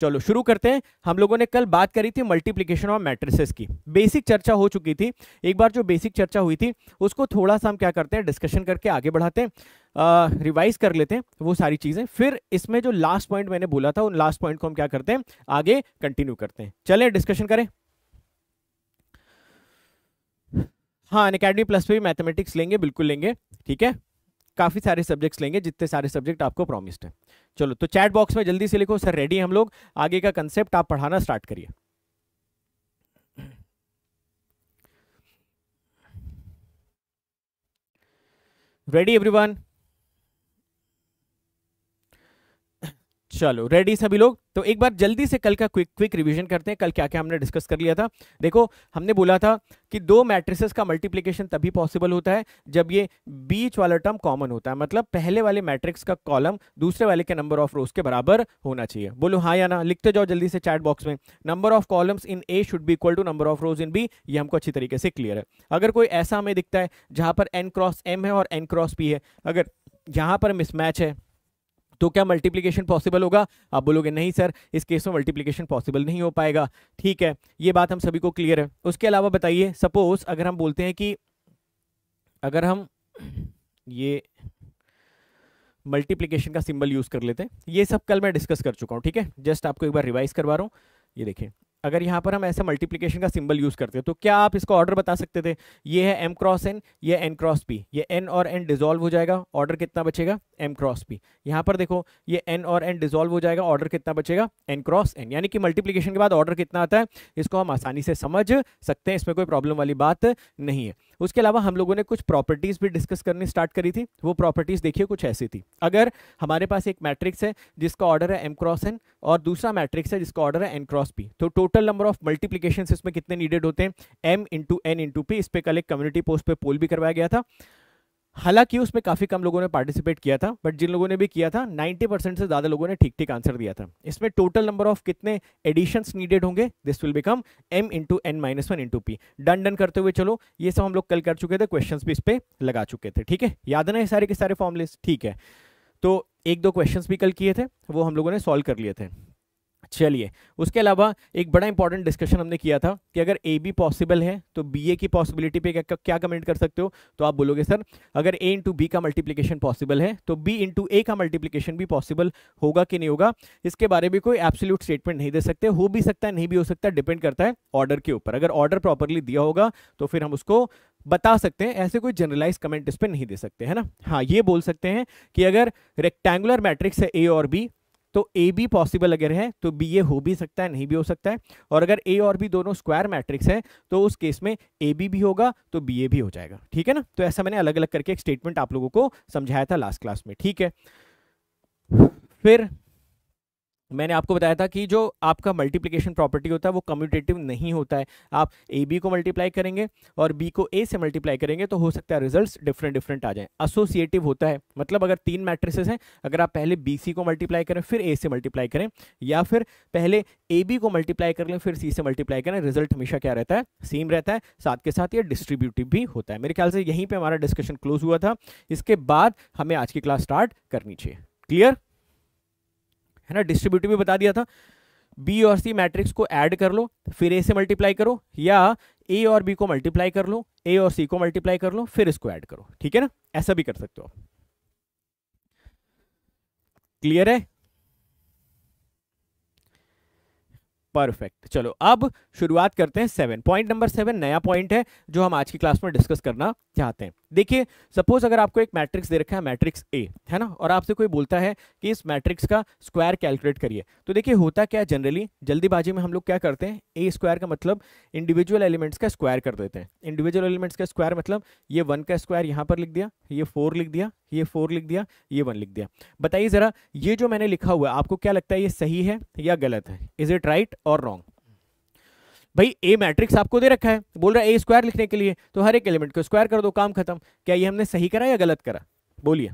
चलो शुरू करते हैं हम लोगों ने कल बात करी थी मल्टीप्लीकेशन ऑफ मैट्रिसेस की बेसिक चर्चा हो चुकी थी एक बार जो बेसिक चर्चा हुई थी उसको थोड़ा सा हम क्या करते हैं डिस्कशन करके आगे बढ़ाते हैं रिवाइज कर लेते हैं वो सारी चीज़ें फिर इसमें जो लास्ट पॉइंट मैंने बोला था उन लास्ट पॉइंट को हम क्या करते हैं आगे कंटिन्यू करते हैं चलें डिस्कशन करें हाँ अन प्लस पे भी मैथमेटिक्स लेंगे बिल्कुल लेंगे ठीक है काफ़ी सारे सब्जेक्ट्स लेंगे जितने सारे सब्जेक्ट आपको प्रॉमिस्ड है चलो तो चैट बॉक्स में जल्दी से लिखो सर रेडी हम लोग आगे का कंसेप्ट आप पढ़ाना स्टार्ट करिए रेडी everyone चलो रेडी सभी लोग तो एक बार जल्दी से कल का क्विक क्विक रिवीजन करते हैं कल क्या क्या हमने डिस्कस कर लिया था देखो हमने बोला था कि दो मैट्रिसेस का मल्टीप्लिकेशन तभी पॉसिबल होता है जब ये बीच वाला टर्म कॉमन होता है मतलब पहले वाले मैट्रिक्स का कॉलम दूसरे वाले के नंबर ऑफ रोज के बराबर होना चाहिए बोलो हाँ या ना लिखते जाओ जल्दी से चैट बॉक्स में number of columns in A should भी equal to number of rows in B ये हमको अच्छी तरीके से क्लियर है अगर कोई ऐसा हमें दिखता है जहाँ पर एन क्रॉस एम है और एन क्रॉस पी है अगर यहाँ पर मिसमैच है तो क्या मल्टीप्लिकेशन पॉसिबल होगा आप बोलोगे नहीं सर इस केस में मल्टीप्लिकेशन पॉसिबल नहीं हो पाएगा ठीक है ये बात हम सभी को क्लियर है उसके अलावा बताइए सपोज अगर हम बोलते हैं कि अगर हम ये मल्टीप्लिकेशन का सिंबल यूज़ कर लेते हैं ये सब कल मैं डिस्कस कर चुका हूँ ठीक है जस्ट आपको एक बार रिवाइज करवा रहा हूँ ये देखिए अगर यहाँ पर हम ऐसे मल्टीप्लिकेशन का सिंबल यूज़ करते तो क्या आप इसका ऑर्डर बता सकते थे ये है एम क्रॉस एन ये एन क्रॉस पी ये एन और एन डिजोल्व हो जाएगा ऑर्डर कितना बचेगा एम क्रॉस पी यहाँ पर देखो ये एन और एन डिजोल्व हो जाएगा ऑर्डर कितना बचेगा एन क्रॉस एन यानी कि मल्टीप्लीकेशन के बाद ऑर्डर कितना आता है इसको हम आसानी से समझ सकते हैं इसमें कोई प्रॉब्लम वाली बात नहीं है उसके अलावा हम लोगों ने कुछ प्रॉपर्टीज़ भी डिस्कस करनी स्टार्ट करी थी वो प्रॉपर्टीज़ देखिए कुछ ऐसी थी अगर हमारे पास एक मैट्रिक्स है जिसका ऑर्डर है एम क्रॉस एन और दूसरा मैट्रिक्स है जिसका ऑर्डर है एन क्रॉस पी तो टोटल नंबर ऑफ मल्टीप्लीकेशन इसमें कितने नीडेड होते हैं M into N into P इस पर कल एक कम्युनिटी पोस्ट पर पोल भी करवाया गया था हालांकि उसमें काफ़ी कम लोगों ने पार्टिसिपेट किया था बट जिन लोगों ने भी किया था 90 परसेंट से ज़्यादा लोगों ने ठीक ठीक आंसर दिया था इसमें टोटल नंबर ऑफ कितने एडिशन नीडेड होंगे this will become M into N minus one into P done done करते हुए चलो ये सब हम लोग कल कर चुके थे क्वेश्चन भी इस पर लगा चुके थे ठीक है याद ना है सारे के सारे फॉर्मलेस ठीक है तो एक दो क्वेश्चन भी कल किए थे वो हम लोगों ने सॉल्व कर लिए थे चलिए उसके अलावा एक बड़ा इंपॉर्टेंट डिस्कशन हमने किया था कि अगर ए बी पॉसिबल है तो बी ए की पॉसिबिलिटी पे क्या क्या कमेंट कर सकते हो तो आप बोलोगे सर अगर ए इंटू बी का मल्टीप्लीकेशन पॉसिबल है तो बी इंटू ए का मल्टीप्लीकेशन भी पॉसिबल होगा कि नहीं होगा इसके बारे में कोई एब्सोल्यूट स्टेटमेंट नहीं दे सकते हो भी सकता है नहीं भी हो सकता डिपेंड करता है ऑर्डर के ऊपर अगर ऑर्डर प्रॉपरली दिया होगा तो फिर हम उसको बता सकते हैं ऐसे कोई जनरलाइज कमेंट इस पर नहीं दे सकते है ना हाँ ये बोल सकते हैं कि अगर रेक्टेंगुलर मैट्रिक्स है ए और बी तो ए बी पॉसिबल अगर है तो बी ए हो भी सकता है नहीं भी हो सकता है और अगर ए और बी दोनों स्क्वायर मैट्रिक्स है तो उस केस में ए बी भी होगा तो बी ए भी हो जाएगा ठीक है ना तो ऐसा मैंने अलग अलग करके एक स्टेटमेंट आप लोगों को समझाया था लास्ट क्लास में ठीक है फिर मैंने आपको बताया था कि जो आपका मल्टीप्लिकेशन प्रॉपर्टी होता है वो कम्यूटेटिव नहीं होता है आप ए बी को मल्टीप्लाई करेंगे और बी को ए से मल्टीप्लाई करेंगे तो हो सकता है रिजल्ट्स डिफरेंट डिफरेंट आ जाएं एसोसिएटिव होता है मतलब अगर तीन मैट्रिसेस हैं अगर आप पहले बी सी को मल्टीप्लाई करें फिर ए से मल्टीप्लाई करें या फिर पहले ए बी को मल्टीप्लाई कर लें फिर सी से मल्टीप्लाई करें रिजल्ट हमेशा क्या रहता है सेम रहता है साथ के साथ ये डिस्ट्रीब्यूटिव भी होता है मेरे ख्याल से यहीं पर हमारा डिस्कशन क्लोज हुआ था इसके बाद हमें आज की क्लास स्टार्ट करनी चाहिए क्लियर है ना डिस्ट्रीब्यूटिव भी बता दिया था बी और सी मैट्रिक्स को ऐड कर लो फिर ए से मल्टीप्लाई करो या ए और बी को मल्टीप्लाई कर लो ए और सी को मल्टीप्लाई कर लो फिर इसको ऐड करो ठीक है ना ऐसा भी कर सकते हो आप क्लियर है परफेक्ट चलो अब शुरुआत करते हैं सेवन पॉइंट नंबर सेवन नया पॉइंट है जो हम आज की क्लास में डिस्कस करना चाहते हैं देखिए सपोज अगर आपको एक मैट्रिक्स दे रखा है मैट्रिक्स ए है ना और आपसे कोई बोलता है कि इस मैट्रिक्स का स्क्वायर कैलकुलेट करिए तो देखिए होता क्या है जनरली जल्दीबाजी में हम लोग क्या करते हैं ए स्क्वायर का मतलब इंडिविजुअल एलिमेंट्स का स्क्वायर कर देते हैं इंडिविजुअल एलिमेंट्स का स्क्वायर मतलब ये वन का स्क्वायर यहाँ पर लिख दिया ये फोर लिख दिया ये फोर लिख दिया ये वन लिख दिया बताइए ज़रा ये जो मैंने लिखा हुआ है आपको क्या लगता है ये सही है या गलत है इज़ इट राइट और रॉन्ग भाई ए मैट्रिक्स आपको दे रखा है बोल रहा है ए स्क्वायर लिखने के लिए तो हर एक एलिमेंट को स्क्वायर कर दो काम खत्म क्या ये हमने सही करा या गलत करा बोलिए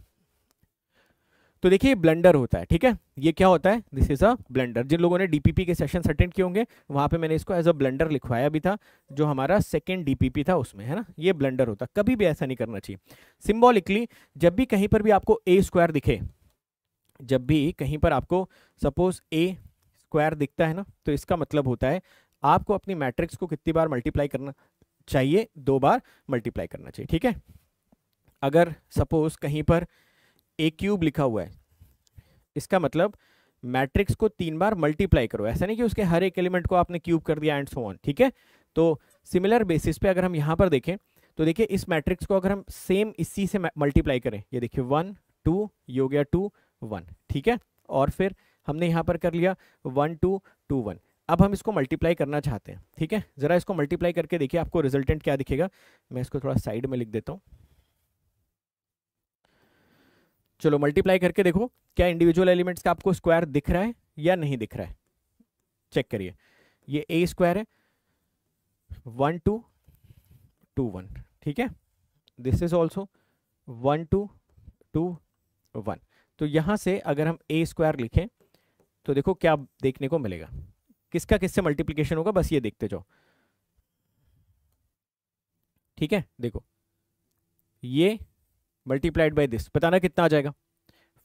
तो देखिए ये ब्लेंडर होता है ठीक है ये क्या होता है दिस इज अ ब्लेंडर जिन लोगों ने डीपीपी के सेशन अटेंड किए होंगे वहां पे मैंने इसको एज अ ब्लेंडर लिखवाया भी था जो हमारा सेकेंड डीपीपी था उसमें है ना ये ब्लेंडर होता है कभी भी ऐसा नहीं करना चाहिए सिम्बॉलिकली जब भी कहीं पर भी आपको ए स्क्वायर दिखे जब भी कहीं पर आपको सपोज ए स्क्वायर दिखता है ना तो इसका मतलब होता है आपको अपनी मैट्रिक्स को कितनी बार मल्टीप्लाई करना चाहिए दो बार मल्टीप्लाई करना चाहिए ठीक है अगर सपोज कहीं पर ए क्यूब लिखा हुआ है इसका मतलब मैट्रिक्स को तीन बार मल्टीप्लाई करो ऐसा नहीं कि उसके हर एक एलिमेंट को आपने क्यूब कर दिया एंड सो ऑन ठीक है तो सिमिलर बेसिस पे अगर हम यहाँ पर देखें तो देखिए इस मैट्रिक्स को अगर हम सेम इसी से मल्टीप्लाई करें ये देखिए वन टू ये हो गया टू वन ठीक है और फिर हमने यहाँ पर कर लिया वन टू टू वन अब हम इसको मल्टीप्लाई करना चाहते हैं ठीक है ज़रा इसको मल्टीप्लाई करके देखिए आपको रिजल्टेंट क्या दिखेगा मैं इसको थोड़ा साइड में लिख देता हूँ चलो मल्टीप्लाई करके देखो क्या इंडिविजुअल एलिमेंट्स का आपको स्क्वायर दिख रहा है या नहीं दिख रहा है चेक करिए ये ए स्क्वायर है वन टू टू वन ठीक है this is also one two two one तो यहां से अगर हम ए स्क्वायर लिखें तो देखो क्या देखने को मिलेगा किसका किससे मल्टीप्लीकेशन होगा बस ये देखते जाओ ठीक है देखो ये मल्टीप्लाइड बाय दिस बताना कितना आ जाएगा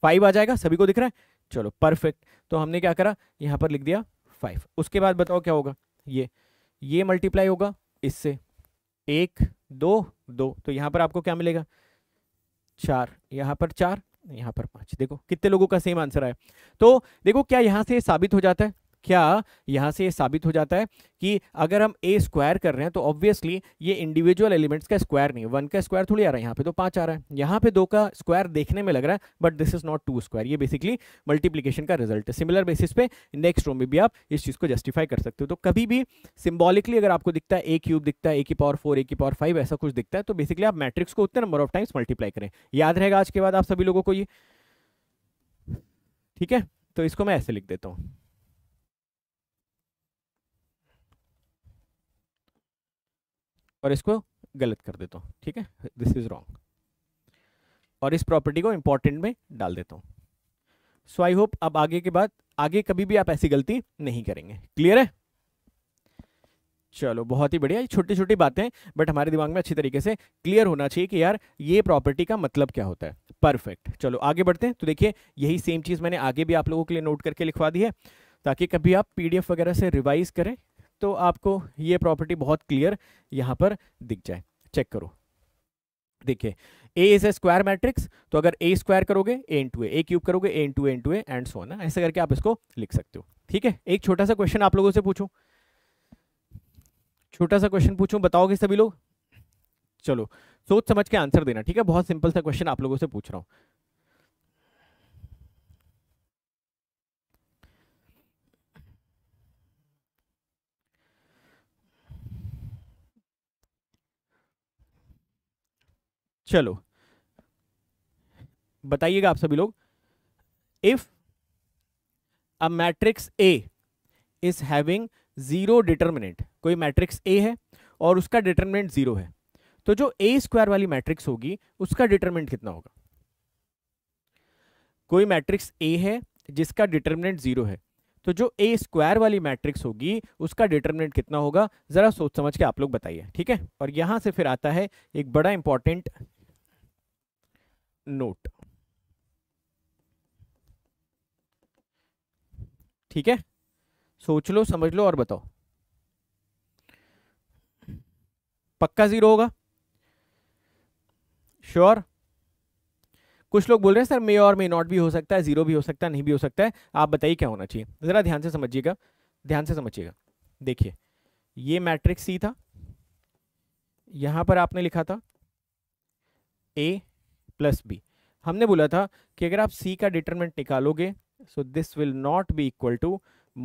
फाइव आ जाएगा सभी को दिख रहा है चलो परफेक्ट तो हमने क्या करा यहां पर लिख दिया फाइव उसके बाद बताओ क्या होगा ये ये मल्टीप्लाई होगा इससे एक दो दो तो यहां पर आपको क्या मिलेगा चार यहां पर चार यहां पर पांच देखो कितने लोगों का सेम आंसर आया तो देखो क्या यहां से साबित हो जाता है क्या यहाँ से ये साबित हो जाता है कि अगर हम ए स्क्वायर कर रहे हैं तो ऑब्वियसली ये इंडिविजुअल एलिमेंट्स का स्क्वायर नहीं वन का स्क्वायर थोड़ी आ रहा है यहाँ पे तो पाँच आ रहा है यहाँ पे दो का स्क्वायर देखने में लग रहा है but this is not to square ये बेसिकली मल्टीप्लीकेशन का रिजल्ट है सिमिलर बेसिस पे नेक्स्ट रो में भी आप इस चीज़ को जस्टिफाई कर सकते हो तो कभी भी सिम्बॉलिकली अगर आपको दिखता है ए क्यूब दिखता है ए की पावर फोर ए की पावर फाइव ऐसा कुछ दिखता है तो बेसिकली आप मैट्रिक्स को उतने नंबर ऑफ टाइम्स मल्टीप्लाई करें याद रहेगा आज के बाद आप सभी लोगों को ये ठीक है तो इसको मैं ऐसे लिख देता हूँ और इसको गलत कर देता हूँ ठीक है दिस इज़ रॉन्ग और इस प्रॉपर्टी को इम्पोर्टेंट में डाल देता हूँ सो आई होप अब आगे के बाद आगे कभी भी आप ऐसी गलती नहीं करेंगे क्लियर है चलो बहुत ही बढ़िया ये छोटी छोटी बातें बट हमारे दिमाग में अच्छी तरीके से क्लियर होना चाहिए कि यार ये प्रॉपर्टी का मतलब क्या होता है परफेक्ट चलो आगे बढ़ते हैं तो देखिए यही सेम चीज़ मैंने आगे भी आप लोगों के लिए नोट करके लिखवा दी है ताकि कभी आप पीडीएफ वगैरह से रिवाइज करें तो आपको ये प्रॉपर्टी बहुत क्लियर यहां पर दिख जाए चेक करो देखिए A is A square matrix तो अगर ए स्क्वायर करोगे ए टू ए क्यूब करोगे A two A into A and so ना ऐसे करके आप इसको लिख सकते हो ठीक है एक छोटा सा क्वेश्चन आप लोगों से पूछू छोटा सा क्वेश्चन पूछू बताओगे सभी लोग चलो सोच समझ के आंसर देना ठीक है बहुत सिंपल सा क्वेश्चन आप लोगों से पूछ रहा हूं चलो बताइएगा आप सभी लोग if a matrix A is having zero determinant कोई मैट्रिक्स ए है और उसका डिटर्मिनेंट जीरो है तो जो ए स्क्वायर वाली मैट्रिक्स होगी उसका डिटर्मिनेंट कितना होगा कोई मैट्रिक्स ए है जिसका डिटर्मिनेंट जीरो है तो जो ए स्क्वायर वाली मैट्रिक्स होगी उसका डिटर्मिनेंट कितना होगा जरा सोच समझ के आप लोग बताइए ठीक है और यहां से फिर आता है एक बड़ा इंपॉर्टेंट नोट ठीक है सोच लो समझ लो और बताओ पक्का जीरो होगा श्योर कुछ लोग बोल रहे हैं सर मे और मे नॉट भी हो सकता है जीरो भी हो सकता है नहीं भी हो सकता है आप बताइए क्या होना चाहिए जरा ध्यान से समझिएगा ध्यान से समझिएगा देखिए ये मैट्रिक्स सी था यहां पर आपने लिखा था ए प्लस बी हमने बोला था कि अगर आप सी का डिटरमेंट निकालोगे so this will not be equal to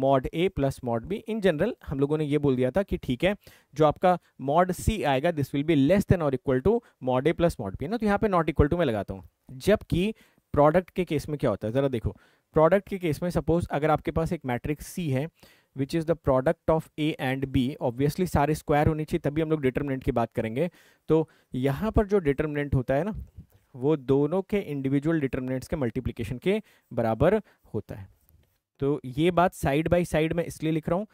mod A plus mod B in general हम लोगों ने ये बोल दिया था कि ठीक है जो आपका मॉड सी आएगा this will be less than और equal to mod A plus mod B ना तो यहाँ पे नॉट इक्वल टू मैं लगाता हूँ जबकि प्रोडक्ट के केस में क्या होता है ज़रा देखो प्रोडक्ट के केस में सपोज अगर आपके पास एक मैट्रिक सी है which is the product of A and B obviously सारे स्क्वायर होने चाहिए तभी हम लोग डिटर्मिनेंट की बात करेंगे तो यहाँ पर जो डिटर्मिनेंट होता है ना वो दोनों के इंडिविजुअल डिटर्मिनेंट्स के मल्टीप्लीकेशन के बराबर होता है तो ये बात साइड बाई साइड में इसलिए लिख रहा हूँ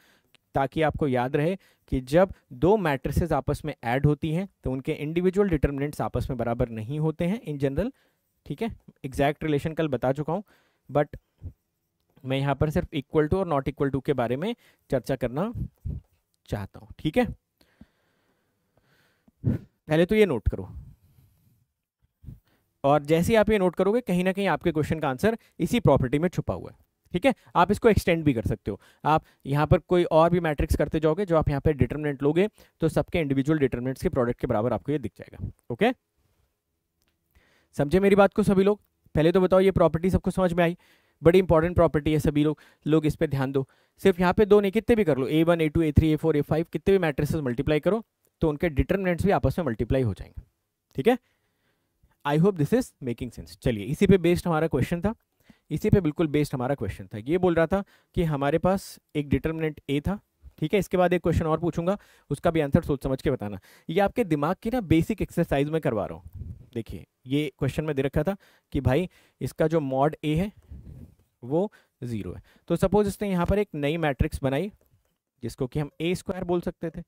ताकि आपको याद रहे कि जब दो मैट्रिसेस आपस में ऐड होती हैं तो उनके इंडिविजुअल डिटर्मिनेंट्स आपस में बराबर नहीं होते हैं इन जनरल ठीक है एग्जैक्ट रिलेशन कल बता चुका हूँ बट मैं यहाँ पर सिर्फ इक्वल टू और नॉट इक्वल टू के बारे में चर्चा करना चाहता हूँ ठीक है पहले तो ये नोट करो और जैसे ही आप ये नोट करोगे कहीं ना कहीं आपके क्वेश्चन का आंसर इसी प्रॉपर्टी में छुपा हुआ है ठीक है आप इसको एक्सटेंड भी कर सकते हो आप यहाँ पर कोई और भी मैट्रिक्स करते जाओगे जो आप यहाँ पर डिटर्मिनेंट लोगे तो सबके इंडिविजुअल डिटर्मिनेंट्स के प्रोडक्ट के बराबर आपको ये दिख जाएगा ओके समझे मेरी बात को सभी लोग पहले तो बताओ ये प्रॉपर्टी सबको समझ में आई बड़ी इंपॉर्टेंट प्रॉपर्टी है सभी लोग लोग इस पर ध्यान दो सिर्फ यहाँ पे दो नहीं कितने भी कर लो A one A two A three A four A five कितने भी मैट्रिसेस मल्टीप्लाई करो तो उनके डिटर्मिनेंट्स भी आपस में मल्टीप्लाई हो जाएंगे ठीक है I hope this is making sense चलिए इसी पे बेस्ड हमारा क्वेश्चन था इसी पे बिल्कुल बेस्ड हमारा क्वेश्चन था ये बोल रहा था कि हमारे पास एक डिटर्मिनेंट ए था ठीक है इसके बाद एक क्वेश्चन और पूछूंगा उसका भी आंसर सोच समझ के बताना ये आपके दिमाग की ना बेसिक एक्सरसाइज में करवा रहा हूँ देखिए ये क्वेश्चन में दे रखा था कि भाई इसका जो मॉड ए है वो ज़ीरो है तो सपोज इसने यहाँ पर एक नई मैट्रिक्स बनाई जिसको कि हम ए स्क्वायर बोल सकते थे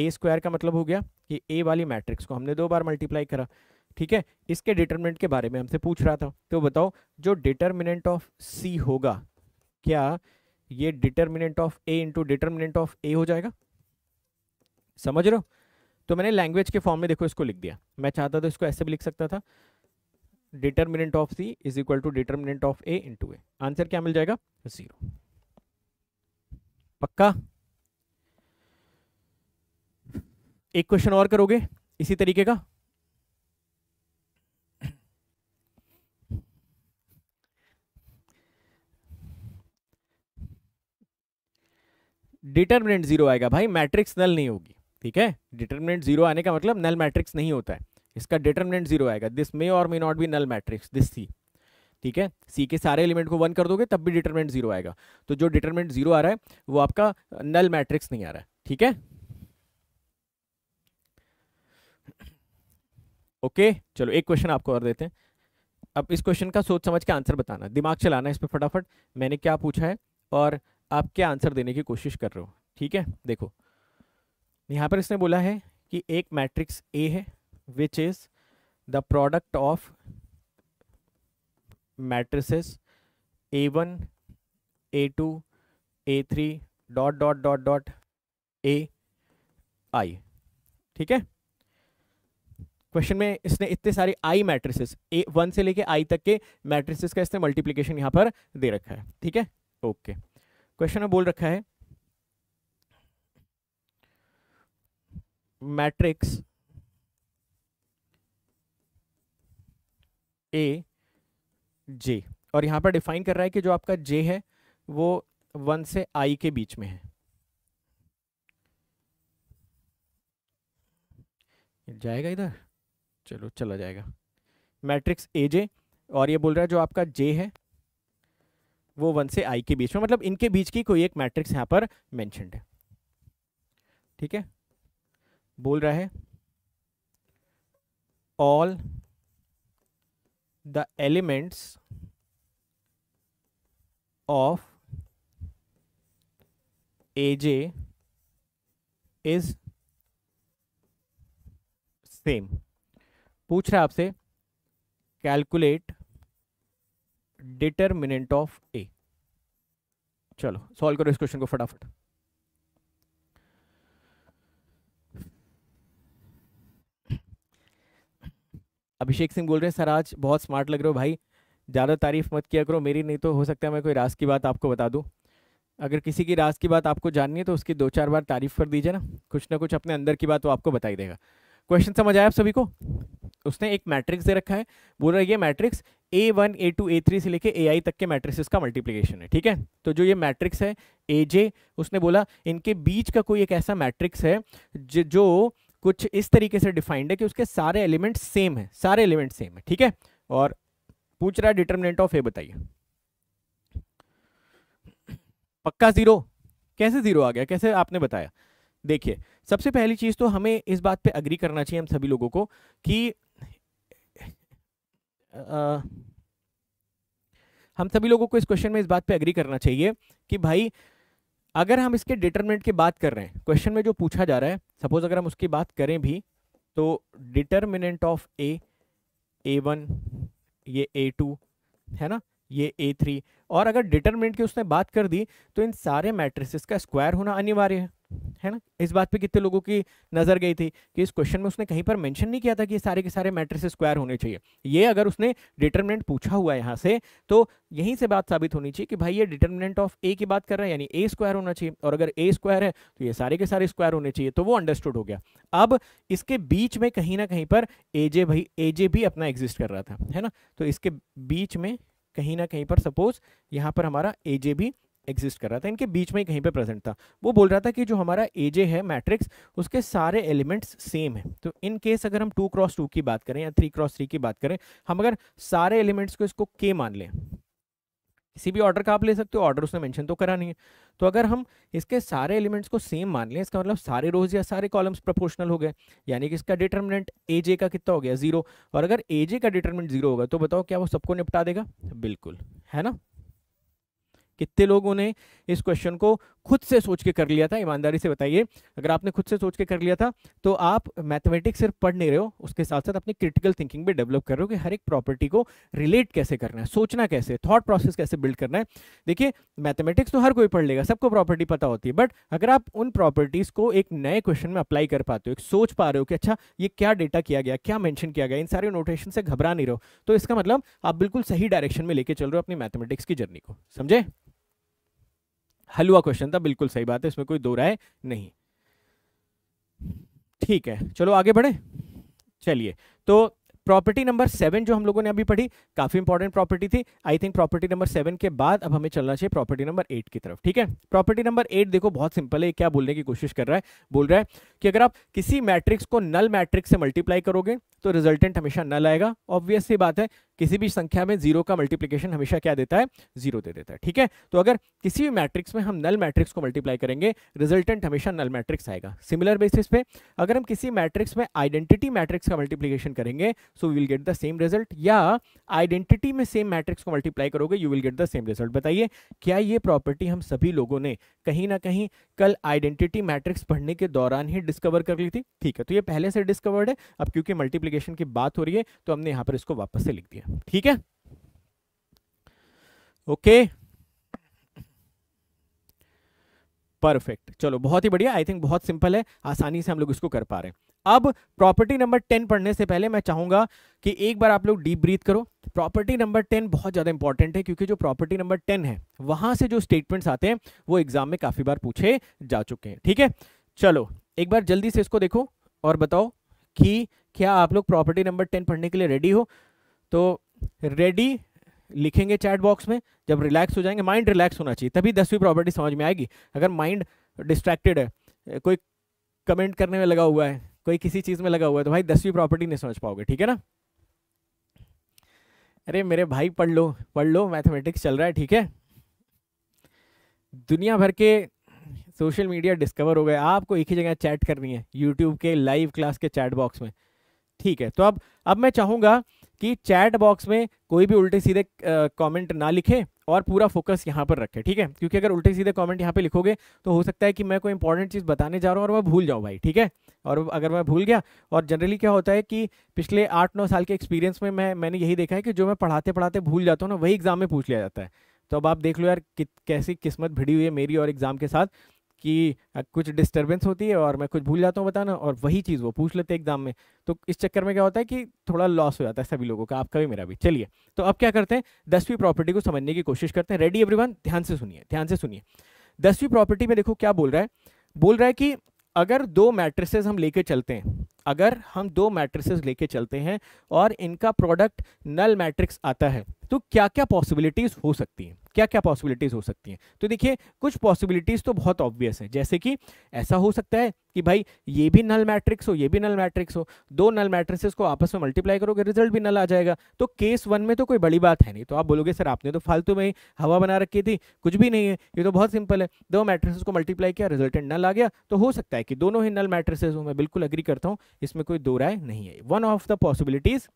ए स्क्वायर का मतलब हो गया कि ए वाली मैट्रिक्स को हमने दो बार मल्टीप्लाई करा ठीक है इसके डिटर्मिनेंट के बारे में हमसे पूछ रहा था तो बताओ जो डिटर्मिनेंट ऑफ सी होगा क्या ये determinant of A into determinant of A हो जाएगा समझ रहे हो तो मैंने लैंग्वेज के फॉर्म में देखो इसको लिख दिया मैं चाहता तो इसको ऐसे भी लिख सकता था determinant of C is equal to determinant of A into A answer क्या मिल जाएगा जीरो पक्का एक क्वेश्चन और करोगे इसी तरीके का डिटर्मिनेंट जीरो आएगा भाई मैट्रिक्स नल नहीं होगी ठीक है डिटर्मिनेंट जीरो आने का मतलब नल मैट्रिक्स नहीं होता है इसका डिटर्मिनेंट जीरो आएगा दिस मे और may not be null matrix this C ठीक है सी के सारे एलिमेंट को वन कर दोगे तब भी डिटर्मिनेंट जीरो आएगा तो जो डिटर्मिनेंट जीरो आ रहा है वो आपका नल मैट्रिक्स नहीं आ रहा है ठीक है ओके चलो एक क्वेश्चन आपको और देते हैं अब इस क्वेश्चन का सोच समझ के आंसर बताना दिमाग चलाना इस पर फटाफट मैंने क्या पूछा है और आप क्या आंसर देने की कोशिश कर रहे हो ठीक है देखो यहाँ पर इसने बोला है कि एक मैट्रिक्स ए है which is the product of matrices A one A two A three dot dot dot dot A I ठीक है क्वेश्चन में इसने इतने सारे आई मैट्रिसेस ए वन से लेके आई तक के मैट्रिसेस का इसने मल्टीप्लीकेशन यहाँ पर दे रखा है ठीक है ओके okay. क्वेश्चन में बोल रखा है मैट्रिक्स ए जे और यहां पर डिफाइन कर रहा है कि जो आपका जे है वो वन से आई के बीच में है जाएगा इधर चलो चला जाएगा मैट्रिक्स ए जे और ये बोल रहा है जो आपका जे है वो वन से आई के बीच में मतलब इनके बीच की कोई एक मैट्रिक्स यहां पर मैंशनड है ठीक है बोल रहा है all the elements of A J is same पूछ रहा है आपसे कैलकुलेट डिटर्मिनेंट ऑफ ए चलो सॉल्व करो इस क्वेश्चन को फटाफट अभिषेक सिंह बोल रहे हैं सर आज बहुत स्मार्ट लग रहे हो भाई ज़्यादा तारीफ मत किया करो मेरी नहीं तो हो सकता है मैं कोई राज की बात आपको बता दूं अगर किसी की राज की बात आपको जाननी है तो उसकी दो चार बार तारीफ कर दीजिए ना कुछ ना कुछ अपने अंदर की बात वो आपको बताई देगा क्वेश्चन समझ आया आप सभी को उसने एक मैट्रिक्स दे रखा है बोल रहा है ये matrix A one A two A three से लेके ए आई तक के मैट्रिक्स का मल्टीप्लीकेशन है ठीक है तो जो ये मैट्रिक्स है ए जे उसने बोला इनके बीच का कोई एक ऐसा मैट्रिक्स है जो कुछ इस तरीके से डिफाइंड है कि उसके सारे एलिमेंट सेम है सारे एलिमेंट सेम है ठीक है और पूछ रहा है डिटर्मिनेंट ऑफ ए बताइए पक्का जीरो कैसे जीरो आ गया कैसे आपने बताया देखिए सबसे पहली चीज़ तो हमें इस बात पे अग्री करना चाहिए हम सभी लोगों को कि आ, हम सभी लोगों को इस क्वेश्चन में इस बात पे अग्री करना चाहिए कि भाई अगर हम इसके डिटरमिनेंट की बात कर रहे हैं क्वेश्चन में जो पूछा जा रहा है सपोज अगर हम उसकी बात करें भी तो determinant of A A one ये ए टू है ना ये ए थ्री और अगर डिटरमिनेंट की उसने बात कर दी तो इन सारे मैट्रिसेस का स्क्वायर होना अनिवार्य है है ना इस बात पे कितने लोगों की नज़र गई थी कि इस क्वेश्चन में उसने कहीं पर मेंशन नहीं किया था कि ये सारे के सारे मैट्रिक्स स्क्वायर होने चाहिए ये अगर उसने डिटरमिनेंट पूछा हुआ है यहाँ से तो यहीं से बात साबित होनी चाहिए कि भाई ये डिटरमिनेंट ऑफ ए की बात कर रहा है यानी ए स्क्वायर होना चाहिए और अगर ए स्क्वायर है तो ये सारे के सारे स्क्वायर होने चाहिए तो वो अंडरस्टूड हो गया अब इसके बीच में कहीं ना कहीं पर ए जे भाई ए जे भी अपना एग्जिस्ट कर रहा था है ना तो इसके बीच में कहीं ना कहीं पर सपोज यहाँ पर हमारा ए जे भी एग्जिस्ट कर रहा था इनके बीच में ही कहीं पे प्रेजेंट था वो बोल रहा था कि जो हमारा एजे है मैट्रिक्स उसके सारे एलिमेंट्स सेम है तो इन केस अगर हम टू क्रॉस टू की बात करें या थ्री क्रॉस थ्री की बात करें हम अगर सारे एलिमेंट्स को इसको के मान लें किसी भी ऑर्डर का आप ले सकते हो ऑर्डर उसने मैंशन तो करा नहीं है तो अगर हम इसके सारे एलिमेंट्स को सेम मान लें इसका मतलब सारे रोज या सारे कॉलम्स प्रोपोर्शनल हो गए यानी कि इसका डिटर्मिनेंट ए जे का कितना हो गया जीरो और अगर ए जे का डिटर्मिनेंट जीरो होगा तो बताओ क्या वो सबको निपटा देगा बिल्कुल है ना कितने लोगों ने इस क्वेश्चन को खुद से सोच के कर लिया था ईमानदारी से बताइए अगर आपने खुद से सोच के कर लिया था तो आप मैथमेटिक्स सिर्फ पढ़ नहीं रहे हो उसके साथ साथ अपनी क्रिटिकल थिंकिंग भी डेवलप कर रहे हो कि हर एक प्रॉपर्टी को रिलेट कैसे करना है सोचना कैसे थॉट प्रोसेस कैसे बिल्ड करना है देखिए मैथमेटिक्स तो हर कोई पढ़ लेगा सबको प्रॉपर्टी पता होती है बट अगर आप उन प्रॉपर्टीज़ को एक नए क्वेश्चन में अप्लाई कर पाते हो एक सोच पा रहे हो कि अच्छा ये क्या डेटा किया गया क्या मैंशन किया गया इन सारे नोटेशन से घबरा नहीं रहे हो तो इसका मतलब आप बिल्कुल सही डायरेक्शन में लेके चल रहे हो अपनी मैथमेटिक्स की जर्नी को समझे हलवा क्वेश्चन था बिल्कुल सही बात है इसमें कोई दो राय नहीं ठीक है चलो आगे बढ़े चलिए तो प्रॉपर्टी नंबर सेवन जो हम लोगों ने अभी पढ़ी काफी इंपॉर्टेंट प्रॉपर्टी थी I think property number seven के बाद अब हमें चलना चाहिए प्रॉपर्टी नंबर एट की तरफ ठीक है प्रॉपर्टी नंबर एट देखो बहुत सिंपल है क्या बोलने की कोशिश कर रहा है बोल रहा है कि अगर आप किसी मैट्रिक्स को नल मैट्रिक्स से मल्टीप्लाई करोगे तो रिजल्टेंट हमेशा नल आएगा ऑब्वियस बात है किसी भी संख्या में जीरो का मल्टीप्लीकेशन हमेशा क्या देता है जीरो दे देता है ठीक है तो अगर किसी भी मैट्रिक्स में हम नल मैट्रिक्स को मल्टीप्लाई करेंगे रिजल्टेंट हमेशा नल मैट्रिक्स आएगा सिमिलर बेसिस पे अगर हम किसी मैट्रिक्स में आइडेंटिटी मैट्रिक्स का मल्टीप्लीकेशन करेंगे so will get the same result या आइडेंटिटी में सेम मैट्रिक्स को मल्टीप्लाई करोगे you will get the same result बताइए क्या ये प्रॉपर्टी हम सभी लोगों ने कहीं ना कहीं कल आइडेंटिटी मैट्रिक्स पढ़ने के दौरान ही डिस्कवर कर ली थी ठीक है तो ये पहले से डिस्कवर्ड है अब क्योंकि मल्टीप्लीकेशन की बात हो रही है तो हमने यहाँ पर इसको वापस से लिख दिया ठीक है ओके परफेक्ट चलो बहुत ही बढ़िया आई थिंक बहुत सिंपल है आसानी से हम लोग इसको कर पा रहे हैं अब प्रॉपर्टी नंबर टेन पढ़ने से पहले मैं चाहूंगा कि एक बार आप लोग डीप ब्रीथ करो प्रॉपर्टी नंबर टेन बहुत ज़्यादा इंपॉर्टेंट है क्योंकि जो प्रॉपर्टी नंबर टेन है वहां से जो स्टेटमेंट्स आते हैं वो एग्जाम में काफ़ी बार पूछे जा चुके हैं ठीक है चलो एक बार जल्दी से इसको देखो और बताओ कि क्या आप लोग प्रॉपर्टी नंबर टेन पढ़ने के लिए रेडी हो तो रेडी लिखेंगे चैट बॉक्स में जब रिलैक्स हो जाएंगे माइंड रिलैक्स होना चाहिए तभी दसवीं प्रॉपर्टी समझ में आएगी अगर माइंड डिस्ट्रैक्टेड है कोई कमेंट करने में लगा हुआ है कोई किसी चीज़ में लगा हुआ है तो भाई दसवीं प्रॉपर्टी नहीं समझ पाओगे ठीक है ना अरे मेरे भाई पढ़ लो पढ़ लो मैथमेटिक्स चल रहा है ठीक है दुनिया भर के सोशल मीडिया डिस्कवर हो गए आपको एक ही जगह चैट करनी है यूट्यूब के लाइव क्लास के चैट बॉक्स में ठीक है तो अब अब मैं चाहूंगा कि चैट बॉक्स में कोई भी उल्टे सीधे कमेंट ना लिखे और पूरा फोकस यहाँ पर रखे ठीक है क्योंकि अगर उल्टे सीधे कमेंट यहाँ पे लिखोगे तो हो सकता है कि मैं कोई इंपॉर्टेंट चीज़ बताने जा रहा हूँ और मैं भूल जाऊँ भाई ठीक है और अगर मैं भूल गया और जनरली क्या होता है कि पिछले आठ नौ साल के एक्सपीरियंस में मैं मैंने यही देखा है कि जो मैं पढ़ाते पढ़ाते भूल जाता हूँ ना वही एग्ज़ाम में पूछ लिया जाता है तो अब आप देख लो यार कि, कैसी किस्मत भिड़ी हुई है मेरी और एग्ज़ाम के साथ कि कुछ डिस्टर्बेंस होती है और मैं कुछ भूल जाता हूँ बताना और वही चीज़ वो पूछ लेते हैं एग्जाम में तो इस चक्कर में क्या होता है कि थोड़ा लॉस हो जाता है सभी लोगों का आपका भी मेरा भी चलिए तो अब क्या करते हैं दसवीं प्रॉपर्टी को समझने की कोशिश करते हैं रेडी एवरी ध्यान से सुनिए ध्यान से सुनिए दसवीं प्रॉपर्टी में देखो क्या बोल रहा है बोल रहा है कि अगर दो मैट्रिसेस हम लेके चलते हैं अगर हम दो मैट्रिसेस लेके चलते हैं और इनका प्रोडक्ट नल मैट्रिक्स आता है तो क्या क्या पॉसिबिलिटीज हो सकती हैं क्या क्या पॉसिबिलिटीज हो सकती हैं तो देखिए कुछ पॉसिबिलिटीज तो बहुत ऑब्वियस है जैसे कि ऐसा हो सकता है कि भाई ये भी नल मैट्रिक्स हो ये भी नल मैट्रिक्स हो दो नल मैट्रिक्स को आपस में मल्टीप्लाई करोगे रिजल्ट भी नल आ जाएगा तो केस वन में तो कोई बड़ी बात है नहीं तो आप बोलोगे सर आपने तो फालतू में ही हवा बना रखी थी कुछ भी नहीं है ये तो बहुत सिंपल है दो मैट्रिक्स को मल्टीप्लाई किया रिजल्टेंट नल आ गया तो हो सकता है कि दोनों ही नल मैट्रिक्स हो मैं बिल्कुल अग्री करता हूँ इसमें कोई दो राय नहीं है one of the possibilities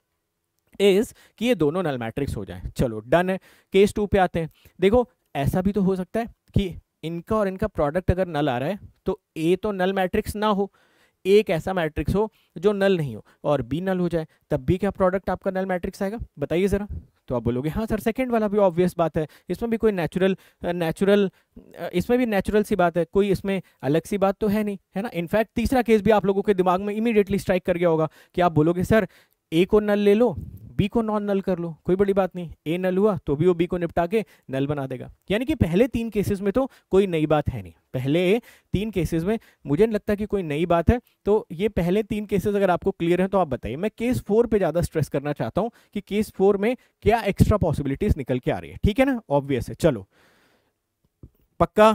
is कि ये दोनों नल मैट्रिक्स हो जाएं चलो डन है केस टू पे आते हैं देखो ऐसा भी तो हो सकता है कि इनका और इनका प्रोडक्ट अगर नल आ रहा है तो ए तो नल मैट्रिक्स ना हो एक ऐसा मैट्रिक्स हो जो नल नहीं हो और बी नल हो जाए तब भी क्या प्रोडक्ट आपका नल मैट्रिक्स आएगा बताइए ज़रा तो आप बोलोगे हाँ सर सेकंड वाला भी ऑब्वियस बात है इसमें भी कोई नेचुरल नेचुरल इसमें भी नेचुरल सी बात है कोई इसमें अलग सी बात तो है नहीं है ना इनफैक्ट तीसरा केस भी आप लोगों के दिमाग में इमीडिएटली स्ट्राइक कर गया होगा कि आप बोलोगे सर ए को नल ले लो बी को नॉन नल कर लो कोई बड़ी बात नहीं ए नल हुआ तो भी वो बी को निपटा के नल बना देगा यानी कि पहले तीन केसेस में तो कोई नई बात है नहीं पहले तीन केसेस में मुझे नहीं लगता कि कोई नई बात है तो ये पहले तीन केसेस अगर आपको क्लियर हैं तो आप बताइए मैं केस फोर पे ज़्यादा स्ट्रेस करना चाहता हूँ कि केस फोर में क्या एक्स्ट्रा पॉसिबिलिटीज निकल के आ रही है ठीक है ना ऑब्वियस है चलो पक्का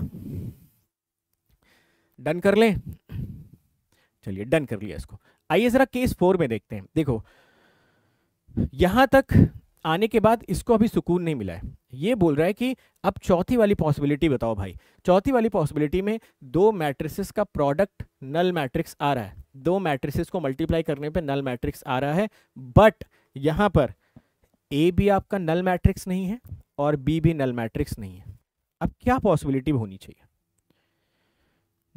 डन कर लें चलिए डन कर लिया इसको आइए ज़रा केस फोर में देखते हैं देखो यहाँ तक आने के बाद इसको अभी सुकून नहीं मिला है ये बोल रहा है कि अब चौथी वाली पॉसिबिलिटी बताओ भाई चौथी वाली पॉसिबिलिटी में दो मैट्रिसेस का प्रोडक्ट नल मैट्रिक्स आ रहा है दो मैट्रिसेस को मल्टीप्लाई करने पे नल मैट्रिक्स आ रहा है बट यहाँ पर ए भी आपका नल मैट्रिक्स नहीं है और बी भी नल मैट्रिक्स नहीं है अब क्या पॉसिबिलिटी होनी चाहिए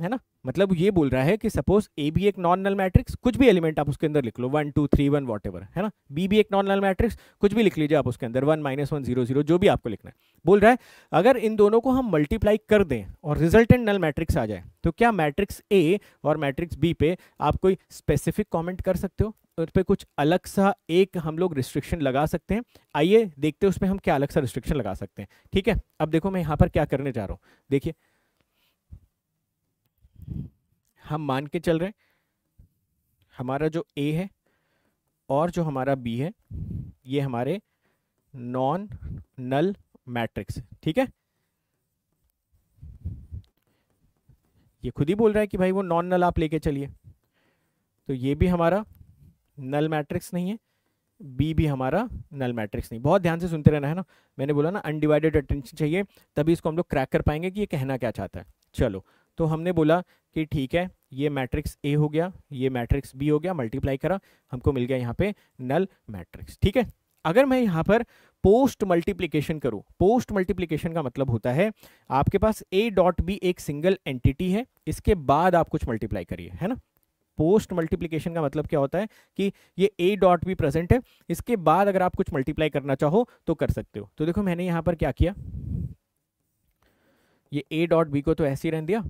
है ना मतलब ये बोल रहा है कि सपोज ए बी एक नॉन नल मैट्रिक्स कुछ भी एलिमेंट आप उसके अंदर लिख लो one two three one what है ना बी भी एक नॉन नल मैट्रिक्स कुछ भी लिख लीजिए आप उसके अंदर one minus one zero zero जो भी आपको लिखना है बोल रहा है अगर इन दोनों को हम मल्टीप्लाई कर दें और रिजल्टेंट नल मैट्रिक्स आ जाए तो क्या मैट्रिक्स ए और मैट्रिक्स बी पे आप कोई स्पेसिफिक कॉमेंट कर सकते हो उस पर कुछ अलग सा एक हम लोग रिस्ट्रिक्शन लगा सकते हैं आइए देखते हैं उसमें हम क्या अलग सा रिस्ट्रिक्शन लगा सकते हैं ठीक है अब देखो मैं यहाँ पर क्या करने जा रहा हूँ देखिए हम मान के चल रहे हैं हमारा जो ए है और जो हमारा बी है ये हमारे नॉन नल मैट्रिक्स ठीक है ये खुद ही बोल रहा है कि भाई वो नॉन नल आप लेके चलिए तो ये भी हमारा नल मैट्रिक्स नहीं है बी भी हमारा नल मैट्रिक्स नहीं बहुत ध्यान से सुनते रहना है ना मैंने बोला ना अनडिवाइडेड अटेंशन चाहिए तभी इसको हम लोग क्रैक कर पाएंगे कि ये कहना क्या चाहता है चलो तो हमने बोला कि ठीक है ये मैट्रिक्स ए हो गया ये मैट्रिक्स बी हो गया मल्टीप्लाई करा हमको मिल गया यहाँ पे नल मैट्रिक्स ठीक है अगर मैं यहाँ पर पोस्ट मल्टीप्लीकेशन करूँ पोस्ट मल्टीप्लीकेशन का मतलब होता है आपके पास ए डॉट बी एक सिंगल एंटिटी है इसके बाद आप कुछ मल्टीप्लाई करिए है ना पोस्ट मल्टीप्लीकेशन का मतलब क्या होता है कि ये ए डॉट बी प्रेजेंट है इसके बाद अगर आप कुछ मल्टीप्लाई करना चाहो तो कर सकते हो तो देखो मैंने यहाँ पर क्या किया ये ए डॉट बी को तो ऐसे ही रहने दिया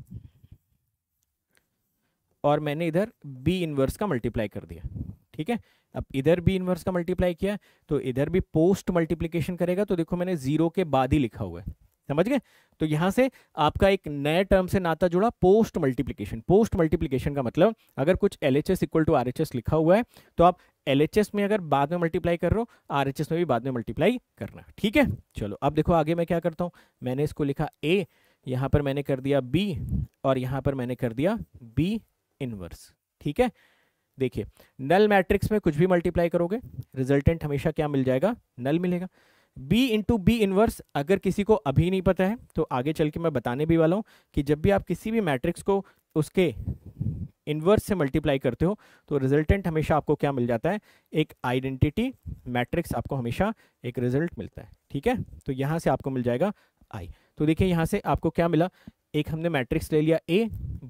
और मैंने इधर बी इनवर्स का मल्टीप्लाई कर दिया ठीक है अब इधर बी इनवर्स का मल्टीप्लाई किया तो इधर भी पोस्ट मल्टीप्लीकेशन करेगा तो देखो मैंने जीरो के बाद ही लिखा हुआ है समझ गए तो यहां से आपका एक नए टर्म से नाता जुड़ा पोस्ट मल्टीप्लीकेशन पोस्ट मल्टीप्लीकेशन का मतलब अगर कुछ L H S equal to R H S लिखा हुआ है तो आप एल एच एस में अगर बाद में मल्टीप्लाई कर रहे हो आर एच एस में भी बाद में मल्टीप्लाई करना ठीक है चलो अब देखो आगे मैं क्या करता हूं मैंने इसको लिखा ए यहाँ पर मैंने कर दिया बी और यहाँ पर मैंने कर दिया बी इनवर्स ठीक है देखिए नल मैट्रिक्स में कुछ भी मल्टीप्लाई करोगे रिजल्टेंट हमेशा क्या मिल जाएगा नल मिलेगा b इंटू बी इनवर्स अगर किसी को अभी नहीं पता है तो आगे चल के मैं बताने भी वाला हूँ कि जब भी आप किसी भी मैट्रिक्स को उसके इनवर्स से मल्टीप्लाई करते हो तो रिजल्टेंट हमेशा आपको क्या मिल जाता है एक आइडेंटिटी मैट्रिक्स आपको हमेशा एक रिजल्ट मिलता है ठीक है तो यहाँ से आपको मिल जाएगा आई तो देखिए यहाँ से आपको क्या मिला एक हमने मैट्रिक्स ले लिया A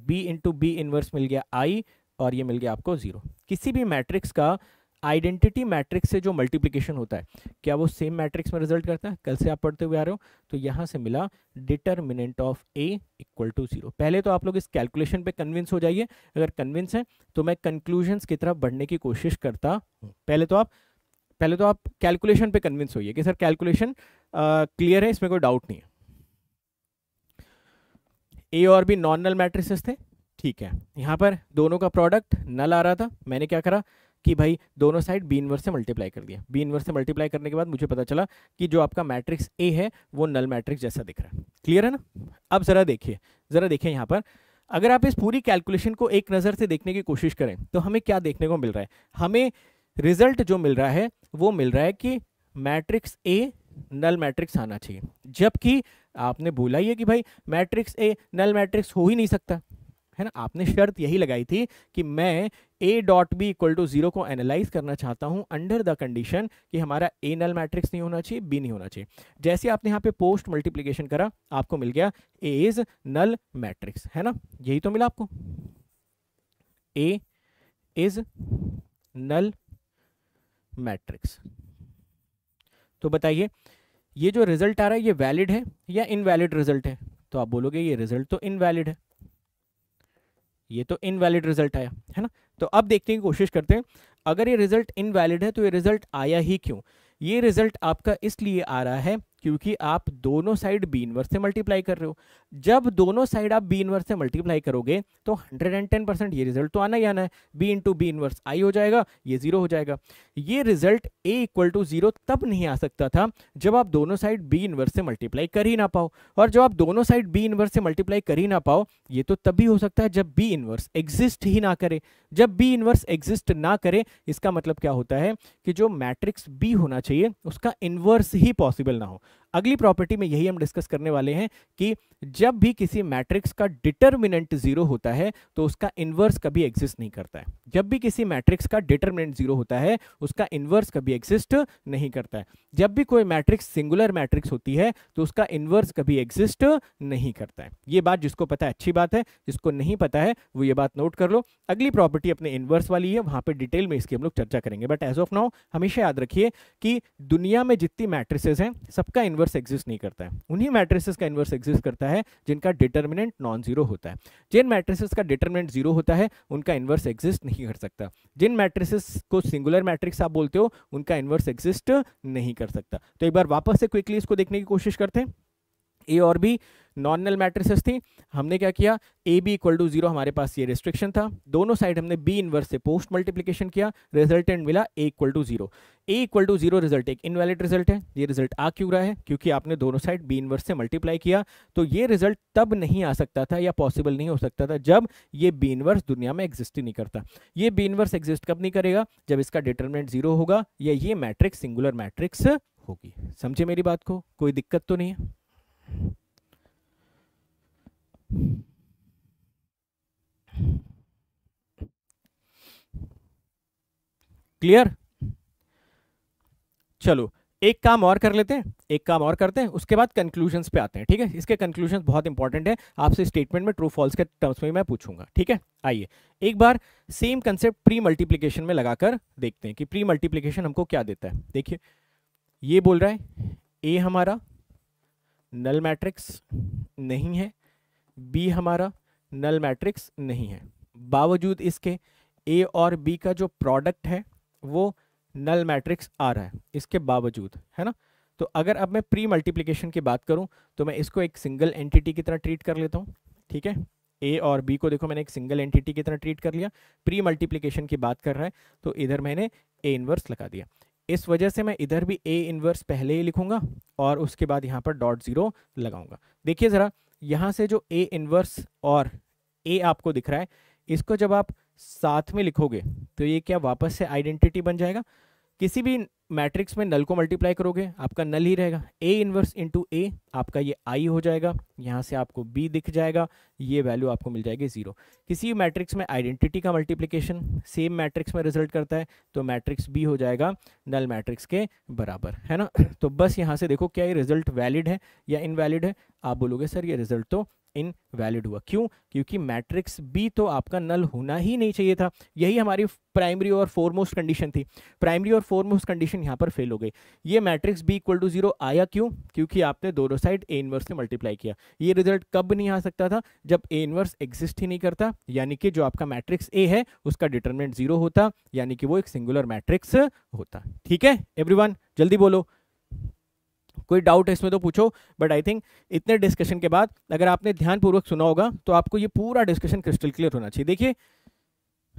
B into B inverse मिल गया आई और ये मिल गया आपको जीरो किसी भी मैट्रिक्स का आइडेंटिटी मैट्रिक्स से जो मल्टीप्लिकेशन होता है क्या वो सेम मैट्रिक्स में रिजल्ट करता है कल से आप पढ़ते हुए आ रहे हो तो यहाँ से मिला determinant of A equal to zero पहले तो आप लोग इस कैलकुलेशन पे कन्विंस हो जाइए अगर कन्विंस हैं तो मैं कंक्लूजन्स की तरफ बढ़ने की कोशिश करता हूँ पहले तो आप पहले तो आप कैलकुलेशन पर कन्विंस होइए कि सर कैलकुलेशन क्लियर है इसमें कोई डाउट नहीं है ए और बी नॉन नल मैट्रिसेस थे ठीक है यहाँ पर दोनों का प्रोडक्ट नल आ रहा था मैंने क्या करा कि भाई दोनों साइड बी इनवर्स से मल्टीप्लाई कर दिया बी इनवर्स से मल्टीप्लाई करने के बाद मुझे पता चला कि जो आपका मैट्रिक्स ए है वो नल मैट्रिक्स जैसा दिख रहा है क्लियर है ना अब ज़रा देखिए ज़रा देखिए यहाँ पर अगर आप इस पूरी कैलकुलेशन को एक नज़र से देखने की कोशिश करें तो हमें क्या देखने को मिल रहा है हमें रिजल्ट जो मिल रहा है वो मिल रहा है कि मैट्रिक्स ए नल मैट्रिक्स आना चाहिए जबकि आपने बोला ही है कि भाई मैट्रिक्स ए नल मैट्रिक्स हो ही नहीं सकता है ना आपने शर्त यही लगाई थी कि मैं A dot B equal to zero को एनालाइज करना चाहता हूं अंडर द कंडीशन कि हमारा ए नल मैट्रिक्स नहीं होना चाहिए बी नहीं होना चाहिए जैसे आपने यहाँ पे पोस्ट मल्टीप्लीकेशन करा आपको मिल गया ए इज नल मैट्रिक्स है ना यही तो मिला आपको ए इज नल मैट्रिक्स तो बताइए ये जो रिजल्ट आ रहा है ये वैलिड है या इनवैलिड रिजल्ट है तो आप बोलोगे ये रिजल्ट तो इनवैलिड है ये तो इनवैलिड रिजल्ट आया है ना तो अब देखने की कोशिश करते हैं अगर ये रिजल्ट इनवैलिड है तो ये रिजल्ट आया ही क्यों ये रिजल्ट आपका इसलिए आ रहा है क्योंकि आप दोनों साइड बी इनवर्स से मल्टीप्लाई कर रहे हो जब दोनों साइड आप बी इनवर्स से मल्टीप्लाई करोगे तो 110 परसेंट ये रिजल्ट तो आना ही आना है B into B inverse I हो जाएगा ये जीरो हो जाएगा ये result A equal to zero तब नहीं आ सकता था जब आप दोनों साइड बी इनवर्स से मल्टीप्लाई कर ही ना पाओ और जब आप दोनों साइड बी इनवर्स से मल्टीप्लाई कर ही ना पाओ ये तो तभी हो सकता है जब बी इनवर्स एग्जिस्ट ही ना करे जब बी इनवर्स एग्जिस्ट ना करे इसका मतलब क्या होता है कि जो मैट्रिक्स बी होना चाहिए उसका इनवर्स ही पॉसिबल ना हो अगली प्रॉपर्टी में यही हम डिस्कस करने वाले हैं कि जब भी किसी मैट्रिक्स का डिटर्मिनेंट जीरो होता है तो उसका इन्वर्स कभी एग्जिस्ट नहीं करता है जब भी किसी मैट्रिक्स का डिटर्मिनेंट जीरो होता है उसका इन्वर्स कभी एग्जिस्ट नहीं करता है जब भी कोई मैट्रिक्स सिंगुलर मैट्रिक्स होती है तो उसका इन्वर्स कभी एग्जिस्ट नहीं करता है ये बात जिसको पता है अच्छी बात है जिसको नहीं पता है वो ये बात नोट कर लो अगली प्रॉपर्टी अपने इन्वर्स वाली है वहां पर डिटेल में इसकी हम लोग चर्चा करेंगे बट एज ऑफ नाउ हमेशा याद रखिए कि दुनिया में जितनी मैट्रिसेस हैं सबका इन्वर्स इन्वर्स एग्जिस्ट नहीं करता है उन्हीं मैट्रिसेस का इन्वर्स एग्जिस्ट करता है जिनका डिटर्मिनेंट नॉन जीरो होता है जिन मैट्रिसेस का डिटर्मिनेंट जीरो होता है उनका इन्वर्स एग्जिस्ट नहीं कर सकता जिन मैट्रिसेस को सिंगुलर मैट्रिक्स आप बोलते हो उनका इन्वर्स एग्जिस्ट नहीं कर सकता तो एक बार वापस से क्विकली इसको देखने की कोशिश करते हैं ए और बी नॉन नल मैट्रिसेस थी हमने क्या किया A B equal to zero हमारे पास ये रिस्ट्रिक्शन था दोनों साइड हमने बी इनवर्स से पोस्ट मल्टीप्लीकेशन किया रिजल्टेंट मिला A equal to zero A equal to zero result एक इनवैलिड रिजल्ट है ये रिजल्ट आ क्यों रहा है क्योंकि आपने दोनों साइड बी इनवर्स से मल्टीप्लाई किया तो ये रिजल्ट तब नहीं आ सकता था या पॉसिबल नहीं हो सकता था जब ये बी इनवर्स दुनिया में एग्जिस्ट ही नहीं करता ये बी इनवर्स एग्जिस्ट कब नहीं करेगा जब इसका डिटर्मिनेंट जीरो होगा या ये मैट्रिक्स सिंगुलर मैट्रिक्स होगी समझे मेरी बात को कोई दिक्कत तो नहीं है क्लियर चलो एक काम और कर लेते हैं एक काम और करते हैं उसके बाद कंक्लूजन पे आते हैं ठीक है इसके कंक्लूजन बहुत इंपॉर्टेंट है आपसे स्टेटमेंट में ट्रू फॉल्स के टर्म्स में मैं पूछूंगा ठीक है आइए एक बार सेम कंसेप्ट प्री मल्टीप्लीकेशन में लगाकर देखते हैं कि प्री मल्टीप्लीकेशन हमको क्या देता है देखिए ये बोल रहा है ए हमारा नल मैट्रिक्स नहीं है बी हमारा नल मैट्रिक्स नहीं है बावजूद इसके ए और बी का जो प्रोडक्ट है वो नल मैट्रिक्स आ रहा है इसके बावजूद है ना तो अगर अब मैं प्री मल्टीप्लिकेशन की बात करूं तो मैं इसको एक सिंगल एंटिटी की तरह ट्रीट कर लेता हूं ठीक है ए और बी को देखो मैंने एक सिंगल एंटिटी की तरह ट्रीट कर लिया प्री मल्टीप्लिकेशन की बात कर रहा है तो इधर मैंने ए इनवर्स लगा दिया इस वजह से मैं इधर भी ए इन्वर्स पहले ही लिखूंगा और उसके बाद यहाँ पर डॉट ज़ीरो लगाऊंगा देखिए ज़रा यहाँ से जो ए इन्वर्स और ए आपको दिख रहा है इसको जब आप साथ में लिखोगे तो ये क्या वापस से आइडेंटिटी बन जाएगा किसी भी मैट्रिक्स में नल को मल्टीप्लाई करोगे आपका नल ही रहेगा ए इन्वर्स इंटू ए आपका ये आई हो जाएगा यहाँ से आपको बी दिख जाएगा ये वैल्यू आपको मिल जाएगी ज़ीरो किसी भी मैट्रिक्स में आइडेंटिटी का मल्टीप्लिकेशन सेम मैट्रिक्स में रिजल्ट करता है तो मैट्रिक्स बी हो जाएगा नल मैट्रिक्स के बराबर है ना तो बस यहाँ से देखो क्या ये रिजल्ट वैलिड है या इनवैलिड है आप बोलोगे सर ये रिजल्ट तो इन वैलिड हुआ क्यों क्योंकि मैट्रिक्स बी तो आपका नल होना ही नहीं चाहिए था यही हमारी प्राइमरी और फोरमोस्ट कंडीशन थी प्राइमरी और फोरमोस्ट कंडीशन यहाँ पर फेल हो गई ये matrix B equal to zero आया क्यों क्योंकि आपने दोनों साइड ए इनवर्स से मल्टीप्लाई किया ये रिजल्ट कब नहीं आ सकता था जब ए इनवर्स एग्जिस्ट ही नहीं करता यानी कि जो आपका मैट्रिक्स ए है उसका डिटर्मिनेंट जीरो होता यानी कि वो एक सिंगुलर मैट्रिक्स होता ठीक है एवरीवन जल्दी बोलो कोई डाउट है इसमें तो पूछो बट आई थिंक इतने डिस्कशन के बाद अगर आपने ध्यानपूर्वक सुना होगा तो आपको ये पूरा डिस्कशन क्रिस्टल क्लियर होना चाहिए देखिए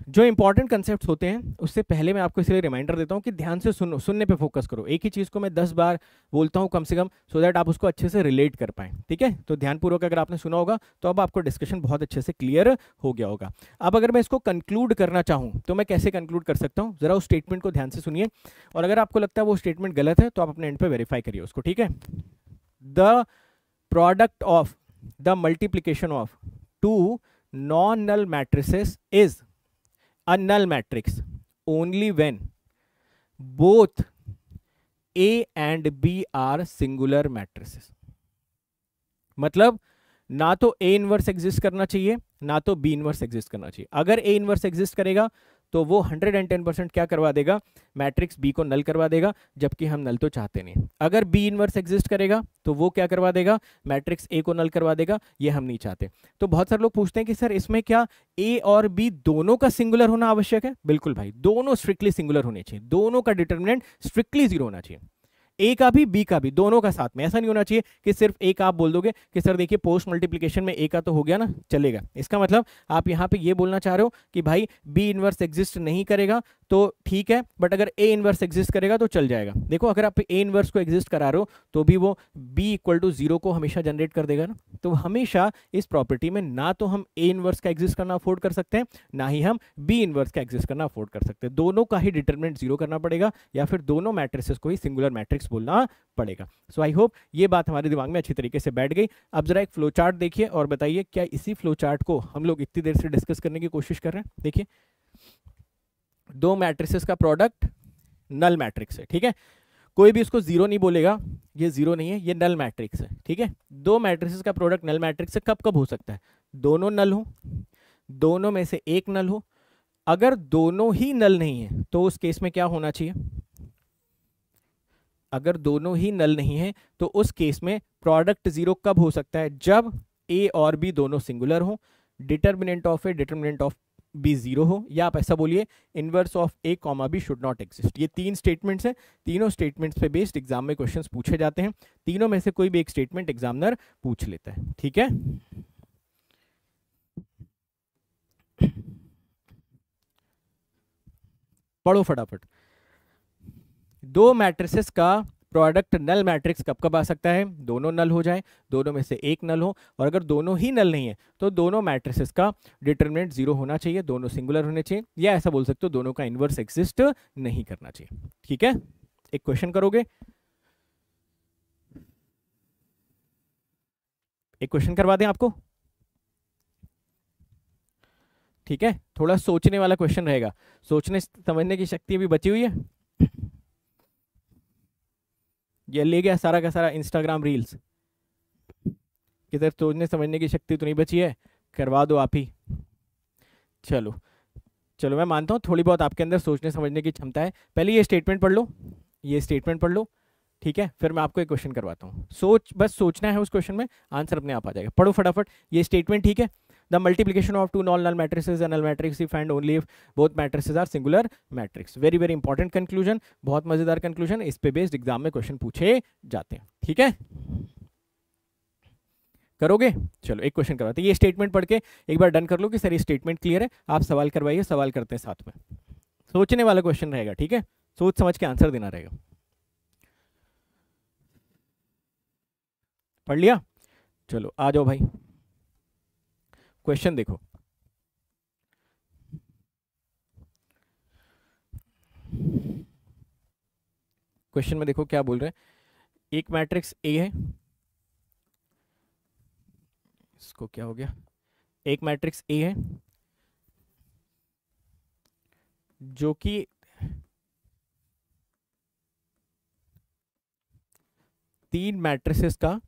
जो इंपॉर्टेंट कंसेप्ट होते हैं उससे पहले मैं आपको इसलिए रिमाइंडर देता हूँ कि ध्यान से सुनो सुनने पे फोकस करो एक ही चीज़ को मैं दस बार बोलता हूँ कम से कम सो so दैट आप उसको अच्छे से रिलेट कर पाएँ ठीक है तो ध्यानपूर्वक अगर आपने सुना होगा तो अब आपको डिस्कशन बहुत अच्छे से क्लियर हो गया होगा अब अगर मैं इसको कंक्लूड करना चाहूँ तो मैं कैसे कंक्लूड कर सकता हूँ ज़रा उस स्टेटमेंट को ध्यान से सुनिए और अगर आपको लगता है वो स्टेटमेंट गलत है तो आप अपने एंड पर वेरीफाई करिए उसको ठीक है the product of the multiplication of two non null matrices is a null matrix only when both A and B are singular matrices. मतलब ना तो A इनवर्स एग्जिस्ट करना चाहिए ना तो B इनवर्स एग्जिस्ट करना चाहिए अगर A इनवर्स एग्जिस्ट करेगा तो वो 110 परसेंट क्या करवा देगा मैट्रिक्स बी को नल करवा देगा जबकि हम नल तो चाहते नहीं अगर बी इनवर्स एग्जिस्ट करेगा तो वो क्या करवा देगा मैट्रिक्स ए को नल करवा देगा ये हम नहीं चाहते तो बहुत सारे लोग पूछते हैं कि सर इसमें क्या ए और बी दोनों का सिंगुलर होना आवश्यक है बिल्कुल भाई दोनों स्ट्रिक्टली सिंगुलर होने चाहिए दोनों का डिटर्मिनेंट स्ट्रिक्टली जीरो होना चाहिए ए का भी बी का भी दोनों का साथ में ऐसा नहीं होना चाहिए कि सिर्फ एक आप बोल दोगे कि सर देखिए पोस्ट मल्टीप्लीकेशन में ए का तो हो गया ना चलेगा इसका मतलब आप यहाँ पे ये बोलना चाह रहे हो कि भाई बी इनवर्स एग्जिस्ट नहीं करेगा तो ठीक है बट अगर ए इनवर्स एग्जिस्ट करेगा तो चल जाएगा देखो अगर आप ए इनवर्स को एग्जिस्ट करा रहे हो तो भी वो बी इक्वल टू जीरो को हमेशा जनरेट कर देगा ना तो हमेशा इस प्रॉपर्टी में ना तो हम ए इनवर्स का एग्जिस्ट करना अफोर्ड कर सकते हैं ना ही हम बी इनवर्स का एग्जिस्ट करना अफोर्ड कर सकते हैं दोनों का ही डिटर्मिनेंट जीरो करना पड़ेगा या फिर दोनों मैट्रिक्स को ही सिंगुलर मैट्रिक्स बोलना पड़ेगा सो आई होप ये बात हमारे दिमाग में अच्छी तरीके से बैठ गई अब जरा एक फ्लो चार्ट देखिए और बताइए क्या इसी फ्लो चार्ट को हम लोग इतनी देर से डिस्कस करने की कोशिश कर रहे हैं देखिए दो मैट्रिक्स का प्रोडक्ट नल मैट्रिक्स है ठीक है कोई भी इसको जीरो नहीं बोलेगा ये जीरो नहीं है ये नल मैट्रिक्स है ठीक है दो मैट्रिक्स का प्रोडक्ट नल मैट्रिक्स कब कब हो सकता है दोनों नल हो दोनों में से एक नल हो अगर दोनों ही नल नहीं है तो उस केस में क्या होना चाहिए अगर दोनों ही नल नहीं है तो उस केस में प्रोडक्ट जीरो कब हो सकता है जब ए और बी दोनों सिंगुलर हो determinant of A determinant of B zero हो या आप ऐसा बोलिए inverse of A comma B should not exist ये तीन स्टेटमेंट्स हैं तीनों स्टेटमेंट्स पे बेस्ड एग्जाम में क्वेश्चंस पूछे जाते हैं तीनों में से कोई भी एक स्टेटमेंट एग्जामिनर पूछ लेता है ठीक है पढ़ो फटाफट दो मैट्रिसेस का प्रोडक्ट नल मैट्रिक्स कब कब आ सकता है दोनों नल हो जाए दोनों में से एक नल हो और अगर दोनों ही नल नहीं है तो दोनों मैट्रिसेस का डिटर्मिनेंट जीरो होना चाहिए दोनों सिंगुलर होने चाहिए या ऐसा बोल सकते हो दोनों का इन्वर्स एग्जिस्ट नहीं करना चाहिए ठीक है एक क्वेश्चन करोगे एक क्वेश्चन करवा दें आपको ठीक है थोड़ा सोचने वाला क्वेश्चन रहेगा सोचने समझने की शक्ति अभी बची हुई है ये ले गया सारा का सारा इंस्टाग्राम रील्स किधर सोचने तो समझने की शक्ति तो नहीं बची है करवा दो आप ही चलो चलो मैं मानता हूँ थोड़ी बहुत आपके अंदर सोचने समझने की क्षमता है पहले ये स्टेटमेंट पढ़ लो ये स्टेटमेंट पढ़ लो ठीक है फिर मैं आपको एक क्वेश्चन करवाता हूँ सोच बस सोचना है उस क्वेश्चन में आंसर अपने आप आ जाएगा पढ़ो फटाफट ये स्टेटमेंट ठीक है the multiplication of two null null matrices and null matrix if and only if both matrices are singular matrix very very important conclusion बहुत मजेदार कंक्लूजन इस पे बेस्ड एग्जाम में क्वेश्चन पूछे जाते हैं ठीक है करोगे चलो एक क्वेश्चन करवाते ये स्टेटमेंट पढ़ के एक बार डन कर लो कि सर ये स्टेटमेंट क्लियर है आप सवाल करवाइए सवाल करते हैं साथ में सोचने वाला क्वेश्चन रहेगा ठीक है सोच समझ के आंसर देना रहेगा पढ़ लिया चलो आ जाओ भाई क्वेश्चन देखो क्वेश्चन में देखो क्या बोल रहे हैं एक मैट्रिक्स ए है इसको क्या हो गया एक मैट्रिक्स ए है जो कि तीन मैट्रिसेस का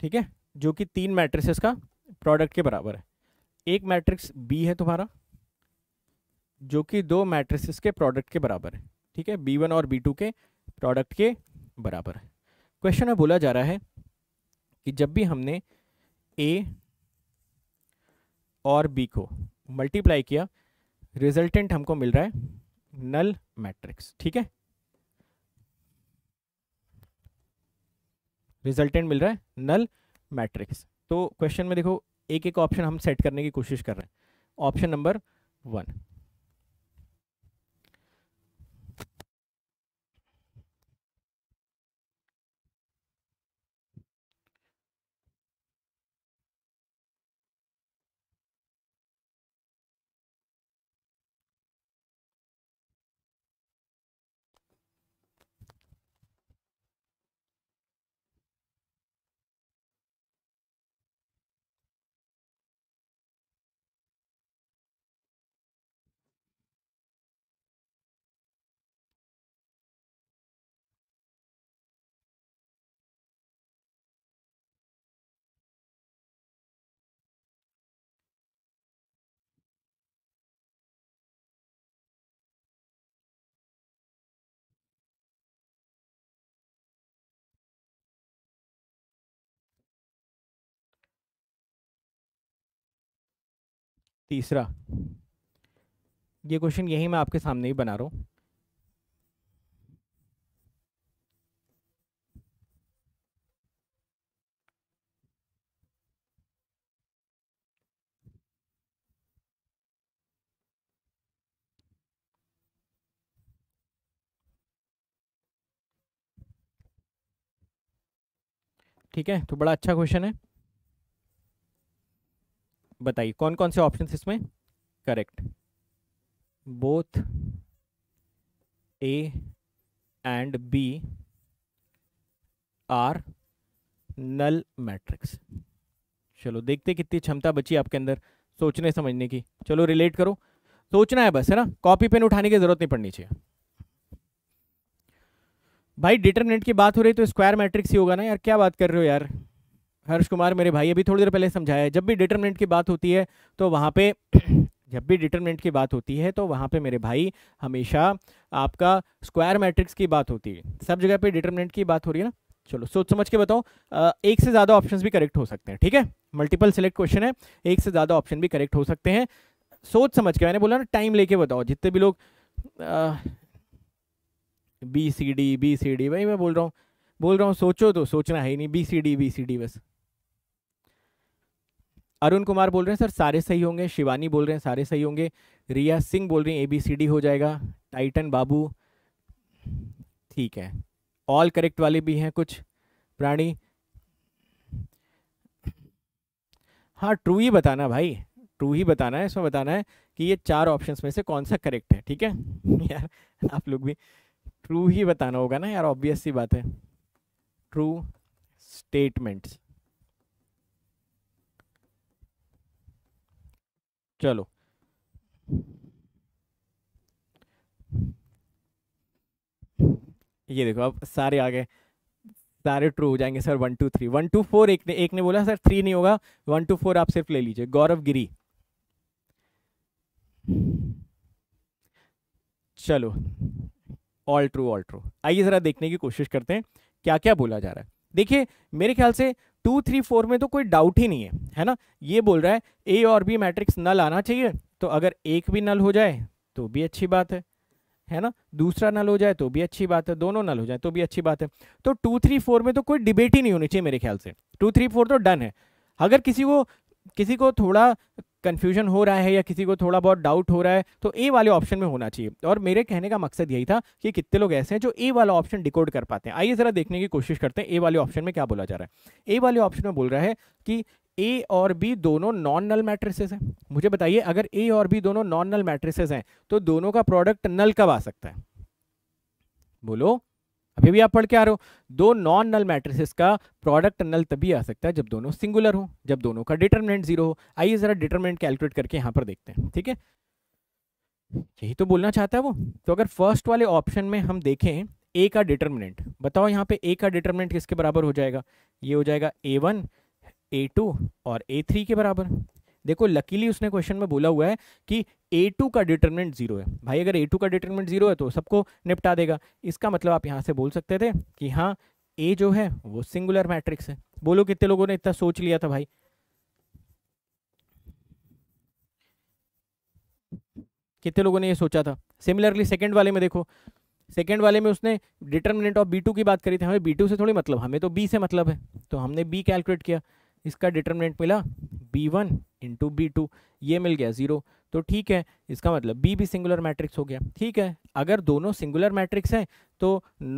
ठीक है जो कि तीन मैट्रिसेस का प्रोडक्ट के बराबर है एक मैट्रिक्स बी है तुम्हारा जो कि दो मैट्रिसेस के प्रोडक्ट के बराबर है ठीक है बी वन और बी टू के प्रोडक्ट के बराबर है क्वेश्चन में बोला जा रहा है कि जब भी हमने ए और बी को मल्टीप्लाई किया रिजल्टेंट हमको मिल रहा है नल मैट्रिक्स ठीक है रिजल्टेंट मिल रहा है नल मैट्रिक्स तो क्वेश्चन में देखो एक एक ऑप्शन हम सेट करने की कोशिश कर रहे हैं ऑप्शन नंबर वन तीसरा ये क्वेश्चन यही मैं आपके सामने ही बना रहा हूँ ठीक है तो बड़ा अच्छा क्वेश्चन है बताइए कौन कौन से ऑप्शन इसमें correct both A and B are null matrix चलो देखते कितनी क्षमता बची आपके अंदर सोचने समझने की चलो रिलेट करो सोचना है बस है ना कॉपी पेन उठाने की जरूरत नहीं पड़नी चाहिए भाई डिटरमिनेंट की बात हो रही है तो स्क्वायर मैट्रिक्स ही होगा ना यार क्या बात कर रहे हो यार हर्ष कुमार मेरे भाई अभी थोड़ी देर पहले समझाया जब भी डिटर्मिनेंट की बात होती है तो वहाँ पे जब भी डिटर्मिनेंट की बात होती है तो वहाँ पे मेरे भाई हमेशा आपका स्क्वायर मैट्रिक्स की बात होती है सब जगह पे डिटर्मिनेंट की बात हो रही है ना चलो सोच समझ के बताओ एक से ज़्यादा ऑप्शन भी करेक्ट हो सकते हैं ठीक है मल्टीपल सेलेक्ट क्वेश्चन है एक से ज़्यादा ऑप्शन भी करेक्ट हो सकते हैं सोच समझ के मैंने बोला ना टाइम लेके बताओ जितने भी लोग B C D B C D वही मैं बोल रहा हूँ बोल रहा हूँ सोचो तो सोचना है ही नहीं B C D B C D बस अरुण कुमार बोल रहे हैं सर सारे सही होंगे शिवानी बोल रहे हैं सारे सही होंगे रिया सिंह बोल रही हैं ए बी सी डी हो जाएगा टाइटन बाबू ठीक है ऑल करेक्ट वाले भी हैं कुछ प्राणी हाँ ट्रू ही बताना भाई ट्रू ही बताना है इसमें बताना है कि ये चार ऑप्शंस में से कौन सा करेक्ट है ठीक है यार आप लोग भी ट्रू ही बताना होगा ना यार ऑब्वियस सी बात है ट्रू स्टेटमेंट्स चलो ये देखो अब सारे आ गए सारे ट्रू हो जाएंगे sir one two three one two four एक ने एक ने बोला सर थ्री नहीं होगा वन टू फोर आप सिर्फ ले लीजिए गौरव गिरी चलो ऑल ट्रू ऑल ट्रू आइए ज़रा देखने की कोशिश करते हैं क्या क्या बोला जा रहा है देखिए मेरे ख्याल से टू थ्री फोर में तो कोई डाउट ही नहीं है है ना ये बोल रहा है ए और बी मैट्रिक्स नल आना चाहिए तो अगर एक भी नल हो जाए तो भी अच्छी बात है है ना दूसरा नल हो जाए तो भी अच्छी बात है दोनों नल हो जाए तो भी अच्छी बात है तो टू थ्री फोर में तो कोई डिबेट ही नहीं होनी चाहिए मेरे ख्याल से टू थ्री फोर तो डन है अगर किसी को किसी को थोड़ा कन्फ्यूजन हो रहा है या किसी को थोड़ा बहुत डाउट हो रहा है तो ए वाले ऑप्शन में होना चाहिए और मेरे कहने का मकसद यही था कि कितने लोग ऐसे हैं जो ए वाला ऑप्शन डिकोड कर पाते हैं आइए ज़रा देखने की कोशिश करते हैं ए वाले ऑप्शन में क्या बोला जा रहा है ए वाले ऑप्शन में बोल रहा है कि ए और बी दोनों नॉन नल मैट्रिसेस हैं मुझे बताइए अगर ए और बी दोनों नॉन नल मैट्रिसेस हैं तो दोनों का प्रोडक्ट नल कब आ सकता है बोलो अभी भी आप पढ़ के आ रहे हो दो नॉन नल मैट्रिसेस का प्रोडक्ट नल तभी आ सकता है जब दोनों सिंगुलर हो जब दोनों का डिटरमिनेंट जीरो हो आइए ज़रा डिटरमिनेंट कैलकुलेट करके यहाँ पर देखते हैं ठीक है यही तो बोलना चाहता है वो तो अगर फर्स्ट वाले ऑप्शन में हम देखें ए का डिटर्मिनेंट बताओ यहाँ पे ए का डिटर्मिनेंट किसके बराबर हो जाएगा ये हो जाएगा ए वन ए टू और ए थ्री के बराबर देखो लकीली उसने क्वेश्चन में बोला हुआ है कि ए टू का डिटर्मिनेंट जीरो है भाई अगर ए टू का डिटर्मिनेंट जीरो है तो सबको निपटा देगा इसका मतलब आप यहाँ से बोल सकते थे कि हाँ ए जो है वो सिंगुलर मैट्रिक्स है बोलो कितने लोगों ने इतना सोच लिया था भाई कितने लोगों ने ये सोचा था सिमिलरली सेकेंड वाले में देखो सेकेंड वाले में उसने डिटर्मिनेंट ऑफ बी टू की बात करी थी हमें बी टू से थोड़ी मतलब हमें तो बी से मतलब है तो हमने बी कैलकुलेट किया इसका डिटर्मिनेंट मिला B one into B two ये मिल गया ज़ीरो तो ठीक है इसका मतलब बी भी सिंगुलर मैट्रिक्स हो गया ठीक है अगर दोनों सिंगुलर मैट्रिक्स हैं तो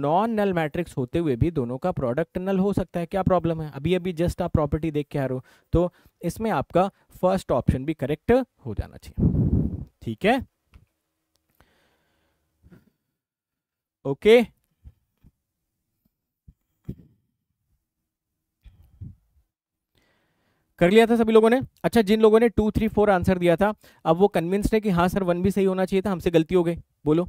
नॉन नल मैट्रिक्स होते हुए भी दोनों का प्रोडक्ट नल हो सकता है क्या प्रॉब्लम है अभी अभी जस्ट आप प्रॉपर्टी देख के आ रहे हो तो इसमें आपका फर्स्ट ऑप्शन भी करेक्ट हो जाना चाहिए ठीक है ओके okay. कर लिया था सभी लोगों ने अच्छा जिन लोगों ने टू थ्री फोर आंसर दिया था अब वो कन्विंस्ड है कि हाँ सर वन भी सही होना चाहिए था हमसे गलती हो गई बोलो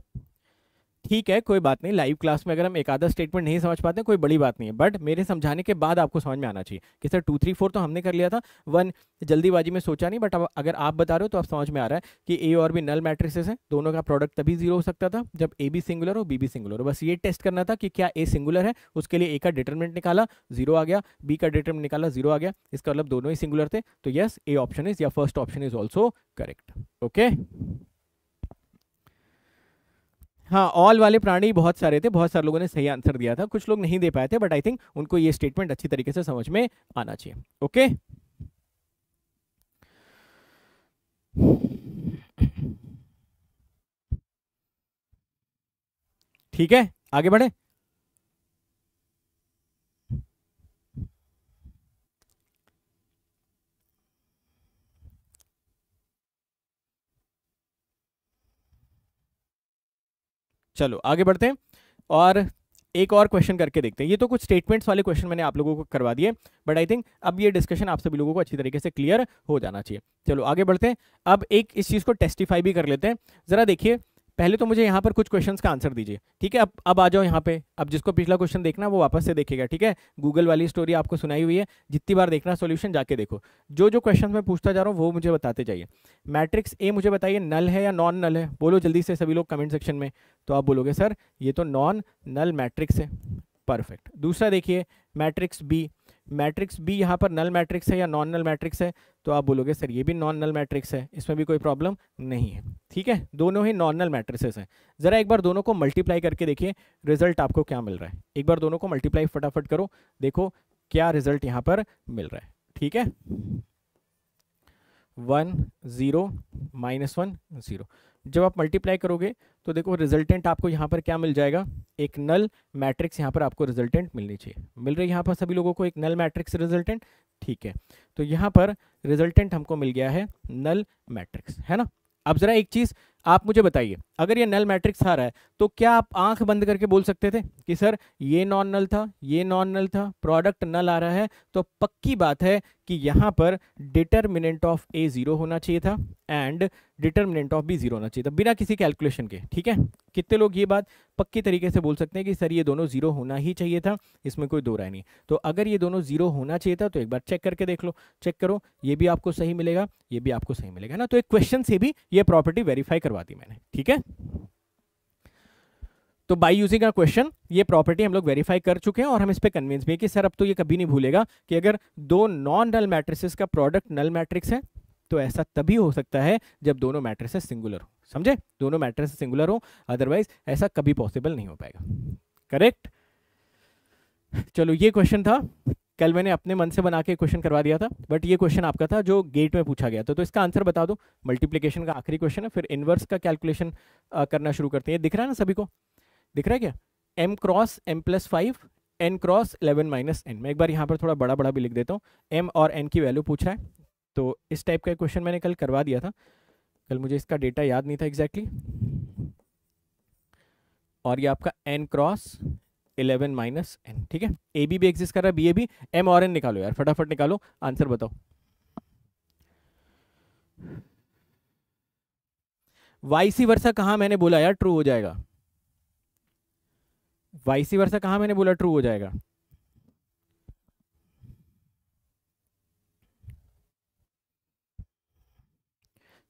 ठीक है कोई बात नहीं लाइव क्लास में अगर हम एक आधा स्टेटमेंट नहीं समझ पाते कोई बड़ी बात नहीं है बट मेरे समझाने के बाद आपको समझ में आना चाहिए कि सर टू थ्री फोर तो हमने कर लिया था वन जल्दीबाजी में सोचा नहीं बट अब अगर आप बता रहे हो तो आप समझ में आ रहा है कि ए और बी नल मैट्रिसेस हैं दोनों का प्रोडक्ट तभी जीरो हो सकता था जब ए बी सिंगुलर हो बी बी सिंगुलर हो बस ये टेस्ट करना था कि क्या ए सिंगुलर है उसके लिए ए का डिटर्मेंट निकाला जीरो आ गया बी का डिटर्मेंट निकाला जीरो आ गया इसका मतलब दोनों ही सिंगुलर थे तो यस ए ऑप्शन इज या first option is also correct okay हाँ ऑल वाले प्राणी बहुत सारे थे बहुत सारे लोगों ने सही आंसर दिया था कुछ लोग नहीं दे पाए थे बट आई थिंक उनको ये स्टेटमेंट अच्छी तरीके से समझ में आना चाहिए ओके ठीक है आगे बढ़े चलो आगे बढ़ते हैं और एक और क्वेश्चन करके देखते हैं ये तो कुछ स्टेटमेंट्स वाले क्वेश्चन मैंने आप लोगों को करवा दिए बट आई थिंक अब ये डिस्कशन आप सभी लोगों को अच्छी तरीके से क्लियर हो जाना चाहिए चलो आगे बढ़ते हैं अब एक इस चीज़ को टेस्टिफाई भी कर लेते हैं ज़रा देखिए पहले तो मुझे यहाँ पर कुछ क्वेश्चन का आंसर दीजिए ठीक है अब अब आ जाओ यहाँ पे अब जिसको पिछला क्वेश्चन देखना वो वापस से देखेगा ठीक है गूगल वाली स्टोरी आपको सुनाई हुई है जितनी बार देखना सोल्यूशन जाके देखो जो जो क्वेश्चन मैं पूछता जा रहा हूँ वो मुझे बताते जाइए मैट्रिक्स ए मुझे बताइए नल है या नॉन नल है बोलो जल्दी से सभी लोग कमेंट सेक्शन में तो आप बोलोगे सर ये तो नॉन नल मैट्रिक्स है परफेक्ट दूसरा देखिए मैट्रिक्स बी मैट्रिक्स भी यहाँ पर नल मैट्रिक्स है या नॉन नल मैट्रिक्स है तो आप बोलोगे सर ये भी नॉन नल मैट्रिक्स है इसमें भी कोई प्रॉब्लम नहीं है ठीक है दोनों ही नॉन नल मैट्रिक्सेस हैं ज़रा एक बार दोनों को मल्टीप्लाई करके देखिए रिजल्ट आपको क्या मिल रहा है एक बार दोनों को मल्टीप्लाई फटाफट करो देखो क्या रिजल्ट यहाँ पर मिल रहा है ठीक है one zero minus one zero जब आप मल्टीप्लाई करोगे तो देखो रिजल्टेंट आपको यहाँ पर क्या मिल जाएगा एक नल मैट्रिक्स यहाँ पर आपको रिजल्टेंट मिलनी चाहिए मिल रही है यहाँ पर सभी लोगों को एक नल मैट्रिक्स रिजल्टेंट ठीक है तो यहाँ पर रिजल्टेंट हमको मिल गया है नल मैट्रिक्स है ना अब ज़रा एक चीज़ आप मुझे बताइए अगर ये नल मैट्रिक्स आ रहा है तो क्या आप आंख बंद करके बोल सकते थे कि सर ये नॉन नल था ये नॉन नल था प्रोडक्ट नल आ रहा है तो पक्की बात है कि यहाँ पर डिटर्मिनेंट ऑफ ए ज़ीरो होना चाहिए था and determinant of B zero होना चाहिए था बिना किसी कैलकुलेशन के ठीक है कितने लोग ये बात पक्की तरीके से बोल सकते हैं कि सर ये दोनों ज़ीरो होना ही चाहिए था इसमें कोई दो राय नहीं तो अगर ये दोनों ज़ीरो होना चाहिए था तो एक बार चेक करके देख लो चेक करो ये भी आपको सही मिलेगा ये भी आपको सही मिलेगा ना तो एक क्वेश्चन से भी ये प्रॉपर्टी वेरीफाई कर करवा दी मैंने ठीक है तो बाई यूजिंग अ क्वेश्चन ये प्रॉपर्टी हम लोग वेरीफाई कर चुके हैं और हम इस पर कन्विंस भी है कि सर अब तो ये कभी नहीं भूलेगा कि अगर दो नॉन नल मैट्रिसेस का प्रोडक्ट नल मैट्रिक्स है तो ऐसा तभी हो सकता है जब दोनों मैट्रिसेस सिंगुलर हो समझे दोनों मैट्रिसेस सिंगुलर हो अदरवाइज ऐसा कभी पॉसिबल नहीं हो पाएगा करेक्ट चलो ये क्वेश्चन था कल मैंने अपने मन से बना के क्वेश्चन करवा दिया था बट ये क्वेश्चन आपका था जो गेट में पूछा गया था तो इसका आंसर बता दो मल्टीप्लीकेशन का आखिरी क्वेश्चन है फिर इनवर्स का कैलकुलेशन करना शुरू करते हैं दिख रहा है ना सभी को दिख रहा है क्या M cross M plus five N cross eleven minus N मैं एक बार यहाँ पर थोड़ा बड़ा बड़ा भी लिख देता हूँ एम और एन की वैल्यू पूछ रहा है तो इस टाइप का क्वेश्चन मैंने कल करवा दिया था कल मुझे इसका डेटा याद नहीं था एग्जैक्टली exactly. और ये आपका N cross eleven minus N ठीक है ए बी भी एग्जिस्ट कर रहा है बी ए भी एम और एन निकालो यार फटाफट निकालो आंसर बताओ वाई सी वर्षा कहा मैंने बोला यार ट्रू हो जाएगा वाई सी वर्षा कहा मैंने बोला ट्रू हो जाएगा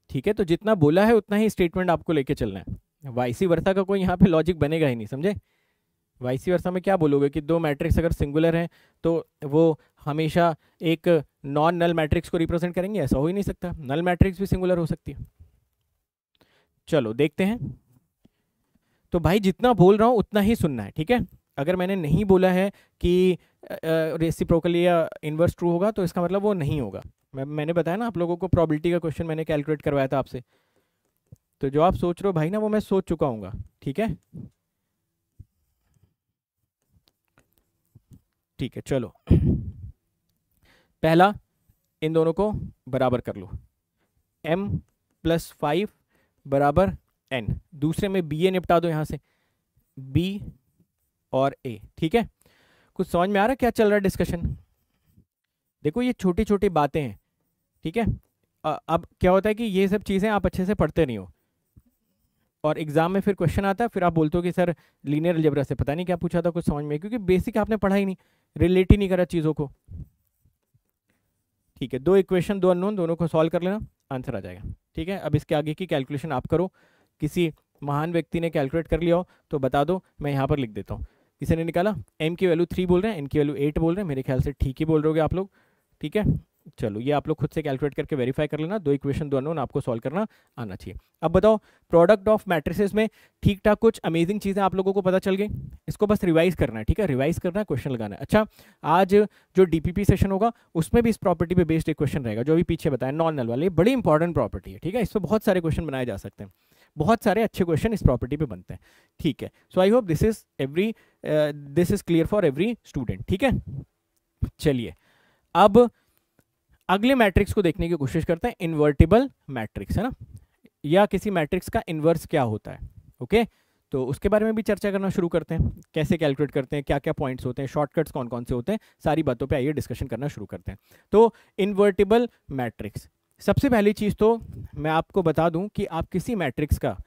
ठीक है तो जितना बोला है उतना ही स्टेटमेंट आपको लेके चलना है वाईसी वर्षा का कोई यहाँ पे लॉजिक बनेगा ही नहीं समझे वाइसी वर्षा में क्या बोलोगे कि दो मैट्रिक्स अगर सिंगुलर हैं तो वो हमेशा एक नॉन नल मैट्रिक्स को रिप्रेजेंट करेंगे ऐसा हो ही नहीं सकता नल मैट्रिक्स भी सिंगुलर हो सकती है चलो देखते हैं तो भाई जितना बोल रहा हूँ उतना ही सुनना है ठीक है अगर मैंने नहीं बोला है कि रेसी या इन्वर्स ट्रू होगा तो इसका मतलब वो नहीं होगा मैं मैंने बताया ना आप लोगों को प्रॉबिलिटी का क्वेश्चन मैंने कैलकुलेट करवाया था आपसे तो जो आप सोच रहे हो भाई ना वो मैं सोच चुका हूँ ठीक है ठीक है चलो पहला इन दोनों को बराबर कर लो एम प्लस फाइव बराबर एन दूसरे में बी ए निपटा दो यहाँ से बी और ए ठीक है कुछ समझ में आ रहा है क्या चल रहा है डिस्कशन देखो ये छोटी छोटी बातें हैं ठीक है अब क्या होता है कि ये सब चीज़ें आप अच्छे से पढ़ते नहीं हो और एग्जाम में फिर क्वेश्चन आता है फिर आप बोलते हो कि सर लीनियर अलजबरा से पता नहीं क्या पूछा था कुछ समझ में क्योंकि बेसिक आपने पढ़ा ही नहीं रिलेट ही नहीं करा चीज़ों को ठीक है दो इक्वेशन दो अनोन दोनों को सॉल्व कर लेना आंसर आ जाएगा ठीक है अब इसके आगे की कैलकुलेशन आप करो किसी महान व्यक्ति ने कैलकुलेट कर लिया हो तो बता दो मैं यहाँ पर लिख देता हूँ किसी ने निकाला एम की वैल्यू थ्री बोल रहे हैं एन की वैल्यू एट बोल रहे हैं मेरे ख्याल से ठीक ही बोल रहे हो आप लोग ठीक है चलो ये आप लोग खुद से कैलकुलेट करके वेरीफाई कर लेना दो इक्वेशन दोनों ने आपको सॉल्व करना आना चाहिए अब बताओ प्रोडक्ट ऑफ मैट्रिसेस में ठीक ठाक कुछ अमेजिंग चीज़ें आप लोगों को पता चल गई इसको बस रिवाइज करना है ठीक है रिवाइज करना है क्वेश्चन लगाना है अच्छा आज जो डीपीपी सेशन होगा उसमें भी इस प्रॉपर्टी पे बेस्ड एक क्वेश्चन रहेगा जो अभी पीछे बताया नॉन नल वाले बड़ी इंपॉर्टेंट प्रॉपर्टी है ठीक है इस पर बहुत सारे क्वेश्चन बनाए जा सकते हैं बहुत सारे अच्छे क्वेश्चन इस प्रॉपर्टी पर बनते हैं ठीक है so I hope this is every this is clear for every student ठीक है चलिए अब अगले मैट्रिक्स को देखने की कोशिश करते हैं इन्वर्टिबल मैट्रिक्स है ना या किसी मैट्रिक्स का इन्वर्स क्या होता है ओके तो उसके बारे में भी चर्चा करना शुरू करते हैं कैसे कैलकुलेट करते हैं क्या क्या पॉइंट्स होते हैं शॉर्टकट्स कौन कौन से होते हैं सारी बातों पे आइए डिस्कशन करना शुरू करते हैं तो इन्वर्टिबल मैट्रिक्स सबसे पहली चीज़ तो मैं आपको बता दूं कि आप किसी मैट्रिक्स का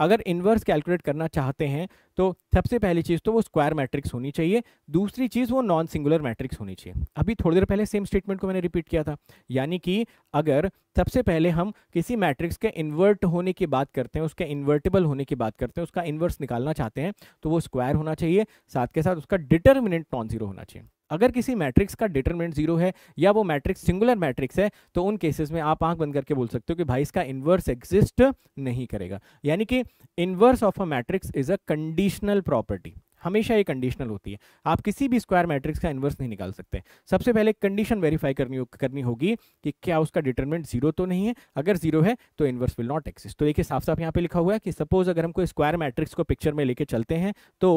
अगर इन्वर्स कैलकुलेट करना चाहते हैं तो सबसे पहली चीज़ तो वो स्क्वायर मैट्रिक्स होनी चाहिए दूसरी चीज़ वो नॉन सिंगुलर मैट्रिक्स होनी चाहिए अभी थोड़ी देर पहले सेम स्टेटमेंट को मैंने रिपीट किया था यानी कि अगर सबसे पहले हम किसी मैट्रिक्स के इन्वर्ट होने की बात करते हैं उसके इन्वर्टेबल होने की बात करते हैं उसका इन्वर्स निकालना चाहते हैं तो वो स्क्वायर होना चाहिए साथ के साथ उसका डिटर्मिनेंट नॉन जीरो होना चाहिए अगर किसी मैट्रिक्स का डिटरमिनेंट जीरो है या वो मैट्रिक्स सिंगुलर मैट्रिक्स है तो उन केसेस में आप आंख बंद करके बोल सकते हो कि भाई इसका इन्वर्स एग्जिस्ट नहीं करेगा यानी कि inverse of a matrix is a conditional property हमेशा ये कंडीशनल होती है आप किसी भी स्क्वायर मैट्रिक्स का इन्वर्स नहीं निकाल सकते सबसे पहले कंडीशन वेरीफाई करनी करनी होगी कि क्या उसका डिटरमिनेंट जीरो तो नहीं है अगर जीरो है तो इन्वर्स विल नॉट एक्सिस्ट तो देखिए साफ साफ यहाँ पे लिखा हुआ है कि सपोज अगर हम कोई स्क्वायर मैट्रिक्स को पिक्चर में लेके चलते हैं तो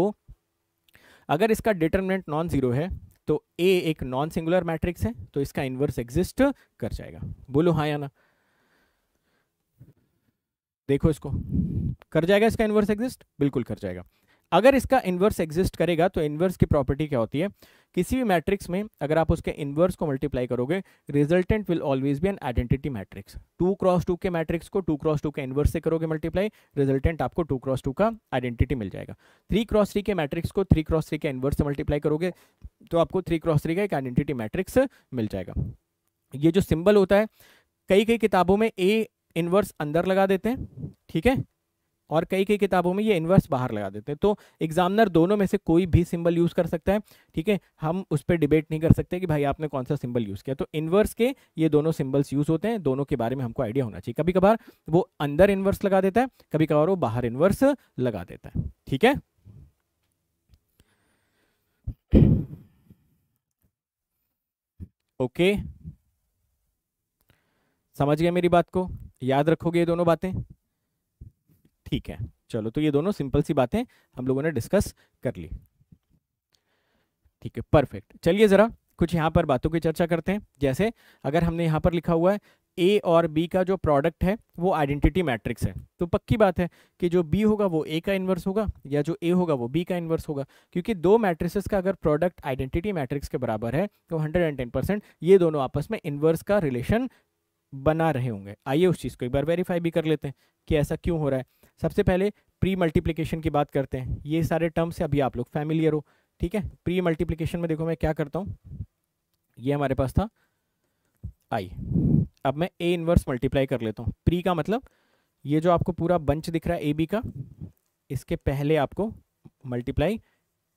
अगर इसका डिटर्मिनेंट नॉन जीरो है तो ए एक नॉन सिंगुलर मैट्रिक्स है तो इसका इन्वर्स एग्जिस्ट कर जाएगा बोलो हाँ या ना देखो इसको कर जाएगा इसका इन्वर्स एग्जिस्ट बिल्कुल कर जाएगा अगर इसका इन्वर्स एग्जिस्ट करेगा तो इन्वर्स की प्रॉपर्टी क्या होती है किसी भी मैट्रिक्स में अगर आप उसके इन्वर्स को मल्टीप्लाई करोगे resultant will always be an identity matrix two cross two के मैट्रिक्स को टू क्रॉस टू के इन्वर्स से करोगे मल्टीप्लाई रिजल्टेंट आपको टू क्रॉस टू का आइडेंटिटी मिल जाएगा थ्री क्रॉस थ्री के मैट्रिक्स को थ्री क्रॉस थ्री के इन्वर्स से मल्टीप्लाई करोगे तो आपको थ्री क्रॉस थ्री का एक आइडेंटिटी मैट्रिक्स मिल जाएगा ये जो सिंबल होता है कई कई किताबों में ए इन्वर्स अंदर लगा देते हैं ठीक है और कई कई किताबों में ये इन्वर्स बाहर लगा देते हैं तो एग्जामिनर दोनों में से कोई भी सिंबल यूज़ कर सकता है ठीक है हम उस पर डिबेट नहीं कर सकते कि भाई आपने कौन सा सिंबल यूज़ किया तो इन्वर्स के ये दोनों सिंबल्स यूज़ होते हैं दोनों के बारे में हमको आइडिया होना चाहिए कभी कभार वो अंदर इन्वर्स लगा देता है कभी कभार वो बाहर इन्वर्स लगा देता है ठीक है ओके okay. समझ गए मेरी बात को याद रखोगे ये दोनों बातें ठीक है चलो तो ये दोनों सिंपल सी बातें हम लोगों ने डिस्कस कर ली ठीक है परफेक्ट चलिए ज़रा कुछ यहाँ पर बातों की चर्चा करते हैं जैसे अगर हमने यहाँ पर लिखा हुआ है ए और बी का जो प्रोडक्ट है वो आइडेंटिटी मैट्रिक्स है तो पक्की बात है कि जो बी होगा वो ए का इन्वर्स होगा या जो ए होगा वो बी का इन्वर्स होगा क्योंकि दो मैट्रिसेस का अगर प्रोडक्ट आइडेंटिटी मैट्रिक्स के बराबर है तो 110 परसेंट ये दोनों आपस में इन्वर्स का रिलेशन बना रहे होंगे आइए उस चीज़ को एक बार वेरीफाई भी कर लेते हैं कि ऐसा क्यों हो रहा है सबसे पहले प्री मल्टीप्लीकेशन की बात करते हैं ये सारे टर्म्स अभी आप लोग फैमिलियर हो ठीक है प्री मल्टीप्लीकेशन में देखो मैं क्या करता हूँ ये हमारे पास था आई अब मैं ए इनवर्स मल्टीप्लाई कर लेता हूँ प्री का मतलब ये जो आपको पूरा बंच दिख रहा है ए बी का इसके पहले आपको मल्टीप्लाई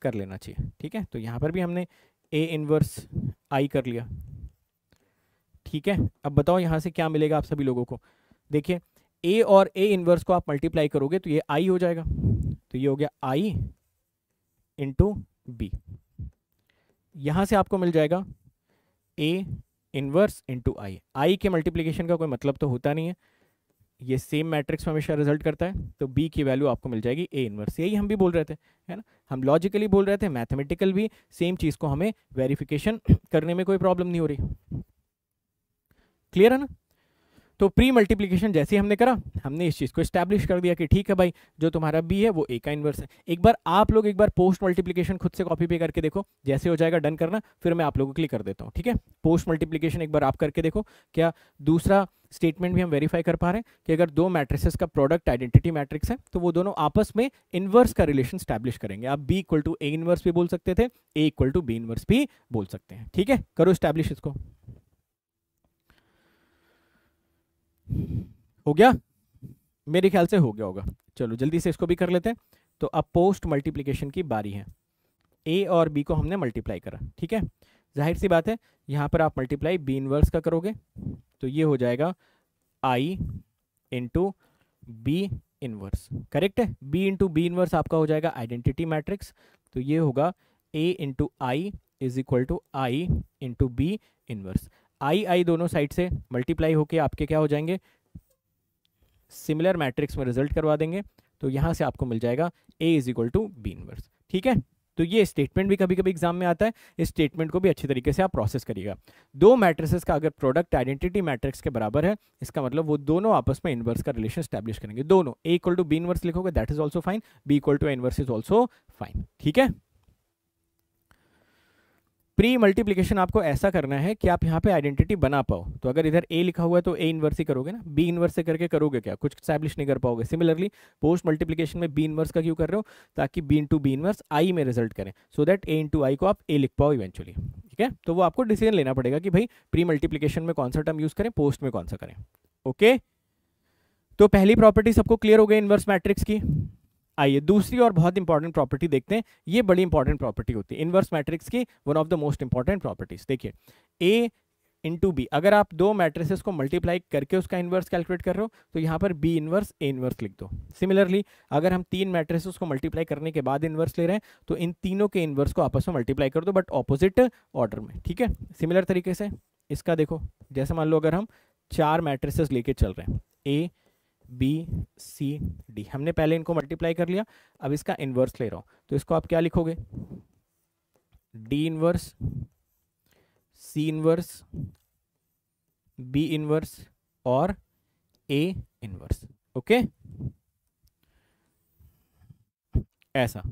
कर लेना चाहिए ठीक है तो यहाँ पर भी हमने ए इनवर्स आई कर लिया ठीक है अब बताओ यहाँ से क्या मिलेगा आप सभी लोगों को देखिए ए और ए इनवर्स को आप मल्टीप्लाई करोगे तो ये आई हो जाएगा तो ये हो गया आई इंटू बी यहां से आपको मिल जाएगा ए इनवर्स इंटू आई आई के मल्टीप्लीकेशन का कोई मतलब तो होता नहीं है ये सेम मैट्रिक्स में हमेशा रिजल्ट करता है तो बी की वैल्यू आपको मिल जाएगी ए इनवर्स यही हम भी बोल रहे थे है ना हम लॉजिकली बोल रहे थे मैथमेटिकल भी सेम चीज़ को हमें वेरिफिकेशन करने में कोई प्रॉब्लम नहीं हो रही क्लियर है ना तो प्री मल्टीप्लीकेशन जैसे ही हमने करा हमने इस चीज़ को स्टैब्लिश कर दिया कि ठीक है भाई जो तुम्हारा बी है वो ए का इन्वर्स है एक बार आप लोग एक बार पोस्ट मल्टीप्लीकेशन खुद से कॉपी पे करके देखो जैसे हो जाएगा डन करना फिर मैं आप लोगों को क्लिक कर देता हूँ ठीक है पोस्ट मल्टीप्लीकेशन एक बार आप करके देखो क्या दूसरा स्टेटमेंट भी हम वेरीफाई कर पा रहे हैं कि अगर दो मैट्रिसेस का प्रोडक्ट आइडेंटिटी मैट्रिक्स है तो वो दोनों आपस में इन्वर्स का रिलेशन स्टैब्लिश करेंगे आप B equal to A inverse भी बोल सकते थे A equal to B inverse भी बोल सकते हैं ठीक है करो स्टैब्लिश इसको हो गया मेरे ख्याल से हो गया होगा चलो जल्दी से इसको भी कर लेते हैं तो अब पोस्ट मल्टीप्लीकेशन की बारी है ए और बी को हमने मल्टीप्लाई करा ठीक है जाहिर सी बात है यहाँ पर आप मल्टीप्लाई बी इनवर्स का करोगे तो ये हो जाएगा I into B inverse correct है बी इंटू बी इनवर्स आपका हो जाएगा आइडेंटिटी मैट्रिक्स तो ये होगा A into I is equal to I into B inverse I I दोनों साइड से मल्टीप्लाई होकर आपके क्या हो जाएंगे सिमिलर मैट्रिक्स में रिजल्ट करवा देंगे तो यहां से आपको मिल जाएगा A is equal to B inverse ठीक है तो ये स्टेटमेंट भी कभी कभी एग्जाम में आता है इस स्टेटमेंट को भी अच्छे तरीके से आप प्रोसेस करिएगा दो मैट्रिसेस का अगर प्रोडक्ट आइडेंटिटी मैट्रिक्स के बराबर है इसका मतलब वो दोनों आपस में इनवर्स का रिलेशन स्टैब्लिश करेंगे दोनों A equal to B inverse लिखोगे that is also fine B equal to inverse is also fine ठीक है प्री मल्टीप्लीकेशन आपको ऐसा करना है कि आप यहाँ पे आइडेंटिटी बना पाओ तो अगर इधर ए लिखा हुआ है तो ए इनवर्स ही करोगे ना बी इनवर्स से करके करोगे क्या कुछ स्टैब्लिश नहीं कर पाओगे सिमिलरली पोस्ट मल्टीप्लीकेशन में बी इनवर्स का क्यों कर रहे हो ताकि B into B inverse I में रिजल्ट करें सो दैट ए इंटू आई को आप ए लिख पाओ इवेंचुअली ठीक है तो वो आपको डिसीजन लेना पड़ेगा कि भाई प्री मल्टीप्लीकेशन में कौन सा टर्म यूज करें पोस्ट में कौन सा करें ओके okay? तो पहली प्रॉपर्टी सबको क्लियर हो गई इनवर्स मैट्रिक्स की आइए दूसरी और बहुत इंपॉर्टेंट प्रॉपर्टी देखते हैं ये बड़ी इंपॉर्टेंट प्रॉपर्टी होती है इनवर्स मैट्रिक्स की one of the most important properties देखिए ए इंटू बी अगर आप दो मैट्रिसेस को मल्टीप्लाई करके उसका इन्वर्स कैलकुलेट कर रहे हो तो यहाँ पर बी इन्वर्स ए इन्वर्स लिख दो सिमिलरली अगर हम तीन मैट्रिसेस को मल्टीप्लाई करने के बाद इन्वर्स ले रहे हैं तो इन तीनों के इन्वर्स को आपस में मल्टीप्लाई कर दो बट ऑपोजिट ऑर्डर में ठीक है सिमिलर तरीके से इसका देखो जैसे मान लो अगर हम चार मैट्रिसेस लेके चल रहे हैं ए बी सी डी हमने पहले इनको मल्टीप्लाई कर लिया अब इसका इन्वर्स ले रहा हूँ तो इसको आप क्या लिखोगे D inverse C inverse B inverse और ए इन्वर्स ओके ऐसा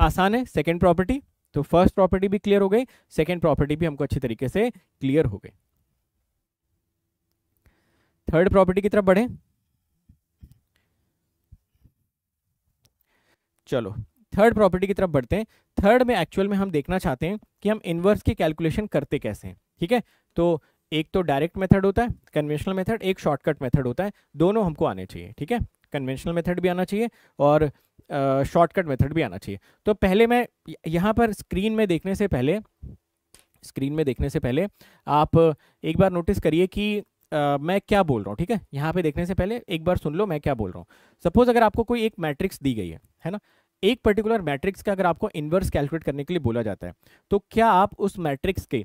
आसान है सेकेंड प्रॉपर्टी तो फर्स्ट प्रॉपर्टी भी क्लियर हो गई सेकेंड प्रॉपर्टी भी हमको अच्छे तरीके से क्लियर हो गई थर्ड प्रॉपर्टी की तरफ बढ़े चलो थर्ड प्रॉपर्टी की तरफ बढ़ते हैं थर्ड में एक्चुअल में हम देखना चाहते हैं कि हम इनवर्स की कैलकुलेशन करते कैसे हैं ठीक है तो एक तो डायरेक्ट मेथड होता है कन्वेंशनल मेथड एक शॉर्टकट मेथड होता है दोनों हमको आने चाहिए ठीक है कन्वेंशनल मेथड भी आना चाहिए और शॉर्टकट मेथड भी आना चाहिए तो पहले मैं यहाँ पर स्क्रीन में देखने से पहले स्क्रीन में देखने से पहले आप एक बार नोटिस करिए कि आ, मैं क्या बोल रहा हूँ ठीक है यहाँ पे देखने से पहले एक बार सुन लो मैं क्या बोल रहा हूँ सपोज अगर आपको कोई एक मैट्रिक्स दी गई है है ना एक पर्टिकुलर मैट्रिक्स का अगर आपको इन्वर्स कैलकुलेट करने के लिए बोला जाता है तो क्या आप उस मैट्रिक्स के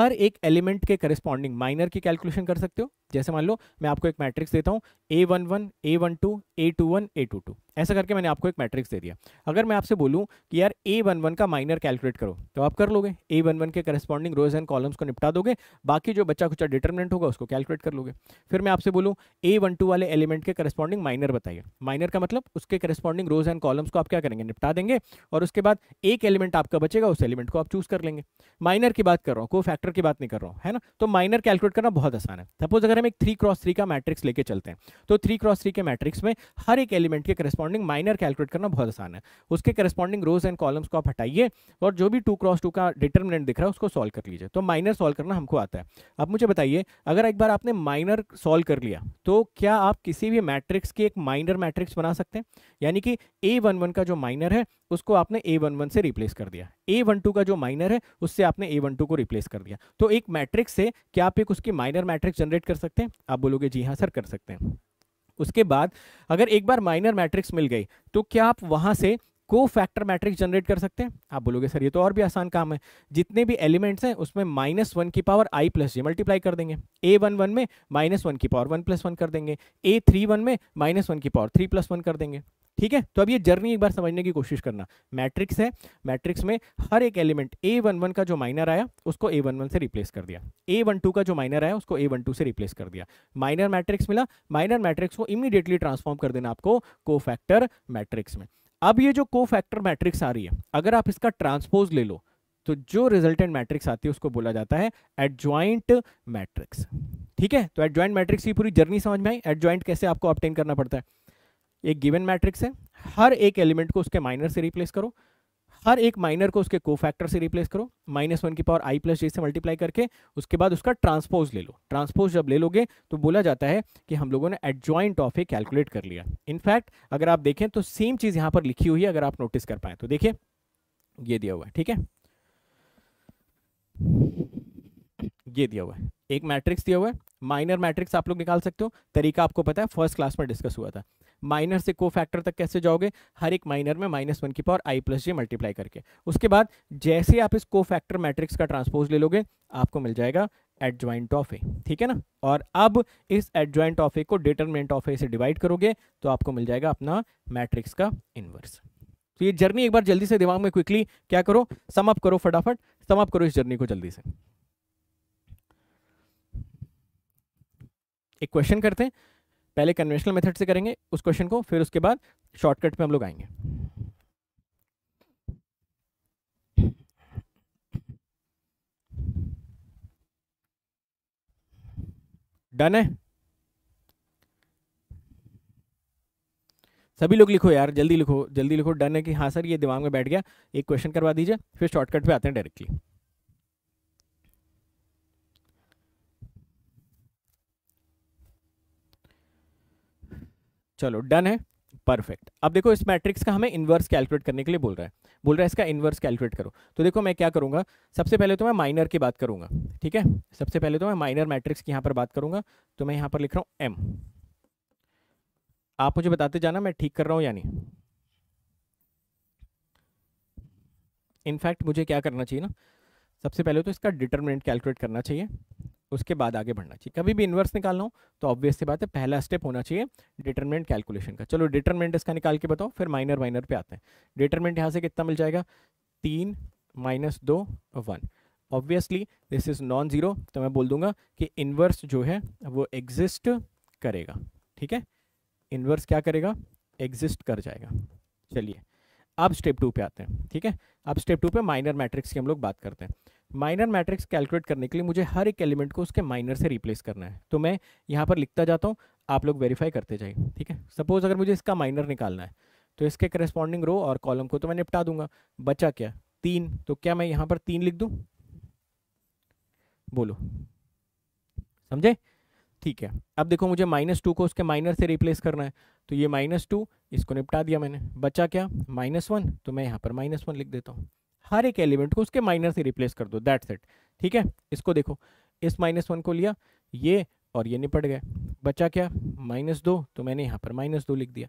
हर एक एलिमेंट के करिस्पॉन्डिंग माइनर की कैलकुलेशन कर सकते हो जैसे मान लो मैं आपको एक मैट्रिक्स देता हूँ A one one A one two A two one A two two ऐसा करके मैंने आपको एक मैट्रिक्स दे दिया अगर मैं आपसे बोलूँ कि यार ए वन वन का माइनर कैलकुलेट करो तो आप कर लोगे ए वन वन के करस्पॉन्डिंग रोज एंड कॉलम्स को निपटा दोगे बाकी जो बच्चा कुछ डिटर्मिनेंट होगा उसको कैलकुलेट कर लोगे फिर मैं आपसे बोलूँ ए वन टू वाले एलिमेंट के करस्पॉन्डिंग माइनर बताइए माइनर का मतलब उसके करस्पॉन्डिंग रोज एंड कॉलम्स को आप क्या करेंगे निपटा देंगे और उसके बाद एक एलिमेंट आपका बचेगा उस एलिमेंट को आप चूज कर लेंगे माइनर की बात कर रहा हूँ को फैक्टर की बात नहीं कर रहा हूँ है ना तो माइनर कैलकुलेट करना बहुत आसान है सपोज अगर हम एक थ्री क्रॉस थ्री का मैट्रिक्स लेके चलते हैं तो थ्री क्रॉस थ्री के मैट्रिक्स में हर एक एलिमेंट के करस्पॉन्डिंग माइनर कैलकुलेट करना बहुत आसान है उसके करस्पॉन्डिंग रोज एंड कॉलम्स को आप हटाइए और जो भी टू क्रॉस टू का डिटर्मिनेंट दिख रहा है उसको सॉल्व कर लीजिए तो माइनर सॉल्व करना हमको आता है अब मुझे बताइए अगर एक बार आपने माइनर सॉल्व कर लिया तो क्या आप किसी भी मैट्रिक्स की एक माइनर मैट्रिक्स बना सकते हैं यानी कि ए का जो माइनर है उसको आपने ए वन वन से रिप्लेस कर दिया ए वन टू का जो माइनर है उससे आपने ए वन टू को रिप्लेस कर दिया तो एक मैट्रिक्स से क्या आप एक उसकी माइनर मैट्रिक्स जनरेट कर सकते हैं आप बोलोगे जी हाँ सर कर सकते हैं उसके बाद अगर एक बार माइनर मैट्रिक्स मिल गई तो क्या आप वहाँ से को फैक्टर मैट्रिक्स जनरेट कर सकते हैं आप बोलोगे सर ये तो और भी आसान काम है जितने भी एलिमेंट्स हैं उसमें माइनस वन की power I plus J multiply कर देंगे ए वन वन में माइनस वन की पावर वन प्लस वन कर देंगे ए थ्री वन में माइनस वन की पावर थ्री प्लस वन कर देंगे ठीक है तो अब ये जर्नी एक बार समझने की कोशिश करना मैट्रिक्स है मैट्रिक्स में हर एक एलिमेंट ए वन वन का जो माइनर आया उसको ए वन वन से रिप्लेस कर दिया ए वन टू का जो माइनर आया उसको ए वन टू से रिप्लेस कर दिया माइनर मैट्रिक्स मिला माइनर मैट्रिक्स को इमीडिएटली ट्रांसफॉर्म कर देना आपको को फैक्टर मैट्रिक्स में अब ये जो को फैक्टर मैट्रिक्स आ रही है अगर आप इसका ट्रांसपोज ले लो तो जो रिजल्टेंट मैट्रिक्स आती है उसको बोला जाता है एडजॉइंट मैट्रिक्स ठीक है तो एडजॉइंट मैट्रिक्स की पूरी जर्नी समझ में आई एडजॉइंट कैसे आपको ऑप्टेन करना पड़ता है एक गिवन मैट्रिक्स है हर एक एलिमेंट को उसके माइनर से रिप्लेस करो हर एक माइनर को उसके को फैक्टर से रिप्लेस करो माइनस वन की पावर आई प्लस जी से मल्टीप्लाई करके उसके बाद उसका ट्रांसपोज ले लो ट्रांसपोज जब ले लोगे तो बोला जाता है कि हम लोगों ने एडजॉइंट ऑफ ए कैलकुलेट कर लिया इनफैक्ट अगर आप देखें तो सेम चीज़ यहां पर लिखी हुई है अगर आप नोटिस कर पाए तो देखिए ये दिया हुआ है ठीक है ये दिया हुआ है एक मैट्रिक्स दिया हुआ है माइनर मैट्रिक्स आप लोग निकाल सकते हो तरीका आपको पता है फर्स्ट क्लास में डिस्कस हुआ था माइनर से को फैक्टर तक कैसे जाओगे हर एक माइनर में माइनस वन की power I plus J multiply करके उसके बाद जैसे आप इस को फैक्टर मैट्रिक्स का ट्रांसपोज ले लोगे आपको मिल जाएगा एडजॉइंट ऑफ ए ठीक है ना और अब इस एडजॉइंट ऑफ ए को डिटर्मिनेंट ऑफ ए से डिवाइड करोगे तो आपको मिल जाएगा अपना मैट्रिक्स का इनवर्स तो ये जर्नी एक बार जल्दी से दिमाग में क्विकली क्या करो समअप करो फटाफट समअप करो इस जर्नी को जल्दी से एक क्वेश्चन करते हैं पहले कन्वेंशनल मेथड से करेंगे उस क्वेश्चन को फिर उसके बाद शॉर्टकट पे हम लोग आएंगे डन है सभी लोग लिखो यार जल्दी लिखो जल्दी लिखो डन है कि हाँ सर ये दिमाग में बैठ गया एक क्वेश्चन करवा दीजिए फिर शॉर्टकट पे आते हैं डायरेक्टली चलो डन है परफेक्ट अब देखो इस मैट्रिक्स का हमें इन्वर्स कैलकुलेट करने के लिए बोल रहा है बोल रहा है इसका इन्वर्स कैलकुलेट करो तो देखो मैं क्या करूंगा सबसे पहले तो मैं माइनर की बात करूंगा ठीक है सबसे पहले तो मैं माइनर मैट्रिक्स की यहाँ पर बात करूंगा तो मैं यहाँ पर लिख रहा हूँ एम आप मुझे बताते जाना मैं ठीक कर रहा हूँ यानी इनफैक्ट मुझे क्या करना चाहिए ना सबसे पहले तो इसका डिटर्मिनेंट कैलकुलेट करना चाहिए उसके बाद आगे बढ़ना चाहिए कभी भी इन्वर्स निकालना हो तो ऑब्वियस सी बात है पहला स्टेप होना चाहिए डिटरमिनेंट कैलकुलेशन का चलो डिटरमिनेंट इसका निकाल के बताओ फिर माइनर माइनर पे आते हैं डिटरमिनेंट यहाँ से कितना मिल जाएगा तीन माइनस दो one obviously this is non zero तो मैं बोल दूंगा कि इन्वर्स जो है वो एग्जिस्ट करेगा ठीक है इन्वर्स क्या करेगा एग्जिस्ट कर जाएगा चलिए अब स्टेप टू पे आते हैं ठीक है अब स्टेप टू पे माइनर मैट्रिक्स की हम लोग बात करते हैं माइनर मैट्रिक्स कैलकुलेट करने के लिए मुझे हर एक एलिमेंट को उसके माइनर से रिप्लेस करना है तो मैं यहाँ पर लिखता जाता हूँ आप लोग वेरीफाई करते जाइए ठीक है सपोज अगर मुझे इसका माइनर निकालना है तो इसके करस्पॉन्डिंग रो और कॉलम को तो मैं निपटा दूंगा बचा क्या तीन तो क्या मैं यहाँ पर तीन लिख दूँ बोलो समझे ठीक है अब देखो मुझे माइनस टू को उसके माइनर से रिप्लेस करना है तो ये माइनस टू इसको निपटा दिया मैंने बचा क्या माइनस वन तो मैं यहाँ पर माइनस वन लिख देता हूँ हर एक एलिमेंट को उसके माइनर से रिप्लेस कर दो दैट्स सेट ठीक है इसको देखो इस माइनस वन को लिया ये और ये निपट गए बचा क्या माइनस दो तो मैंने यहाँ पर माइनस दो लिख दिया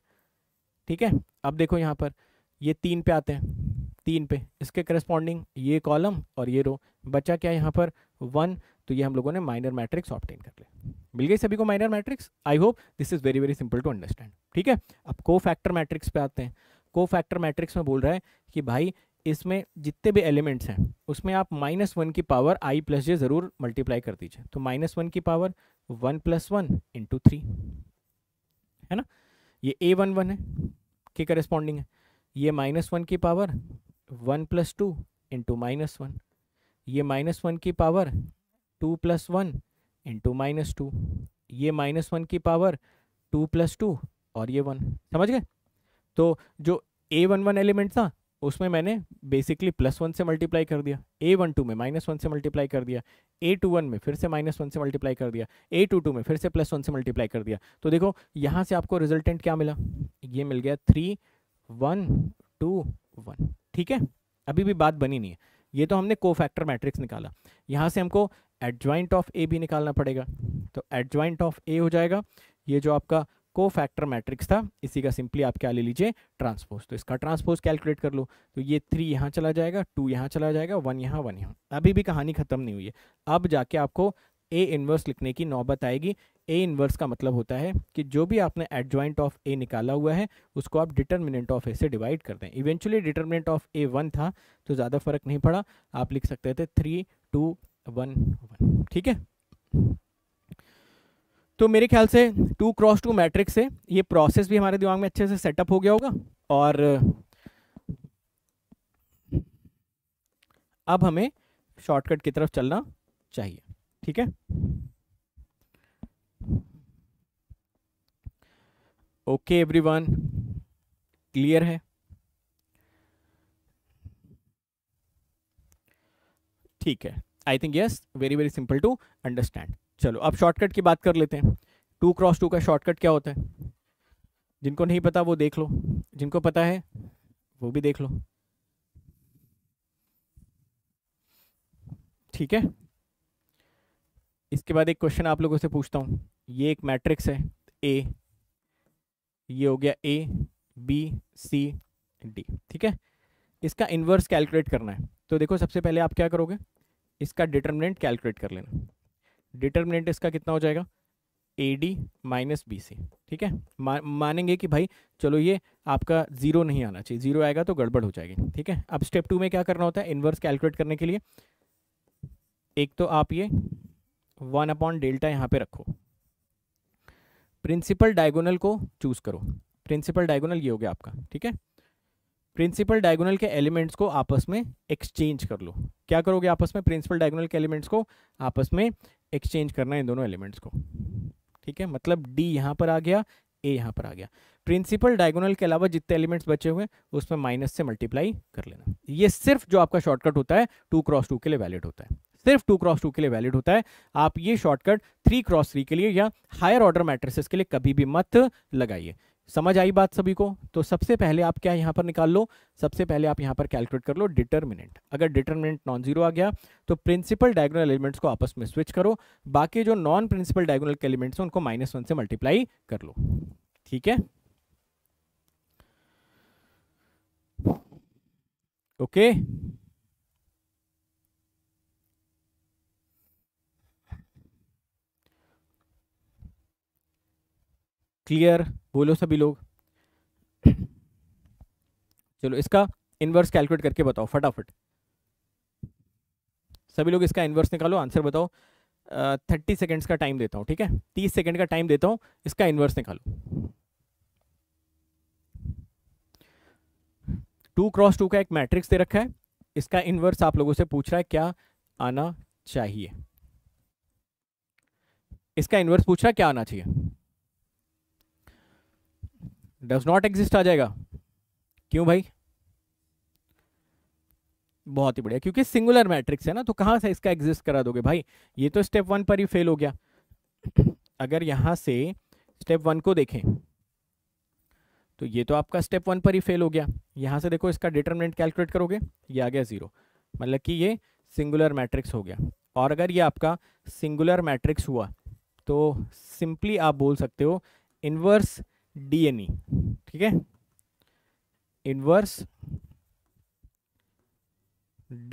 ठीक है अब देखो यहाँ पर ये तीन पे आते हैं तीन पे इसके करस्पॉन्डिंग ये कॉलम और ये रो बचा क्या यहाँ पर वन तो ये हम लोगों ने माइनर मैट्रिक्स ऑप्टेन कर लिया मिल गई सभी को minor matrix I hope this is very very simple to understand ठीक है अब को फैक्टर मैट्रिक्स पे आते हैं को फैक्टर मैट्रिक्स में बोल रहा है कि भाई इसमें जितने भी एलिमेंट्स हैं उसमें आप माइनस वन की पावर आई प्लस जे ज़रूर मल्टीप्लाई कर दीजिए तो माइनस वन की power one plus one into three है ना ये ए वन वन है के करस्पॉन्डिंग है ये माइनस वन की power one plus two into minus one ये माइनस वन की power two plus one into minus two ये माइनस वन की पावर टू प्लस टू और ये वन समझ गए तो जो ए वन वन एलिमेंट था उसमें मैंने बेसिकली प्लस वन से मल्टीप्लाई कर दिया ए वन टू में माइनस वन से मल्टीप्लाई कर दिया ए टू वन में फिर से माइनस वन से मल्टीप्लाई कर दिया ए टू टू में फिर से प्लस वन से मल्टीप्लाई कर दिया तो देखो यहाँ से आपको रिजल्टेंट क्या मिला ये मिल गया थ्री वन टू वन ठीक है अभी भी बात बनी नहीं है ये तो हमने को फैक्टर मैट्रिक्स निकाला यहाँ से हमको एडजॉइंट ऑफ ए भी निकालना पड़ेगा तो एडजॉइंट ऑफ ए हो जाएगा ये जो आपका को फैक्टर मैट्रिक्स था इसी का सिंपली आप क्या ले लीजिए ट्रांसपोज तो इसका ट्रांसपोज कैलकुलेट कर लो तो ये थ्री यहाँ चला जाएगा टू यहाँ चला जाएगा वन यहाँ वन यहाँ अभी भी कहानी खत्म नहीं हुई है अब जाके आपको ए इन्वर्स लिखने की नौबत आएगी ए इन्वर्स का मतलब होता है कि जो भी आपने एडजॉइंट ऑफ ए निकाला हुआ है उसको आप डिटर्मिनेंट ऑफ ए से डिवाइड कर दें eventually determinant of A one था तो ज़्यादा फर्क नहीं पड़ा आप लिख सकते थे थ्री टू वन वन ठीक है तो मेरे ख्याल से टू क्रॉस टू मैट्रिक्स से ये प्रोसेस भी हमारे दिमाग में अच्छे से सेटअप हो गया होगा और अब हमें शॉर्टकट की तरफ चलना चाहिए ठीक है ओके एवरीवन क्लियर है ठीक है I think yes very very simple to understand चलो अब शॉर्टकट की बात कर लेते हैं टू क्रॉस टू का शॉर्टकट क्या होता है जिनको नहीं पता वो देख लो जिनको पता है वो भी देख लो ठीक है इसके बाद एक क्वेश्चन आप लोगों से पूछता हूँ ये एक मैट्रिक्स है ए ये हो गया ए बी सी डी ठीक है इसका इन्वर्स कैलकुलेट करना है तो देखो सबसे पहले आप क्या करोगे इसका डिटर्मिनेंट कैलकुलेट कर लेना डिटर्मिनेंट इसका कितना हो जाएगा A D minus B C ठीक है मा, मानेंगे कि भाई चलो ये आपका जीरो नहीं आना चाहिए जीरो आएगा तो गड़बड़ हो जाएगी ठीक है अब स्टेप टू में क्या करना होता है इन्वर्स कैलकुलेट करने के लिए एक तो आप ये वन अपॉन डेल्टा यहाँ पे रखो प्रिंसिपल डायगोनल को चूज़ करो प्रिंसिपल डायगोनल ये हो गया आपका ठीक है प्रिंसिपल डायगोनल के एलिमेंट्स को आपस में एक्सचेंज कर लो क्या करोगे आपस में प्रिंसिपल डायगोनल के एलिमेंट्स को आपस में एक्सचेंज करना है इन दोनों एलिमेंट्स को ठीक है मतलब डी यहाँ पर आ गया ए यहाँ पर आ गया प्रिंसिपल डायगोनल के अलावा जितने एलिमेंट्स बचे हुए उसमें माइनस से मल्टीप्लाई कर लेना ये सिर्फ जो आपका शॉर्टकट होता है टू क्रॉस टू के लिए वैलिड होता है सिर्फ टू क्रॉस टू के लिए वैलिड होता है आप ये शॉर्टकट थ्री क्रॉस थ्री के लिए या हायर ऑर्डर मैट्रिसेस के लिए कभी भी मत लगाइए समझ आई बात सभी को तो सबसे पहले आप क्या यहाँ पर निकाल लो सबसे पहले आप यहाँ पर कैलकुलेट कर लो डिटर्मिनेंट अगर डिटर्मिनेंट नॉन जीरो आ गया तो प्रिंसिपल डायगोनल एलिमेंट्स को आपस में स्विच करो बाकी जो नॉन प्रिंसिपल डायगोनल के एलिमेंट्स हैं उनको माइनस वन से मल्टीप्लाई कर लो ठीक है ओके okay. क्लियर बोलो सभी लोग चलो इसका इन्वर्स कैलकुलेट करके बताओ फटाफट सभी लोग इसका इन्वर्स निकालो आंसर बताओ थर्टी uh, सेकेंड्स का टाइम देता हूँ ठीक है तीस सेकेंड का टाइम देता हूँ इसका इन्वर्स निकालो टू क्रॉस टू का एक मैट्रिक्स दे रखा है इसका इन्वर्स आप लोगों से पूछ रहा है क्या आना चाहिए इसका इन्वर्स पूछ रहा है क्या आना चाहिए डज नॉट एग्जिस्ट आ जाएगा क्यों भाई बहुत ही बढ़िया क्योंकि सिंगुलर मैट्रिक्स है ना तो कहां से इसका एग्जिस्ट करा दोगे भाई ये तो स्टेप वन पर ही फेल हो गया अगर यहां से स्टेप वन को देखें तो ये तो आपका स्टेप वन पर ही फेल हो गया यहां से देखो इसका डिटर्मिनेंट कैलकुलेट करोगे ये आ गया ज़ीरो मतलब कि ये सिंगुलर मैट्रिक्स हो गया और अगर ये आपका सिंगुलर मैट्रिक्स हुआ तो सिंपली आप बोल सकते हो इनवर्स डीएनई ठीक है inverse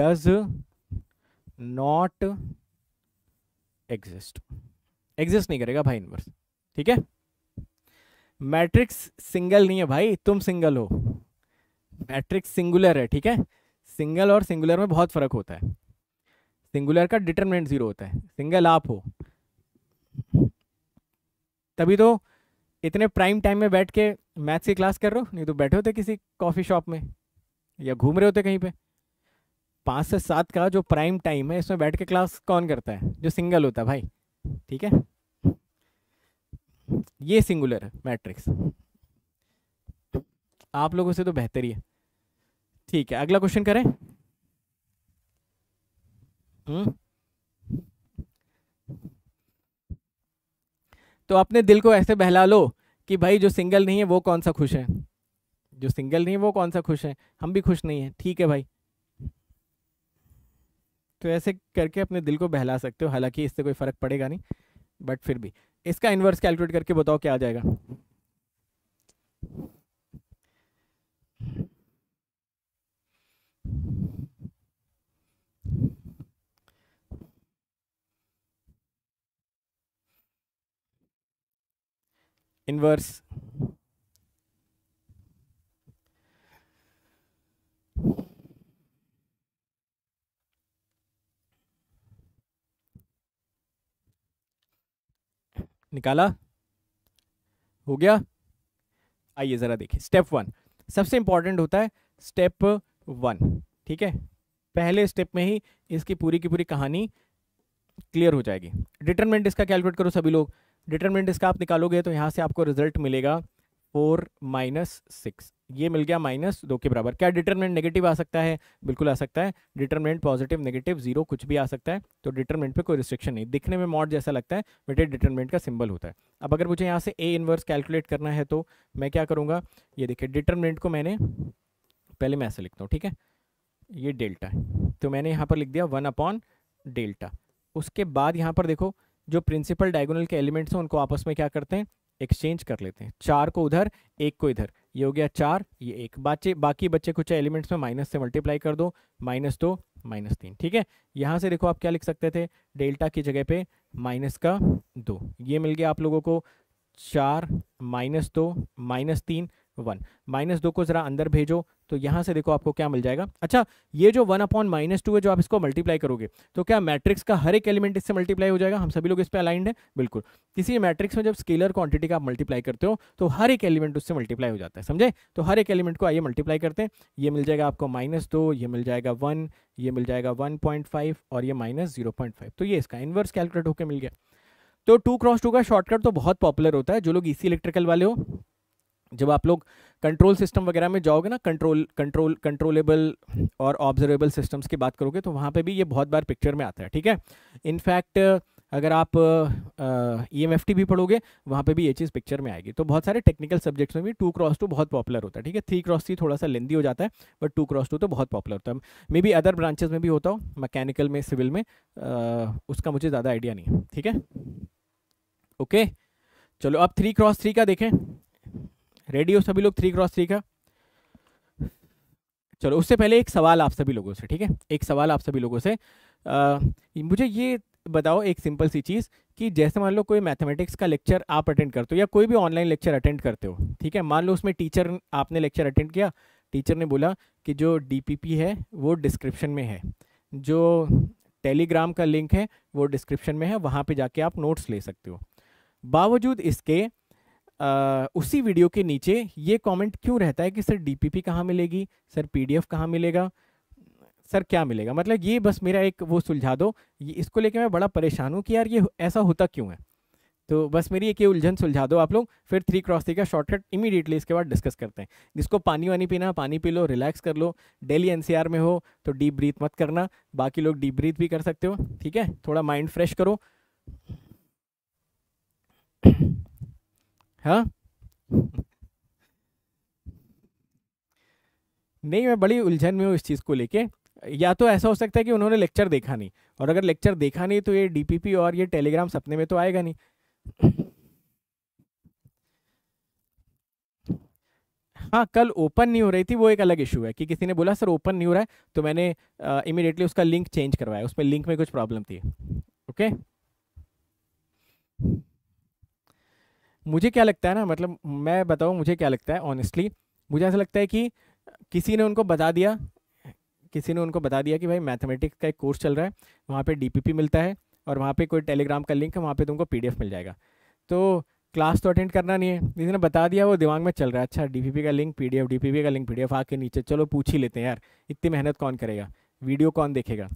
does not exist exist नहीं करेगा भाई इनवर्स ठीक है मैट्रिक्स सिंगल नहीं है भाई तुम सिंगल हो मैट्रिक्स सिंगुलर है ठीक है सिंगल और सिंगुलर में बहुत फर्क होता है सिंगुलर का डिटरमिनेंट जीरो होता है सिंगल आप हो तभी तो इतने प्राइम टाइम में बैठ के मैथ्स की क्लास कर रहे हो नहीं तो बैठे होते किसी कॉफ़ी शॉप में या घूम रहे होते कहीं पे पाँच से सात का जो प्राइम टाइम है इसमें बैठ के क्लास कौन करता है जो सिंगल होता है भाई ठीक है ये सिंगुलर है मैट्रिक्स आप लोगों से तो बेहतर ही है ठीक है अगला क्वेश्चन करें हम्म तो अपने दिल को ऐसे बहला लो कि भाई जो सिंगल नहीं है वो कौन सा खुश है जो सिंगल नहीं है वो कौन सा खुश है हम भी खुश नहीं है ठीक है भाई तो ऐसे करके अपने दिल को बहला सकते हो हालांकि इससे कोई फ़र्क पड़ेगा नहीं बट फिर भी इसका इन्वर्स कैलकुलेट करके बताओ क्या आ जाएगा inverse निकाला हो गया आइए जरा देखिए स्टेप वन सबसे इंपॉर्टेंट होता है स्टेप वन ठीक है पहले स्टेप में ही इसकी पूरी की पूरी कहानी क्लियर हो जाएगी डिटर्मेंट इसका कैलकुलेट करो सभी लोग डिटर्मिनेंट इसका आप निकालोगे तो यहाँ से आपको रिजल्ट मिलेगा फोर माइनस सिक्स ये मिल गया माइनस दो के बराबर क्या डिटर्मिनेंट नेगेटिव आ सकता है बिल्कुल आ सकता है डिटर्मिनेंट पॉजिटिव नेगेटिव जीरो कुछ भी आ सकता है तो डिटर्मिनेंट पे कोई रिस्ट्रिक्शन नहीं दिखने में मॉड जैसा लगता है बट ये डिटर्मिनेंट का सिंबल होता है अब अगर मुझे यहाँ से ए इनवर्स कैलकुलेट करना है तो मैं क्या करूँगा ये देखिए डिटर्मिनेंट को मैंने पहले मैं ऐसा लिखता हूँ ठीक है ये डेल्टा है तो मैंने यहाँ पर लिख दिया वन अपॉन डेल्टा उसके बाद यहाँ पर देखो जो प्रिंसिपल डायगोनल के एलिमेंट्स हैं उनको आपस में क्या करते हैं एक्सचेंज कर लेते हैं चार को उधर एक को इधर ये हो गया चार ये एक बच्चे बाकी बच्चे कुछ एलिमेंट्स में माइनस से मल्टीप्लाई कर दो माइनस दो माइनस तीन ठीक है यहाँ से देखो आप क्या लिख सकते थे डेल्टा की जगह पे माइनस का दो ये मिल गया आप लोगों को चार माइनस दो माइनस तीन वन माइनस दो को ज़रा अंदर भेजो तो यहाँ से देखो आपको क्या मिल जाएगा अच्छा ये जो वन अपॉन माइनस टू है जो आप इसको मल्टीप्लाई करोगे तो क्या मैट्रिक्स का हर एक एलिमेंट इससे मल्टीप्लाई हो जाएगा हम सभी लोग इस पर अलाइंड है बिल्कुल किसी मैट्रिक्स में जब स्केलर क्वांटिटी का आप मल्टीप्लाई करते हो तो हर एक एलिमेंट उससे मल्टीप्लाई हो जाता है समझे तो हर एक एलिमेंट को आइए मल्टीप्लाई करते हैं ये मिल जाएगा आपको माइनस दो ये मिल जाएगा वन ये मिल जाएगा वन पॉइंट फाइव और ये माइनस जीरो पॉइंट फाइव तो ये इसका इन्वर्स कैलकुलेट होकर मिल गया तो टू क्रॉस टू का शॉर्टकट तो बहुत पॉपुलर होता है जो लोग इसी e इलेक्ट्रिकल वाले हो जब आप लोग कंट्रोल सिस्टम वगैरह में जाओगे ना कंट्रोल कंट्रोल कंट्रोलेबल और ऑब्जर्वेबल सिस्टम्स की बात करोगे तो वहाँ पे भी ये बहुत बार पिक्चर में आता है ठीक है इनफैक्ट अगर आप ई एम e भी पढ़ोगे वहाँ पे भी ये चीज़ पिक्चर में आएगी तो बहुत सारे टेक्निकल सब्जेक्ट्स में भी टू क्रॉस टू बहुत पॉपुलर होता है ठीक है थ्री क्रॉस थ्री थोड़ा सा लेंदी हो जाता है बट टू क्रॉस टू तो बहुत पॉपुलर होता है मे बी अदर ब्रांचेज में भी होता हो मैकेनिकल में सिविल में uh, उसका मुझे ज़्यादा आइडिया नहीं है ठीक है ओके चलो अब थ्री क्रॉस थ्री का देखें रेडी हो सभी लोग थ्री क्रॉस थ्री का चलो उससे पहले एक सवाल आप सभी लोगों से ठीक है एक सवाल आप सभी लोगों से आ, मुझे ये बताओ एक सिंपल सी चीज़ कि जैसे मान लो कोई मैथमेटिक्स का लेक्चर आप अटेंड करते हो या कोई भी ऑनलाइन लेक्चर अटेंड करते हो ठीक है मान लो उसमें टीचर आपने लेक्चर अटेंड किया टीचर ने बोला कि जो डीपीपी है वो डिस्क्रिप्शन में है जो टेलीग्राम का लिंक है वो डिस्क्रिप्शन में है वहाँ पे जाके आप नोट्स ले सकते हो बावजूद इसके आ, उसी वीडियो के नीचे ये कमेंट क्यों रहता है कि सर पी कहाँ मिलेगी सर एफ कहाँ मिलेगा सर क्या मिलेगा मतलब ये बस मेरा एक वो सुलझा दो ये इसको लेके मैं बड़ा परेशान हूँ कि यार ये ऐसा होता क्यों है तो बस मेरी एक ये उलझन सुलझा दो आप लोग फिर थ्री क्रॉस थ्री का शॉर्टकट इमीडिएटली इसके बाद डिस्कस करते हैं जिसको पानी वानी पीना पानी पी लो रिलैक्स कर लो डेली एनसीआर में हो तो डीप ब्रीथ मत करना बाकी लोग डीप ब्रीथ भी कर सकते हो ठीक है थोड़ा माइंड फ्रेश करो हाँ नहीं मैं बड़ी उलझन में हूँ इस चीज़ को लेके या तो ऐसा हो सकता है कि उन्होंने लेक्चर देखा नहीं और अगर लेक्चर देखा नहीं तो ये डीपीपी और ये टेलीग्राम सपने में तो आएगा नहीं हाँ कल ओपन नहीं हो रही थी वो एक अलग इशू है कि किसी ने बोला सर ओपन नहीं हो रहा है तो मैंने इमिडिएटली उसका लिंक चेंज करवाया उसमें लिंक में कुछ प्रॉब्लम थी ओके okay? मुझे क्या लगता है ना मतलब मैं बताऊँ मुझे क्या लगता है ऑनेस्टली मुझे ऐसा लगता है कि किसी ने उनको बता दिया किसी ने उनको बता दिया कि भाई मैथमेटिक्स का एक कोर्स चल रहा है वहाँ पे डीपीपी मिलता है और वहाँ पे कोई टेलीग्राम का लिंक है वहाँ पे तुमको पीडीएफ मिल जाएगा तो क्लास तो अटेंड करना नहीं है किसी ने बता दिया वो दिमाग में चल रहा है अच्छा डीपीपी का लिंक पीडीएफ डीपीपी का लिंक पीडीएफ आके नीचे चलो पूछ ही लेते हैं यार इतनी मेहनत कौन करेगा वीडियो कौन देखेगा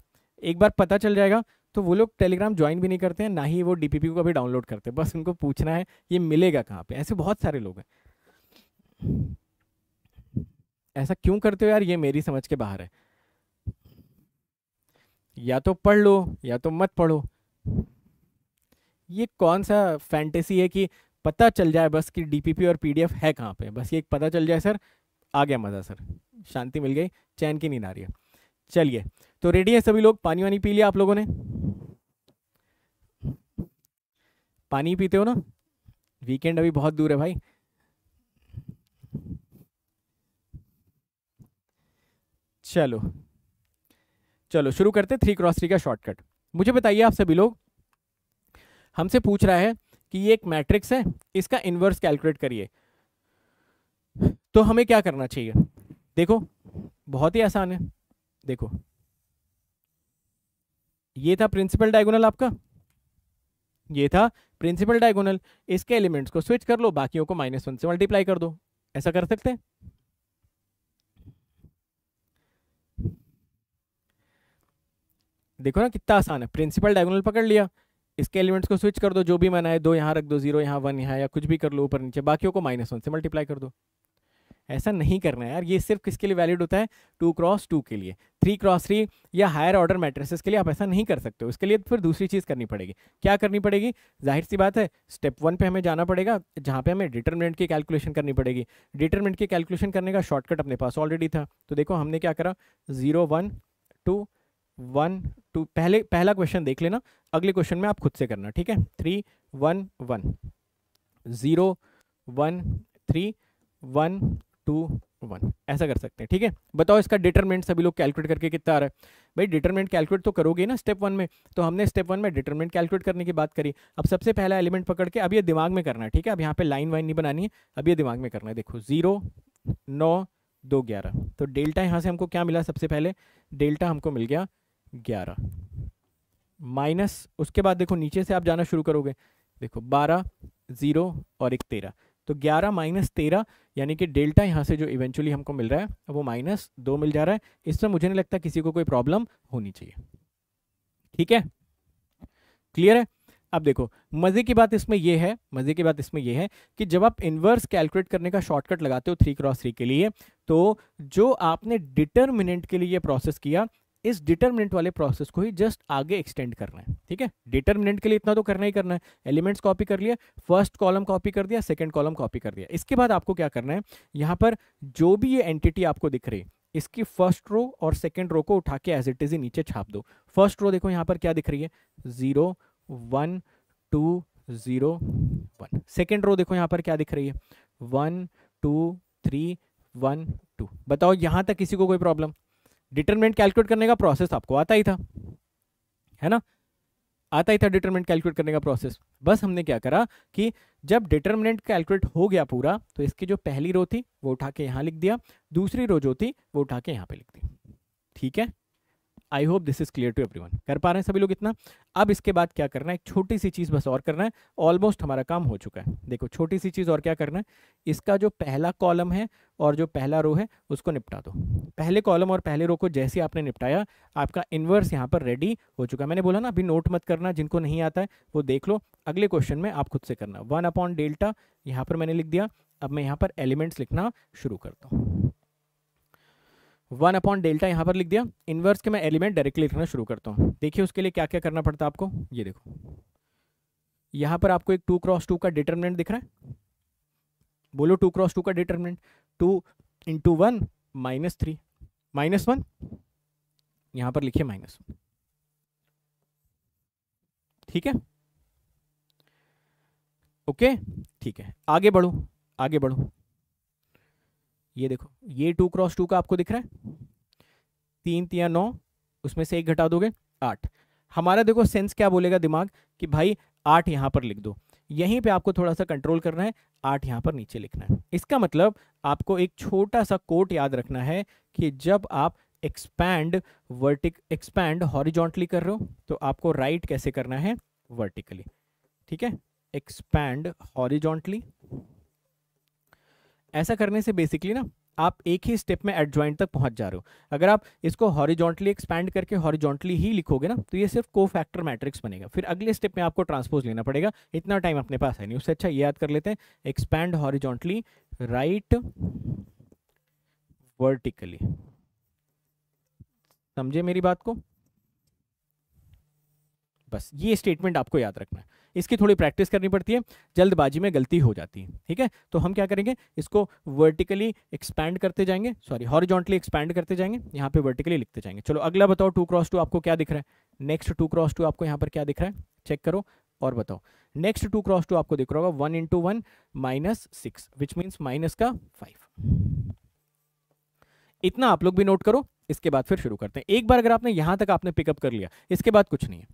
एक बार पता चल जाएगा तो वो लोग टेलीग्राम ज्वाइन भी नहीं करते हैं ना ही वो डीपीपी को कभी डाउनलोड करते बस उनको पूछना है ये मिलेगा कहाँ पे ऐसे बहुत सारे लोग हैं ऐसा क्यों करते हो यार ये मेरी समझ के बाहर है या तो पढ़ लो या तो मत पढ़ो ये कौन सा फैंटेसी है कि पता चल जाए बस कि डीपीपी और पीडीएफ है कहाँ पे बस ये पता चल जाए सर आ गया मज़ा सर शांति मिल गई चैन की नींद आ रही है चलिए तो रेडी है सभी लोग पानी वानी पी लिया आप लोगों ने पानी पीते हो ना वीकेंड अभी बहुत दूर है भाई चलो चलो शुरू करते थ्री क्रॉस थ्री का शॉर्टकट मुझे बताइए आप सभी लोग हमसे पूछ रहा है कि ये एक मैट्रिक्स है इसका इन्वर्स कैलकुलेट करिए तो हमें क्या करना चाहिए देखो बहुत ही आसान है देखो ये था प्रिंसिपल डायगोनल आपका ये था प्रिंसिपल डायगोनल इसके एलिमेंट्स को स्विच कर लो बाकियों को माइनस वन से मल्टीप्लाई कर दो ऐसा कर सकते हैं देखो ना कितना आसान है प्रिंसिपल डायगोनल पकड़ लिया इसके एलिमेंट्स को स्विच कर दो जो भी मना है दो यहां रख दो जीरो यहां वन यहां या कुछ भी कर लो ऊपर नीचे बाकियों को माइनस वन से मल्टीप्लाई कर दो ऐसा नहीं करना है यार ये सिर्फ किसके लिए वैलिड होता है टू क्रॉस टू के लिए थ्री क्रॉस थ्री या हायर ऑर्डर मैट्रेसेस के लिए आप ऐसा नहीं कर सकते उसके लिए फिर दूसरी चीज़ करनी पड़ेगी क्या करनी पड़ेगी जाहिर सी बात है स्टेप वन पे हमें जाना पड़ेगा जहाँ पे हमें डिटर्मिनेंट की कैलकुलेशन करनी पड़ेगी डिटर्मिनेंट की कैलकुलेशन करने का शॉर्टकट अपने पास ऑलरेडी था तो देखो हमने क्या करा zero one two one two पहले पहला क्वेश्चन देख लेना अगले क्वेश्चन में आप खुद से करना ठीक है three one one zero one three one two one ऐसा कर सकते हैं ठीक है बताओ इसका डिटरमेंट सभी लोग कैलकुलेट करके कितना आ रहा है भाई डिटरमेंट कैलकुलेट तो करोगे ना स्टेप वन में तो हमने स्टेप वन में डिटरमिनेंट कैलकुलेट करने की बात करी अब सबसे पहला एलिमेंट पकड़ के अब ये दिमाग में करना है ठीक है अब यहाँ पे लाइन वाइन नहीं बनानी है अब ये दिमाग में करना है देखो जीरो नौ दो ग्यारह तो डेल्टा यहाँ से हमको क्या मिला सबसे पहले डेल्टा हमको मिल गया ग्यारह माइनस उसके बाद देखो नीचे से आप जाना शुरू करोगे देखो बारह ज़ीरो और एक तेरह तो 11 माइनस तेरह यानी कि डेल्टा यहाँ से जो इवेंचुअली हमको मिल रहा है वो माइनस दो मिल जा रहा है इससे मुझे नहीं लगता किसी को कोई प्रॉब्लम होनी चाहिए ठीक है क्लियर है अब देखो मज़े की बात इसमें यह है मज़े की बात इसमें यह है कि जब आप इन्वर्स कैलकुलेट करने का शॉर्टकट लगाते हो थ्री क्रॉस थ्री के लिए तो जो आपने डिटर्मिनेंट के लिए प्रोसेस किया इस डिटर्मिनेंट वाले प्रोसेस को ही जस्ट आगे एक्सटेंड करना है ठीक है डिटर्मिनेंट के लिए इतना तो करना ही करना है एलिमेंट्स कॉपी कर लिया फर्स्ट कॉलम कॉपी कर दिया सेकंड कॉलम कॉपी कर दिया इसके बाद आपको क्या करना है यहाँ पर जो भी ये एंटिटी आपको दिख रही इसकी फर्स्ट रो और सेकेंड रो को उठा के एज इट इज नीचे छाप दो फर्स्ट रो देखो यहाँ पर क्या दिख रही है zero one two zero one second row देखो यहाँ पर क्या दिख रही है one two three one two बताओ यहाँ तक किसी को कोई प्रॉब्लम डिटरमिनेंट कैलकुलेट करने का प्रोसेस आपको आता ही था है ना आता ही था डिटरमिनेंट कैलकुलेट करने का प्रोसेस बस हमने क्या करा कि जब डिटरमिनेंट कैलकुलेट हो गया पूरा तो इसकी जो पहली रो थी वो उठा के यहाँ लिख दिया दूसरी रो जो थी वो उठा के यहाँ पे लिख दी ठीक है I hope this is clear to every कर पा रहे हैं सभी लोग इतना अब इसके बाद क्या करना है एक छोटी सी चीज़ बस और करना है ऑलमोस्ट हमारा काम हो चुका है देखो छोटी सी चीज़ और क्या करना है इसका जो पहला कॉलम है और जो पहला रो है उसको निपटा दो पहले कॉलम और पहले रो को जैसे आपने निपटाया आपका इन्वर्स यहाँ पर रेडी हो चुका है मैंने बोला ना अभी नोट मत करना जिनको नहीं आता है वो देख लो अगले क्वेश्चन में आप खुद से करना वन अपॉन डेल्टा यहाँ पर मैंने लिख दिया अब मैं यहाँ पर एलिमेंट्स लिखना शुरू करता हूँ वन अपॉन डेल्टा यहाँ पर लिख दिया इन्वर्स के मैं एलिमेंट डायरेक्टली लिखना शुरू करता हूँ देखिए उसके लिए क्या क्या करना पड़ता है आपको ये देखो यहाँ पर आपको एक टू क्रॉस टू का डिटर्मिनेंट दिख रहा है बोलो टू क्रॉस टू का determinant two into one minus three minus one यहाँ पर लिखिए माइनस वन ठीक है ओके ठीक है आगे बढ़ो आगे बढ़ो ये देखो ये टू क्रॉस टू का आपको दिख रहा है तीन तिया नौ उसमें से एक घटा दोगे आठ हमारा देखो सेंस क्या बोलेगा दिमाग कि भाई आठ यहाँ पर लिख दो यहीं पे आपको थोड़ा सा कंट्रोल करना है आठ यहाँ पर नीचे लिखना है इसका मतलब आपको एक छोटा सा कोट याद रखना है कि जब आप एक्सपैंड वर्टिक एक्सपैंड हॉरिजॉन्टली कर रहे हो तो आपको राइट right कैसे करना है वर्टिकली ठीक है एक्सपैंड हॉरिजॉन्टली ऐसा करने से बेसिकली ना आप एक ही स्टेप में एडजॉइंट तक पहुंच जा रहे हो अगर आप इसको हॉरिजॉन्टली एक्सपैंड करके हॉरिजॉन्टली ही लिखोगे ना तो ये सिर्फ को फैक्टर मैट्रिक्स बनेगा फिर अगले स्टेप में आपको ट्रांसपोज लेना पड़ेगा इतना टाइम अपने पास है नहीं उससे अच्छा याद कर लेते हैं एक्सपैंड हॉरिजॉन्टली राइट वर्टिकली समझे मेरी बात को बस ये स्टेटमेंट आपको याद रखना है इसकी थोड़ी प्रैक्टिस करनी पड़ती है जल्दबाजी में गलती हो जाती है ठीक है तो हम क्या करेंगे इसको वर्टिकली एक्सपैंड करते जाएंगे सॉरी हॉरिजॉन्टली एक्सपैंड करते जाएंगे यहाँ पे वर्टिकली लिखते जाएंगे चलो अगला बताओ टू क्रॉस टू आपको क्या दिख रहा है नेक्स्ट टू क्रॉस टू आपको यहाँ पर क्या दिख रहा है चेक करो और बताओ नेक्स्ट टू क्रॉस टू आपको दिख रहा होगा one into one minus six which means minus का फाइव इतना आप लोग भी नोट करो इसके बाद फिर शुरू करते हैं एक बार अगर आपने यहाँ तक आपने पिकअप कर लिया इसके बाद कुछ नहीं है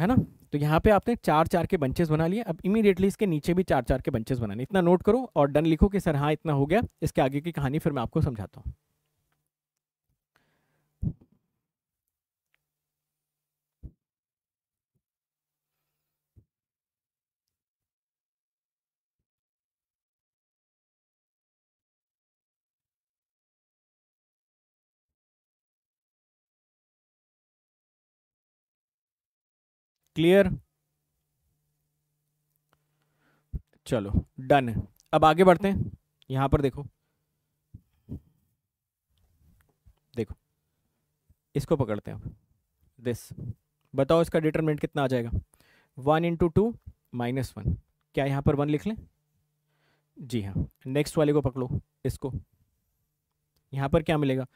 है ना तो यहाँ पे आपने चार चार के बंचेस बना लिए अब इमीडिएटली इसके नीचे भी चार चार के बंचेस बनाने इतना नोट करो और डन लिखो कि सर हाँ इतना हो गया इसके आगे की कहानी फिर मैं आपको समझाता हूँ क्लियर चलो डन है अब आगे बढ़ते हैं यहां पर देखो देखो इसको पकड़ते हैं अब दिस बताओ इसका डिटरमिनेंट कितना आ जाएगा one into two minus one क्या यहां पर वन लिख लें जी हाँ नेक्स्ट वाले को पकड़ो इसको यहां पर क्या मिलेगा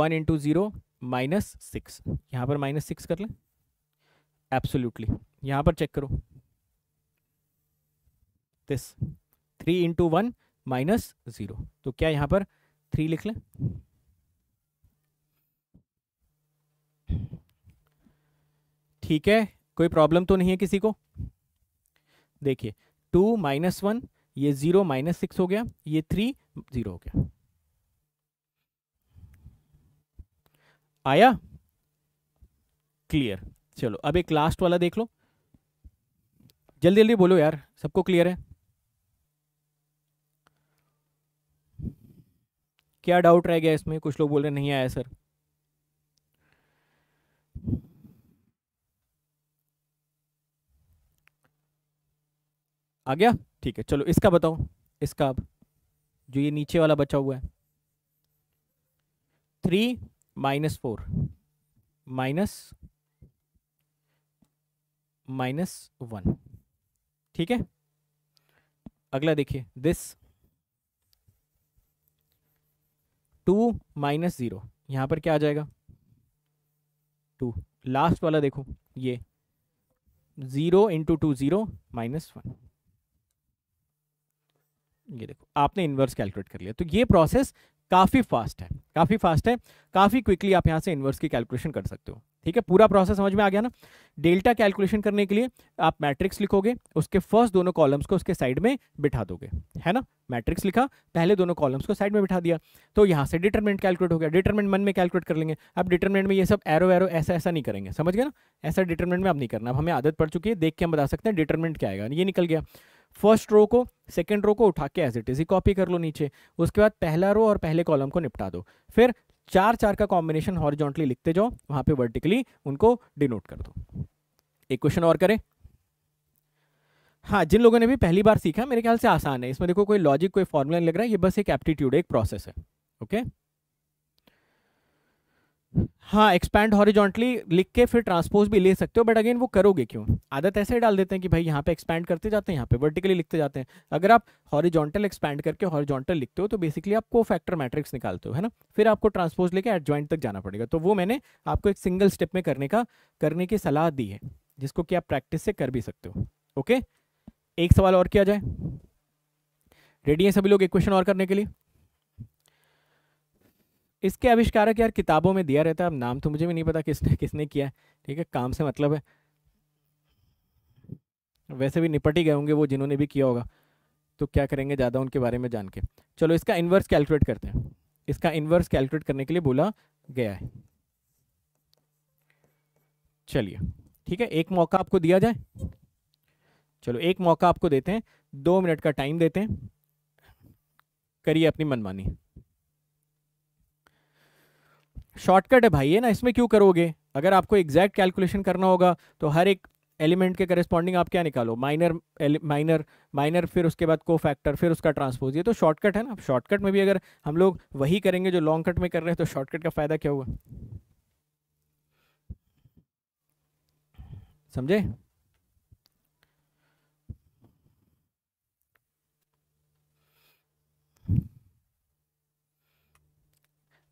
one into zero minus six यहां पर माइनस सिक्स कर लें एब्सोल्यूटली यहां पर चेक करो this three into one minus zero तो क्या यहां पर थ्री लिख लें ठीक है कोई प्रॉब्लम तो नहीं है किसी को देखिए टू माइनस वन ये ज़ीरो माइनस सिक्स हो गया ये थ्री ज़ीरो हो गया आया क्लियर चलो अब एक लास्ट वाला देख लो जल्दी जल्दी बोलो यार सबको क्लियर है क्या डाउट रह गया इसमें कुछ लोग बोल रहे नहीं आया सर आ गया ठीक है चलो इसका बताओ इसका अब जो ये नीचे वाला बचा हुआ है three minus four minus minus one ठीक है अगला देखिए दिस टू माइनस ज़ीरो यहां पर क्या आ जाएगा टू लास्ट वाला देखो ये zero into two zero minus one ये देखो आपने इन्वर्स कैलकुलेट कर लिया तो ये प्रोसेस काफ़ी फास्ट है काफ़ी फास्ट है काफ़ी क्विकली आप यहां से इन्वर्स की कैलकुलेशन कर सकते हो ठीक है पूरा प्रोसेस समझ में आ गया ना डेल्टा कैलकुलेशन करने के लिए आप मैट्रिक्स लिखोगे उसके फर्स्ट दोनों कॉलम्स को उसके साइड में बिठा दोगे है ना मैट्रिक्स लिखा पहले दोनों कॉलम्स को साइड में बिठा दिया तो यहाँ से डिटरमिनेंट कैलकुलेट हो गया डिटरमिनेंट मन में कैलकुलेट कर लेंगे अब डिटरमिनेंट में ये सब एरो एरो ऐसा ऐसा नहीं करेंगे समझ गए ना ऐसा डिटरमिनेंट में अब नहीं करना अब हमें आदत पड़ चुकी है देख के हम बता सकते हैं डिटरमिनेंट क्या आएगा ये निकल गया फर्स्ट रो को सेकेंड रो को उठा के एज इट इज ही कॉपी कर लो नीचे उसके बाद पहला रो और पहले कॉलम को निपटा दो फिर चार चार का कॉम्बिनेशन हॉरिजॉन्टली लिखते जाओ वहां पे वर्टिकली उनको डिनोट कर दो एक क्वेश्चन और करें हाँ जिन लोगों ने भी पहली बार सीखा मेरे ख्याल से आसान है इसमें देखो कोई लॉजिक कोई फॉर्मूला नहीं लग रहा है ये बस एक एप्टीट्यूड है एक प्रोसेस है ओके okay? हाँ एक्सपैंड हॉरिजॉन्टली लिख के फिर ट्रांसपोज भी ले सकते हो बट अगेन वो करोगे क्यों आदत ऐसे ही डाल देते हैं कि भाई यहाँ पे एक्सपैंड करते जाते हैं यहाँ पे वर्टिकली लिखते जाते हैं अगर आप हॉरिजॉन्टल एक्सपैंड करके हॉरिजॉन्टल लिखते हो तो बेसिकली आप को फैक्टर मैट्रिक्स निकालते हो है ना फिर आपको ट्रांसपोज लेके एट ज्वाइंट तक जाना पड़ेगा तो वो मैंने आपको एक सिंगल स्टेप में करने का करने की सलाह दी है जिसको कि आप प्रैक्टिस से कर भी सकते हो ओके एक सवाल और किया जाए रेडी है सभी लोग एक क्वेश्चन और करने के लिए इसके आविष्कारक यार किताबों में दिया रहता है अब नाम तो मुझे भी नहीं पता किसने किसने किया है ठीक है काम से मतलब है वैसे भी निपट ही गए होंगे वो जिन्होंने भी किया होगा तो क्या करेंगे ज़्यादा उनके बारे में जान के चलो इसका इन्वर्स कैलकुलेट करते हैं इसका इन्वर्स कैलकुलेट करने के लिए बोला गया है चलिए ठीक है एक मौका आपको दिया जाए चलो एक मौका आपको देते हैं दो मिनट का टाइम देते हैं करिए अपनी मनमानी शॉर्टकट है भाई है ना इसमें क्यों करोगे अगर आपको एग्जैक्ट कैलकुलेशन करना होगा तो हर एक एलिमेंट के करस्पॉन्डिंग आप क्या निकालो माइनर माइनर माइनर फिर उसके बाद को फैक्टर फिर उसका ट्रांसपोज ये तो शॉर्टकट है ना शॉर्टकट में भी अगर हम लोग वही करेंगे जो लॉन्ग कट में कर रहे हैं तो शॉर्टकट का फ़ायदा क्या हुआ समझे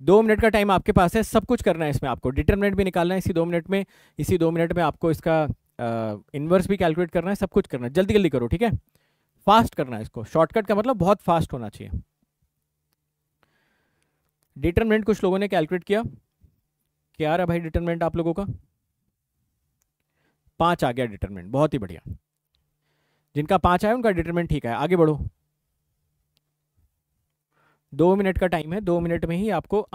दो मिनट का टाइम आपके पास है सब कुछ करना है इसमें आपको डिटर्मिनेंट भी निकालना है इसी दो मिनट में इसी दो मिनट में आपको इसका इन्वर्स भी कैलकुलेट करना है सब कुछ करना है जल्दी जल्दी करो ठीक है फास्ट करना है इसको शॉर्टकट का मतलब बहुत फास्ट होना चाहिए डिटर्मिनेंट कुछ लोगों ने कैलकुलेट किया क्या रहा भाई डिटर्मिनेंट आप लोगों का पांच आ गया डिटर्मिनेंट बहुत ही बढ़िया जिनका पांच आया उनका डिटर्मिनेंट ठीक है आगे बढ़ो दो मिनट का टाइम है दो मिनट में ही आपको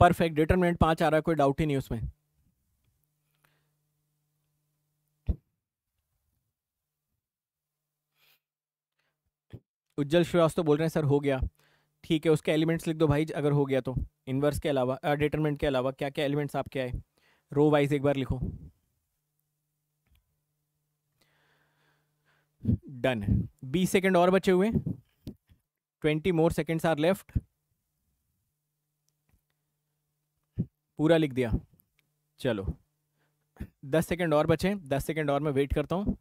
परफेक्ट डिटरमिनेंट पांच आ रहा है कोई डाउट ही नहीं उसमें उज्जवल श्रीवास्तव बोल रहे हैं सर हो गया ठीक है उसके एलिमेंट्स लिख दो भाई अगर हो गया तो इन्वर्स के अलावा डिटरमेंट के अलावा क्या क्या एलिमेंट्स आपके आए रो वाइज एक बार लिखो डन बीस सेकेंड और बचे हुए twenty more seconds are left पूरा लिख दिया चलो दस सेकेंड और बचे दस सेकेंड और मैं वेट करता हूँ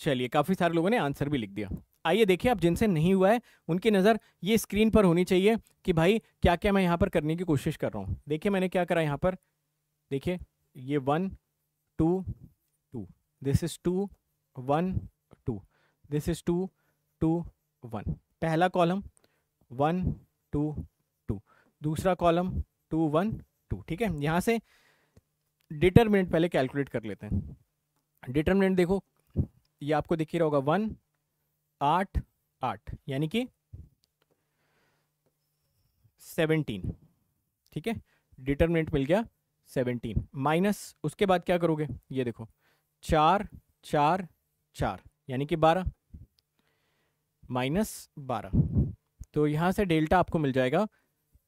चलिए काफ़ी सारे लोगों ने आंसर भी लिख दिया आइए देखिए अब जिनसे नहीं हुआ है उनकी नज़र ये स्क्रीन पर होनी चाहिए कि भाई क्या क्या मैं यहाँ पर करने की कोशिश कर रहा हूँ देखिए मैंने क्या करा यहाँ पर देखिए ये one two two this is two one two this is two two one पहला कॉलम वन टू टू दूसरा कॉलम टू वन टू ठीक है यहाँ से डिटर्मिनेंट पहले कैलकुलेट कर लेते हैं डिटर्मिनेंट देखो ये आपको दिख ही रहा होगा वन आठ आठ यानी कि सेवनटीन ठीक है डिटर्मिनेंट मिल गया सेवनटीन माइनस उसके बाद क्या करोगे ये देखो चार चार चार यानी कि बारह माइनस बारह तो यहां से डेल्टा आपको मिल जाएगा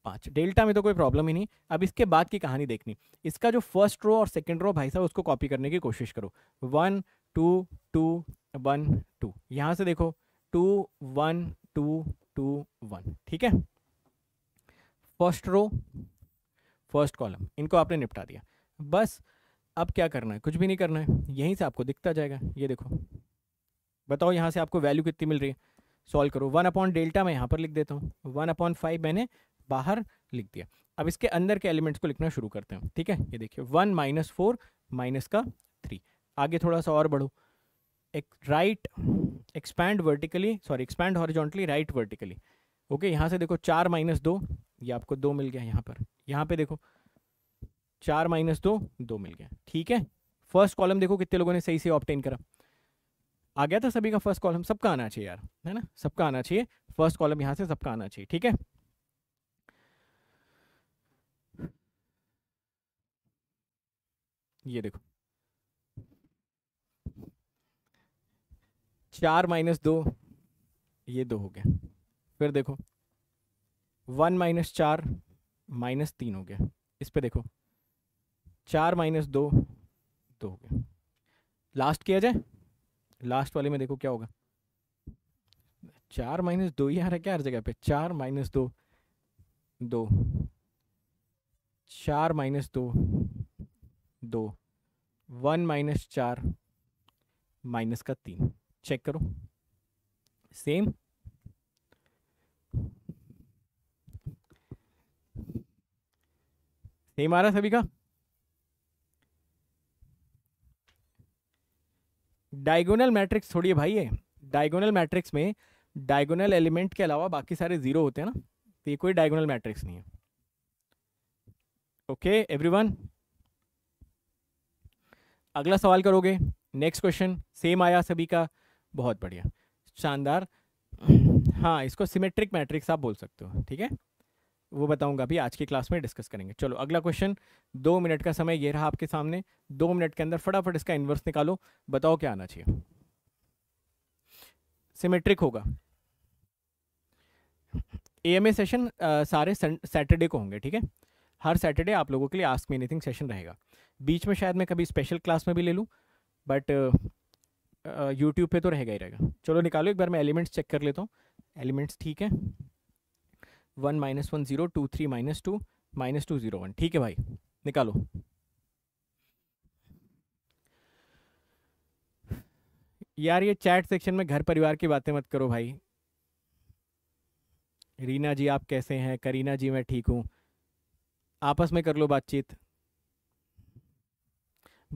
पांच डेल्टा में तो कोई प्रॉब्लम ही नहीं अब इसके बाद की कहानी देखनी इसका जो फर्स्ट रो और सेकेंड रो भाई साहब उसको कॉपी करने की कोशिश करो one two two one two यहाँ से देखो two one two two one ठीक है फर्स्ट रो फर्स्ट कॉलम इनको आपने निपटा दिया बस अब क्या करना है कुछ भी नहीं करना है यहीं से आपको दिखता जाएगा ये देखो बताओ यहाँ से आपको वैल्यू कितनी मिल रही है सॉल्व करो वन अपॉन डेल्टा मैं यहाँ पर लिख देता हूँ वन अपॉन फाइव मैंने बाहर लिख दिया अब इसके अंदर के एलिमेंट्स को लिखना शुरू करते हैं ठीक है ये देखिए वन माइनस फोर माइनस का थ्री आगे थोड़ा सा और बढ़ो एक right expand vertically sorry expand horizontally right vertically okay यहाँ से देखो चार माइनस दो ये आपको दो मिल गया यहाँ पर यहाँ पे देखो चार माइनस दो दो मिल गया ठीक है फर्स्ट कॉलम देखो कितने लोगों ने सही से ऑप्टेन करा आ गया था सभी का फर्स्ट कॉलम सबका आना चाहिए यार है ना सबका आना चाहिए फर्स्ट कॉलम यहाँ से सबका आना चाहिए ठीक है ये देखो चार माइनस दो ये दो हो गया फिर देखो वन माइनस चार माइनस तीन हो गया इस पे देखो चार माइनस दो दो हो गया लास्ट किया जाए लास्ट वाले में देखो क्या होगा चार माइनस दो ही आ रहा है क्या हर जगह पे चार माइनस दो दो चार माइनस दो दो वन माइनस चार माइनस का तीन चेक करो सेम सेम आ रहा सभी का डायगोनल मैट्रिक्स है भाई है डायगोनल मैट्रिक्स में डायगोनल एलिमेंट के अलावा बाकी सारे जीरो होते हैं ना तो ये कोई डायगोनल मैट्रिक्स नहीं है ओके एवरीवन अगला सवाल करोगे नेक्स्ट क्वेश्चन सेम आया सभी का बहुत बढ़िया शानदार हाँ इसको सिमेट्रिक मैट्रिक्स आप बोल सकते हो ठीक है वो बताऊंगा अभी आज की क्लास में डिस्कस करेंगे चलो अगला क्वेश्चन दो मिनट का समय ये रहा आपके सामने दो मिनट के अंदर फटाफट इसका इन्वर्स निकालो बताओ क्या आना चाहिए सिमेट्रिक होगा एएमए सेशन सारे सैटरडे को होंगे ठीक है हर सैटरडे आप लोगों के लिए आस्क मी एनीथिंग सेशन रहेगा बीच में शायद मैं कभी स्पेशल क्लास में भी ले लूँ बट यूट्यूब पे तो रहेगा ही रहेगा चलो निकालो एक बार मैं एलिमेंट्स चेक कर लेता हूँ एलिमेंट्स ठीक है one minus one zero two three minus two minus two zero one ठीक है भाई निकालो यार ये चैट सेक्शन में घर परिवार की बातें मत करो भाई रीना जी आप कैसे हैं करीना जी मैं ठीक हूँ आपस में कर लो बातचीत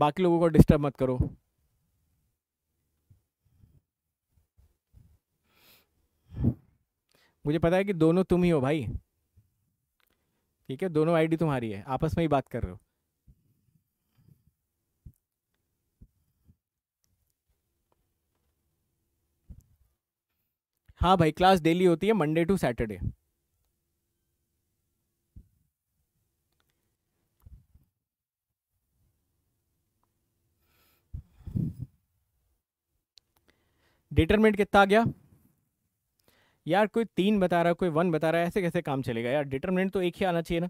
बाकी लोगों को डिस्टर्ब मत करो मुझे पता है कि दोनों तुम ही हो भाई ठीक है दोनों आईडी तुम्हारी है आपस में ही बात कर रहे हो हाँ भाई क्लास डेली होती है मंडे टू सैटरडे डिटरमेंट कितना आ गया यार कोई तीन बता रहा कोई वन बता रहा है ऐसे कैसे काम चलेगा यार डिटर्मिनेंट तो एक ही आना चाहिए ना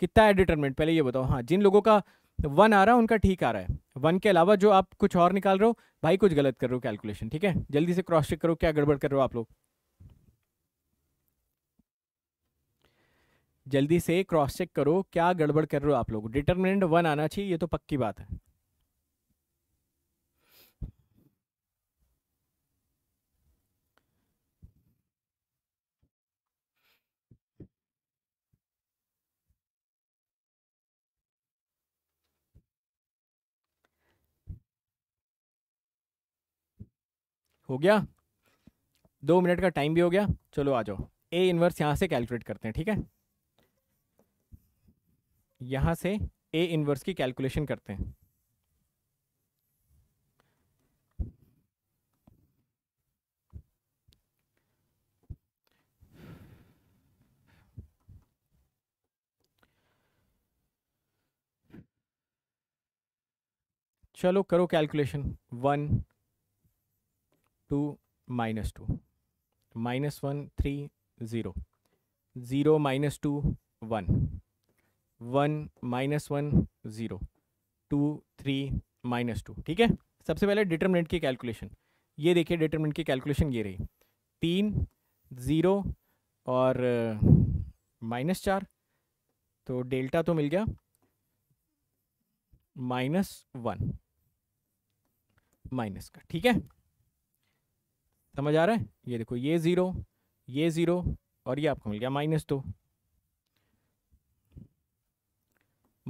कितना है डिटर्मिनेंट पहले ये बताओ हाँ जिन लोगों का वन आ रहा है उनका ठीक आ रहा है वन के अलावा जो आप कुछ और निकाल रहे हो भाई कुछ गलत कर रहे हो कैलकुलेशन ठीक है जल्दी से क्रॉस चेक करो क्या गड़बड़ कर रहे हो आप लोग जल्दी से क्रॉस चेक करो क्या गड़बड़ कर रहे हो आप लोग डिटर्मिनेंट वन आना चाहिए ये तो पक्की बात है हो गया दो मिनट का टाइम भी हो गया चलो आ जाओ ए इन्वर्स यहाँ से कैलकुलेट करते हैं ठीक है यहाँ से ए इन्वर्स की कैलकुलेशन करते हैं चलो करो calculation one two minus two minus one three zero zero minus two one one minus one zero two three minus two ठीक है सबसे पहले डिटर्मिनेंट की कैलकुलेशन ये देखिए डिटर्मिनेंट की कैलकुलेशन ये रही तीन ज़ीरो और माइनस चार तो डेल्टा तो मिल गया माइनस वन माइनस का ठीक है समझ आ रहा है ये देखो ये ज़ीरो ये ज़ीरो और ये आपको मिल गया माइनस दो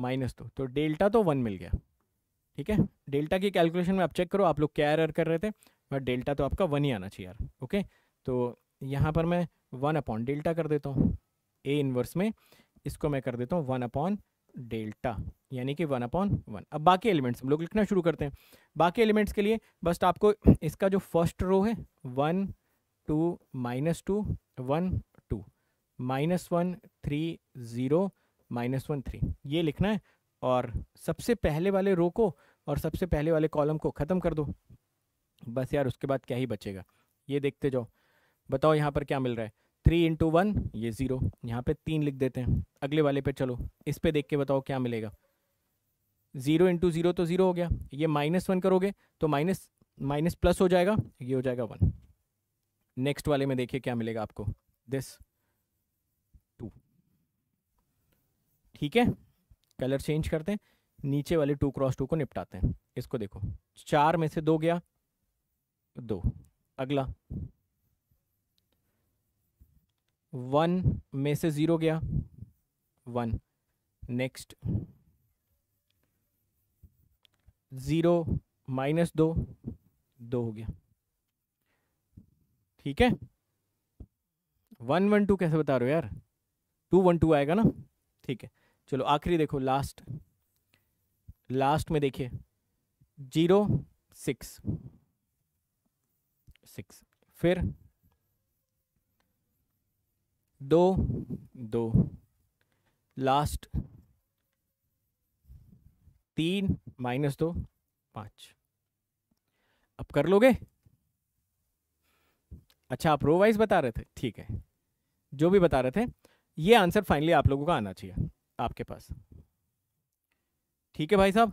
माइनस दो तो डेल्टा तो वन मिल गया ठीक है डेल्टा की कैलकुलेशन में आप चेक करो आप लोग क्या एरर कर रहे थे बट डेल्टा तो आपका वन ही आना चाहिए यार ओके तो यहाँ पर मैं वन अपॉन डेल्टा कर देता हूँ ए इनवर्स में इसको मैं कर देता हूँ वन अपॉन डेल्टा यानी कि वन अपॉन वन अब बाकी एलिमेंट्स हम लोग लिखना शुरू करते हैं बाकी एलिमेंट्स के लिए बस आपको इसका जो फर्स्ट रो है one two minus two one two minus one three zero minus one three ये लिखना है और सबसे पहले वाले रो को और सबसे पहले वाले कॉलम को ख़त्म कर दो बस यार उसके बाद क्या ही बचेगा ये देखते जाओ बताओ यहाँ पर क्या मिल रहा है थ्री इंटू वन ये ज़ीरो यहाँ पे तीन लिख देते हैं अगले वाले पे चलो इस पे देख के बताओ क्या मिलेगा ज़ीरो इंटू ज़ीरो तो ज़ीरो हो गया ये माइनस वन करोगे तो माइनस माइनस प्लस हो जाएगा ये हो जाएगा वन नेक्स्ट वाले में देखिए क्या मिलेगा आपको दिस टू ठीक है कलर चेंज करते हैं नीचे वाले टू क्रॉस टू को निपटाते हैं इसको देखो चार में से दो गया दो अगला वन में से ज़ीरो गया वन नेक्स्ट ज़ीरो माइनस दो दो हो गया ठीक है वन वन टू कैसे बता रहे हो यार टू वन टू आएगा ना ठीक है चलो आखिरी देखो लास्ट लास्ट में देखिए जीरो सिक्स सिक्स फिर दो दो लास्ट तीन माइनस दो पांच अब कर लोगे अच्छा आप रो वाइज बता रहे थे ठीक है जो भी बता रहे थे ये आंसर फाइनली आप लोगों का आना चाहिए आपके पास ठीक है भाई साहब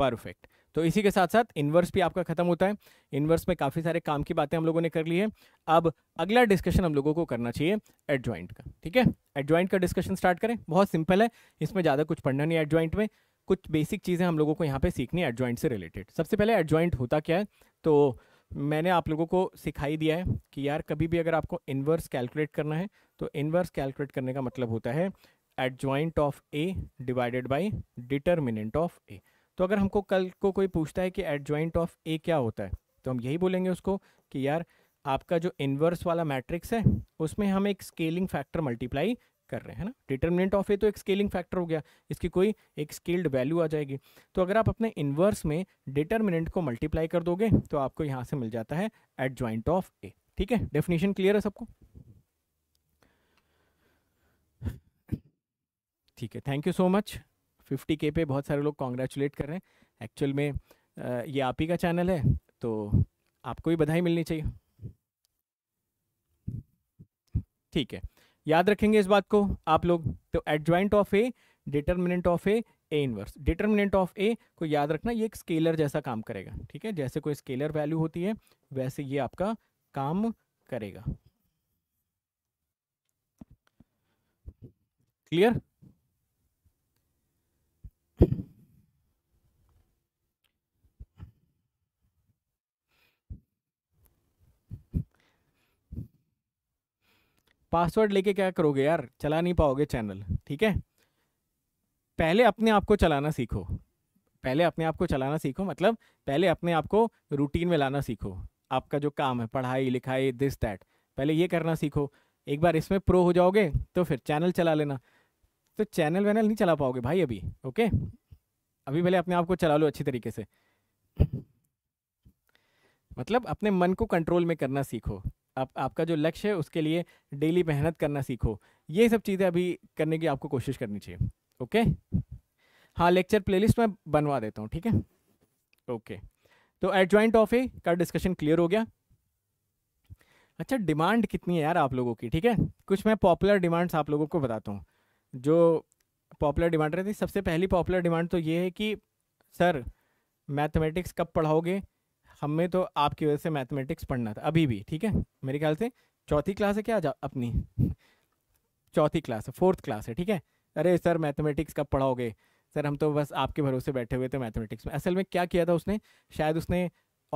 परफेक्ट तो इसी के साथ साथ इन्वर्स भी आपका खत्म होता है इन्वर्स में काफ़ी सारे काम की बातें हम लोगों ने कर ली है अब अगला डिस्कशन हम लोगों को करना चाहिए एडजॉइंट का ठीक है एडजॉइंट का डिस्कशन स्टार्ट करें बहुत सिंपल है इसमें ज़्यादा कुछ पढ़ना नहीं एडजॉइंट में कुछ बेसिक चीज़ें हम लोगों को यहाँ पे सीखनी है एडजॉइंट से रिलेटेड सबसे पहले एडजॉइंट होता क्या है तो मैंने आप लोगों को सिखाई दिया है कि यार कभी भी अगर आपको इन्वर्स कैलकुलेट करना है तो इन्वर्स कैलकुलेट करने का मतलब होता है adjoint of A divided by determinant of A तो अगर हमको कल को कोई पूछता है कि एट ज्वाइंट ऑफ ए क्या होता है तो हम यही बोलेंगे उसको कि यार आपका जो इन्वर्स वाला मैट्रिक्स है उसमें हम एक स्केलिंग फैक्टर मल्टीप्लाई कर रहे हैं ना डिटर्मिनेंट ऑफ ए तो एक स्केलिंग फैक्टर हो गया इसकी कोई एक स्केल्ड वैल्यू आ जाएगी तो अगर आप अपने इन्वर्स में डिटर्मिनेंट को मल्टीप्लाई कर दोगे तो आपको यहाँ से मिल जाता है एट ज्वाइंट ऑफ ए ठीक है डेफिनेशन क्लियर है सबको ठीक है thank you so much fifty के पे बहुत सारे लोग कॉन्ग्रेचुलेट कर रहे हैं एक्चुअल में ये आप ही का चैनल है तो आपको भी बधाई मिलनी चाहिए ठीक है याद रखेंगे इस बात को आप लोग तो adjoint of A determinant of A A inverse determinant of A को याद रखना ये एक स्केलर जैसा काम करेगा ठीक है जैसे कोई स्केलर वैल्यू होती है वैसे ये आपका काम करेगा क्लियर पासवर्ड लेके क्या करोगे यार चला नहीं पाओगे चैनल ठीक है पहले अपने आप को चलाना सीखो पहले अपने आप को चलाना सीखो मतलब पहले अपने आप को रूटीन में लाना सीखो आपका जो काम है पढ़ाई लिखाई दिस दैट पहले ये करना सीखो एक बार इसमें प्रो हो जाओगे तो फिर चैनल चला लेना तो चैनल वैनल नहीं चला पाओगे भाई अभी ओके अभी पहले अपने आप को चला लो अच्छी तरीके से मतलब अपने मन को कंट्रोल में करना सीखो आप आपका जो लक्ष्य है उसके लिए डेली मेहनत करना सीखो ये सब चीज़ें अभी करने की आपको कोशिश करनी चाहिए ओके हाँ लेक्चर प्लेलिस्ट मैं बनवा देता हूँ ठीक है ओके तो एट ज्वाइंट ऑफ ए का डिस्कशन क्लियर हो गया अच्छा डिमांड कितनी है यार आप लोगों की ठीक है कुछ मैं पॉपुलर डिमांड्स आप लोगों को बताता हूँ जो पॉपुलर डिमांड रहती सबसे पहली पॉपुलर डिमांड तो ये है कि सर मैथमेटिक्स कब पढ़ाओगे हमें तो आपकी वजह से मैथमेटिक्स पढ़ना था अभी भी ठीक है मेरे ख्याल से चौथी क्लास है क्या जा अपनी चौथी क्लास है फोर्थ क्लास है ठीक है अरे सर मैथमेटिक्स कब पढ़ाओगे सर हम तो बस आपके भरोसे बैठे हुए थे मैथमेटिक्स में असल में क्या किया था उसने शायद उसने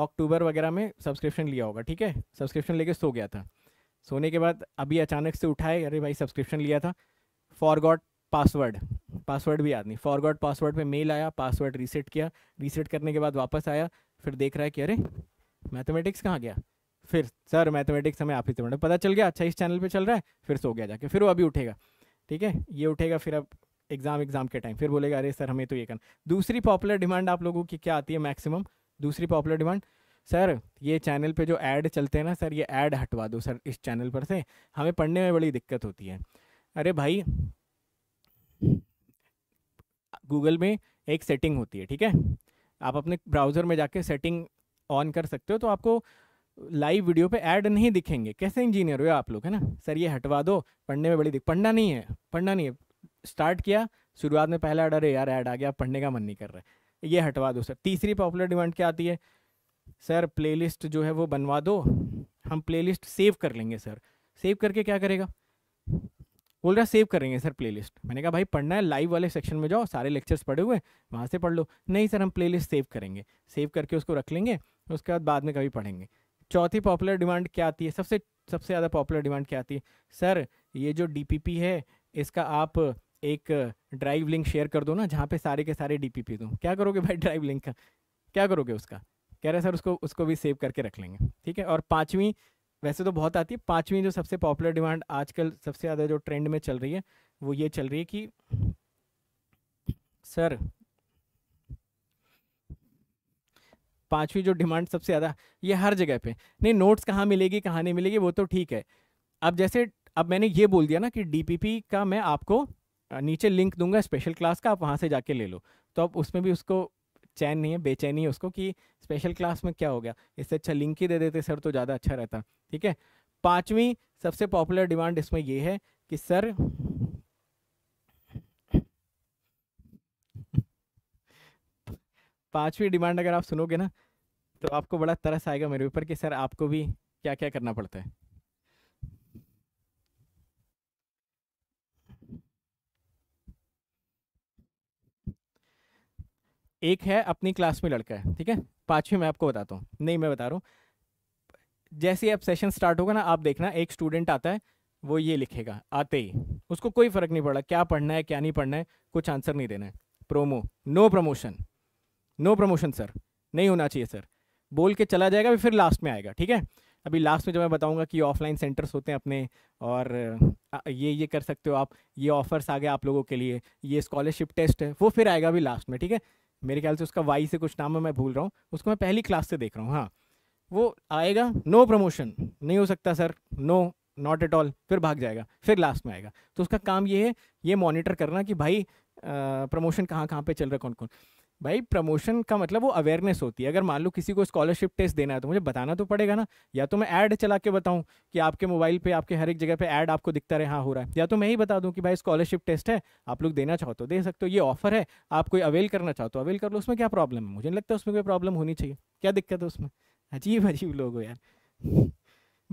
अक्टूबर वगैरह में सब्सक्रिप्शन लिया होगा ठीक है सब्सक्रिप्शन लेके सो गया था सोने के बाद अभी अचानक से उठाए अरे भाई सब्सक्रिप्शन लिया था फॉरगॉट पासवर्ड पासवर्ड भी याद नहीं फॉरगॉट पासवर्ड पे मेल आया पासवर्ड रीसेट किया रीसेट करने के बाद वापस आया फिर देख रहा है कि अरे मैथमेटिक्स कहाँ गया फिर सर मैथमेटिक्स हमें आप ही से पता चल गया अच्छा इस चैनल पे चल रहा है फिर सो गया जाके फिर वो अभी उठेगा ठीक है ये उठेगा फिर अब एग्ज़ाम एग्ज़ाम के टाइम फिर बोलेगा अरे सर हमें तो ये करना दूसरी पॉपुलर डिमांड आप लोगों की क्या आती है मैक्सिमम दूसरी पॉपुलर डिमांड सर ये चैनल पे जो ऐड चलते हैं ना सर ये ऐड हटवा दो सर इस चैनल पर से हमें पढ़ने में बड़ी दिक्कत होती है अरे भाई गूगल में एक सेटिंग होती है ठीक है आप अपने ब्राउज़र में जाके सेटिंग ऑन कर सकते हो तो आपको लाइव वीडियो पे ऐड नहीं दिखेंगे कैसे इंजीनियर हो आप लोग है ना सर ये हटवा दो पढ़ने में बड़ी दिख पढ़ना नहीं है पढ़ना नहीं है स्टार्ट किया शुरुआत में पहला डर अरे यार ऐड आ गया पढ़ने का मन नहीं कर रहा है ये हटवा दो सर तीसरी पॉपुलर डिमांड क्या आती है सर प्लेलिस्ट जो है वो बनवा दो हम प्लेलिस्ट सेव कर लेंगे सर सेव करके क्या करेगा बोल रहा सेव करेंगे सर प्लेलिस्ट मैंने कहा भाई पढ़ना है लाइव वाले सेक्शन में जाओ सारे लेक्चर्स पढ़े हुए वहाँ से पढ़ लो नहीं सर हम प्लेलिस्ट सेव करेंगे सेव करके उसको रख लेंगे उसके बाद बाद में कभी पढ़ेंगे चौथी पॉपुलर डिमांड क्या आती है सबसे सबसे ज़्यादा पॉपुलर डिमांड क्या आती है सर ये जो डी है इसका आप एक ड्राइव लिंक शेयर कर दो ना जहाँ पे सारे के सारे डी पी पी दूँ क्या करोगे भाई ड्राइव लिंक का क्या करोगे उसका कह रहे सर उसको उसको भी सेव करके रख लेंगे ठीक है और पाँचवीं वैसे तो बहुत आती है पाँचवीं जो सबसे पॉपुलर डिमांड आजकल सबसे ज़्यादा जो ट्रेंड में चल रही है वो ये चल रही है कि सर पाँचवीं जो डिमांड सबसे ज़्यादा ये हर जगह पे नहीं नोट्स कहाँ मिलेगी कहाँ नहीं मिलेगी वो तो ठीक है अब जैसे अब मैंने ये बोल दिया ना कि डीपीपी का मैं आपको नीचे लिंक दूंगा स्पेशल क्लास का आप वहाँ से जाके ले लो तो अब उसमें भी उसको चैन नहीं है बेचैनी है उसको कि स्पेशल क्लास में क्या हो गया इससे अच्छा लिंक ही दे देते सर तो ज़्यादा अच्छा रहता ठीक है पांचवी सबसे पॉपुलर डिमांड इसमें यह है कि सर पांचवी डिमांड अगर आप सुनोगे ना तो आपको बड़ा तरस आएगा मेरे ऊपर कि सर आपको भी क्या क्या करना पड़ता है एक है अपनी क्लास में लड़का है ठीक है पांचवी मैं आपको बताता हूँ नहीं मैं बता रहा हूँ जैसे अब सेशन स्टार्ट होगा ना आप देखना एक स्टूडेंट आता है वो ये लिखेगा आते ही उसको कोई फ़र्क नहीं पड़ा क्या पढ़ना है क्या नहीं पढ़ना है कुछ आंसर नहीं देना है promo no promotion no promotion sir नहीं होना चाहिए सर बोल के चला जाएगा फिर लास्ट में आएगा ठीक है अभी लास्ट में जब मैं बताऊंगा कि ऑफलाइन सेंटर्स होते हैं अपने और ये ये कर सकते हो आप ये ऑफर्स आ गए आप लोगों के लिए ये स्कॉलरशिप टेस्ट है वो फिर आएगा अभी लास्ट में ठीक है मेरे ख्याल से उसका वाई से कुछ नाम है मैं भूल रहा हूँ उसको मैं पहली क्लास से देख रहा हूँ हाँ वो आएगा नो प्रमोशन नहीं हो सकता sir no not at all फिर भाग जाएगा फिर लास्ट में आएगा तो उसका काम ये है ये मॉनिटर करना कि भाई प्रमोशन कहाँ कहाँ पे चल रहा है कौन कौन भाई प्रमोशन का मतलब वो अवेयरनेस होती है अगर मान लो किसी को स्कॉलरशिप टेस्ट देना है तो मुझे बताना तो पड़ेगा ना या तो मैं ऐड चला के बताऊँ कि आपके मोबाइल पे आपके हर एक जगह पे ऐड आपको दिखता रहे हाँ हो रहा है या तो मैं ही बता दूँ कि भाई स्कॉलरशिप टेस्ट है आप लोग देना चाहो तो दे सकते हो ये ऑफर है आप कोई अवेल करना चाहो तो अवेल कर लो उसमें क्या प्रॉब्लम है मुझे नहीं लगता उसमें कोई प्रॉब्लम होनी चाहिए क्या दिक्कत है उसमें अजीब अजीब लोग हो यार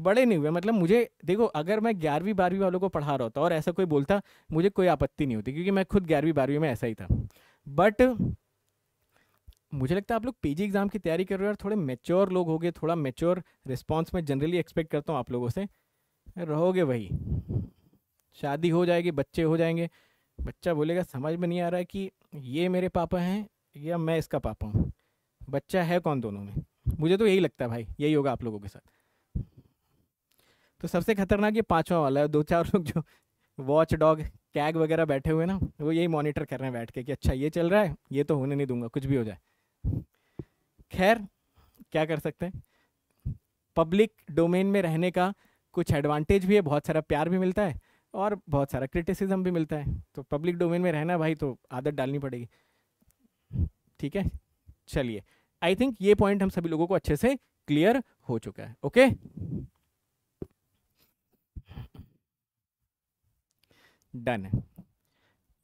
बड़े नहीं हुए मतलब मुझे देखो अगर मैं ग्यारहवीं बारहवीं वालों को पढ़ा रहा होता और ऐसा कोई बोलता मुझे कोई आपत्ति नहीं होती क्योंकि मैं खुद ग्यारहवीं बारहवीं में ऐसा ही था बट मुझे लगता है आप लोग पीजी एग्ज़ाम की तैयारी कर रहे हो और थोड़े मेच्योर लोग हो थोड़ा मेच्योर रिस्पॉन्स मैं जनरली एक्सपेक्ट करता हूँ आप लोगों से रहोगे वही शादी हो जाएगी बच्चे हो जाएंगे बच्चा बोलेगा समझ में नहीं आ रहा है कि ये मेरे पापा हैं या मैं इसका पापा हूँ बच्चा है कौन दोनों में मुझे तो यही लगता है भाई यही होगा आप लोगों के साथ तो सबसे खतरनाक ये पांचवा वाला है दो चार लोग जो वॉच डॉग कैग वगैरह बैठे हुए ना वो यही मॉनिटर कर रहे हैं बैठ के कि अच्छा ये चल रहा है ये तो होने नहीं दूंगा कुछ भी हो जाए खैर क्या कर सकते हैं पब्लिक डोमेन में रहने का कुछ एडवांटेज भी है बहुत सारा प्यार भी मिलता है और बहुत सारा क्रिटिसिज्म भी मिलता है तो पब्लिक डोमेन में रहना भाई तो आदत डालनी पड़ेगी ठीक है चलिए आई थिंक ये पॉइंट हम सभी लोगों को अच्छे से क्लियर हो चुका है ओके डन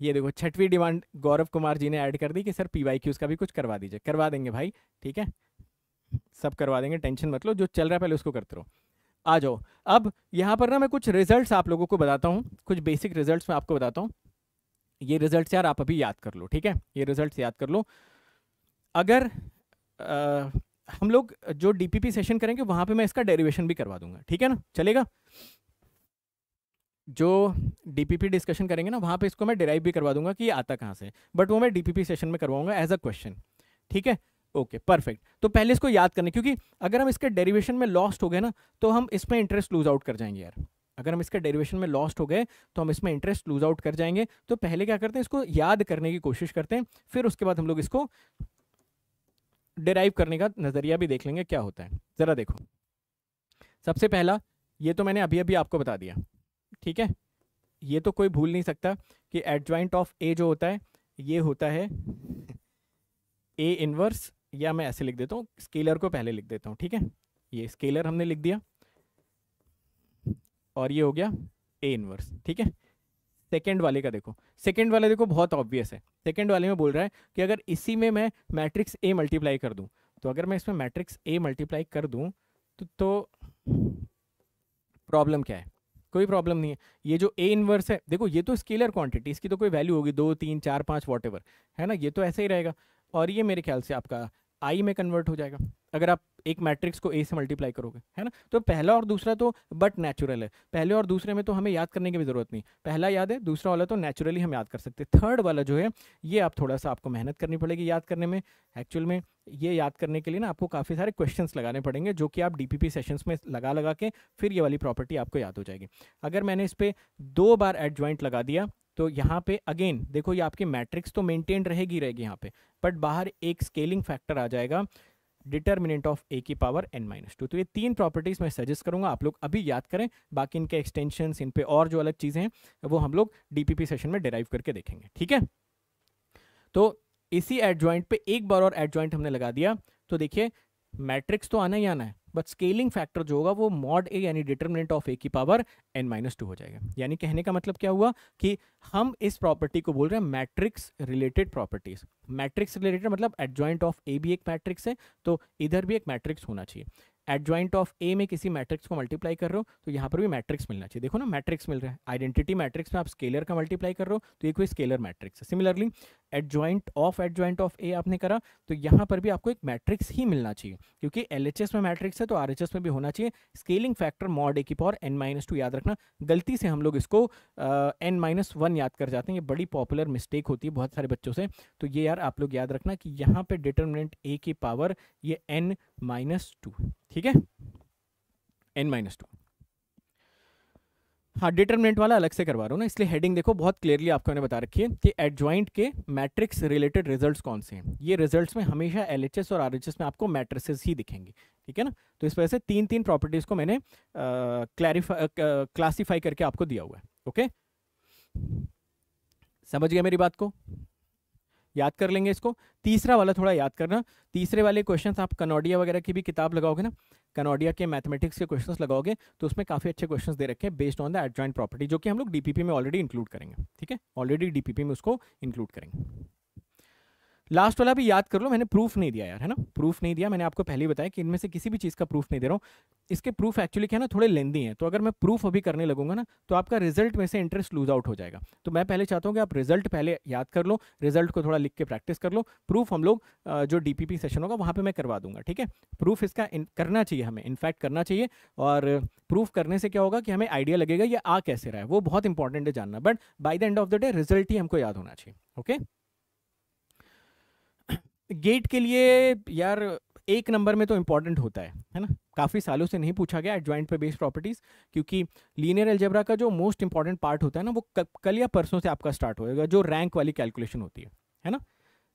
ये देखो छठवीं डिमांड गौरव कुमार जी ने ऐड कर दी कि सर पीवाई क्यूज का भी कुछ करवा दीजिए करवा देंगे भाई ठीक है सब करवा देंगे टेंशन मत लो जो चल रहा है पहले उसको करते रहो आ जाओ अब यहाँ पर ना मैं कुछ रिजल्ट्स आप लोगों को बताता हूँ कुछ बेसिक रिजल्ट्स मैं आपको बताता हूँ ये रिजल्ट्स यार आप अभी याद कर लो ठीक है ये रिजल्ट याद कर लो अगर हम लोग जो डीपीपी सेशन करेंगे वहां पे मैं इसका डेरिवेशन भी करवा दूंगा ठीक है ना चलेगा जो डीपीपी डिस्कशन करेंगे ना वहां पे इसको मैं डिराइव भी करवा दूंगा कि ये आता कहां से बट वो मैं डीपीपी सेशन में करवाऊंगा एज अ क्वेश्चन ठीक है ओके परफेक्ट तो पहले इसको याद करना क्योंकि अगर हम इसके डेरिवेशन में लॉस्ट हो गए ना तो हम इसमें इंटरेस्ट लूज आउट कर जाएंगे यार अगर हम इसके डेरिवेशन में लॉस्ट हो गए तो हम इसमें इंटरेस्ट लूज आउट कर जाएंगे तो पहले क्या करते हैं इसको याद करने की कोशिश करते हैं फिर उसके बाद हम लोग इसको डिराइव करने का नज़रिया भी देख लेंगे क्या होता है ज़रा देखो सबसे पहला ये तो मैंने अभी अभी आपको बता दिया ठीक है ये तो कोई भूल नहीं सकता कि एडजॉइंट ऑफ ए जो होता है ये होता है ए इनवर्स या मैं ऐसे लिख देता हूँ स्केलर को पहले लिख देता हूँ ठीक है ये स्केलर हमने लिख दिया और ये हो गया ए इनवर्स ठीक है सेकेंड वाले का देखो सेकेंड वाले देखो बहुत ऑब्वियस है सेकेंड वाले में बोल रहा है कि अगर इसी में मैं मैट्रिक्स ए मल्टीप्लाई कर दूं तो अगर मैं इसमें मैट्रिक्स ए मल्टीप्लाई कर दूं तो, तो प्रॉब्लम क्या है कोई प्रॉब्लम नहीं है ये जो ए इनवर्स है देखो ये तो स्केलर क्वांटिटी इसकी तो कोई वैल्यू होगी दो तीन चार पाँच वॉट है ना ये तो ऐसा ही रहेगा और ये मेरे ख्याल से आपका आई में कन्वर्ट हो जाएगा अगर आप एक मैट्रिक्स को ए से मल्टीप्लाई करोगे है ना तो पहला और दूसरा तो बट नेचुरल है पहले और दूसरे में तो हमें याद करने की भी ज़रूरत नहीं पहला याद है दूसरा वाला तो नेचुरली हम याद कर सकते हैं थर्ड वाला जो है ये आप थोड़ा सा आपको मेहनत करनी पड़ेगी याद करने में एक्चुअल में ये याद करने के लिए ना आपको काफ़ी सारे क्वेश्चन लगाने पड़ेंगे जो कि आप डी पी में लगा लगा के फिर ये वाली प्रॉपर्टी आपको याद हो जाएगी अगर मैंने इस पर दो बार एड लगा दिया तो यहाँ पे अगेन देखो ये आपकी मैट्रिक्स तो मेंटेन रहेगी रहेगी यहाँ पे बट बाहर एक स्केलिंग फैक्टर आ जाएगा डिटर्मिनेंट ऑफ ए की पावर एन माइनस टू तो ये तीन प्रॉपर्टीज़ मैं सजेस्ट करूँगा आप लोग अभी याद करें बाकी इनके एक्सटेंशन इन पे और जो अलग चीज़ें हैं वो हम लोग डीपीपी सेशन में डिराइव करके देखेंगे ठीक है तो इसी एड ज्वाइंट पे एक बार और एड ज्वाइंट हमने लगा दिया तो देखिए मैट्रिक्स तो आना ही आना है बट स्केलिंग फैक्टर जो होगा वो मॉड ए यानी डिटर्मिनेंट ऑफ ए की पावर एन माइनस टू हो जाएगा यानी कहने का मतलब क्या हुआ कि हम इस प्रॉपर्टी को बोल रहे हैं matrix related properties matrix related मतलब एडजॉइंट ऑफ ए भी एक मैट्रिक्स है तो इधर भी एक मैट्रिक्स होना चाहिए एडजॉइंट ऑफ ए में किसी मैट्रिक्स को मल्टीप्लाई कर रहे हो तो यहाँ पर भी मैट्रिक्स मिलना चाहिए देखो ना मैट्रिक्स मिल रहा है आइडेंटिटी मैट्रिक्स में आप स्केलर का मल्टीप्लाई कर रहे हो तो ये कोई स्केलर मैट्रिक्स है similarly adjoint of adjoint of A आपने करा तो यहाँ पर भी आपको एक मैट्रिक्स ही मिलना चाहिए क्योंकि एल में मैट्रिक्स है तो आर में भी होना चाहिए स्केलिंग फैक्टर मॉड ए की पावर एन माइनस टू याद रखना गलती से हम लोग इसको एन माइनस वन याद कर जाते हैं ये बड़ी पॉपुलर मिस्टेक होती है बहुत सारे बच्चों से तो ये यार आप लोग याद रखना कि यहाँ पर डिटर्मिनेंट ए की पावर ये एन माइनस टू ठीक है एन माइनस टू हाँ डिटर्मिनेंट वाला अलग से करवा रहा हूँ ना इसलिए हेडिंग देखो बहुत क्लियरली आपको मैंने बता रखी है कि एडजॉइंट के मैट्रिक्स रिलेटेड रिजल्ट्स कौन से हैं ये रिजल्ट्स में हमेशा एलएचएस और आरएचएस में आपको मैट्रिसेस ही दिखेंगे ठीक है ना तो इस वजह से तीन तीन प्रॉपर्टीज़ को मैंने क्लैरिफाई क्लासीफाई करके आपको दिया हुआ है ओके समझ गया मेरी बात को याद कर लेंगे इसको तीसरा वाला थोड़ा याद करना तीसरे वाले क्वेश्चन आप कनौडिया वगैरह की भी किताब लगाओगे ना कनोडिया के मैथमेटिक्स के क्वेश्चन लगाओगे तो उसमें काफ़ी अच्छे क्वेश्चन दे रखे हैं based on the adjoint property जो कि हम लोग डीपीपी में ऑलरेडी इंक्लूड करेंगे ठीक है ऑलरेडी डीपीपी में उसको इंक्लूड करेंगे लास्ट वाला भी याद कर लो मैंने प्रूफ नहीं दिया यार है ना प्रूफ नहीं दिया मैंने आपको पहले ही बताया कि इनमें से किसी भी चीज़ का प्रूफ नहीं दे रहा हूँ इसके प्रूफ एक्चुअली क्या है ना थोड़े लेंदी हैं तो अगर मैं प्रूफ अभी करने लगूंगा ना तो आपका रिजल्ट में से इंटरेस्ट लूज आउट हो जाएगा तो मैं पहले चाहता हूँ कि आप रिजल्ट पहले याद कर लो रिजल्ट को थोड़ा लिख के प्रैक्टिस कर लो प्रूफ हम लोग जो डी पी सेशन होगा वहाँ पर मैं करवा दूंगा ठीक है प्रूफ इसका करना चाहिए हमें इनफैक्ट करना चाहिए और प्रूफ करने से क्या होगा कि हमें आइडिया लगेगा ये आ कैसे रहा है वो बहुत इंपॉर्टेंट है जानना but by the end of the day result ही हमको याद होना चाहिए ओके गेट के लिए यार एक नंबर में तो इम्पॉर्टेंट होता है है ना काफ़ी सालों से नहीं पूछा गया एडजॉइंट पे बेस्ड प्रॉपर्टीज़ क्योंकि लीनियर एल्जेब्रा का जो मोस्ट इंपॉर्टेंट पार्ट होता है ना वो कल या परसों से आपका स्टार्ट होएगा जो रैंक वाली कैलकुलेशन होती है है ना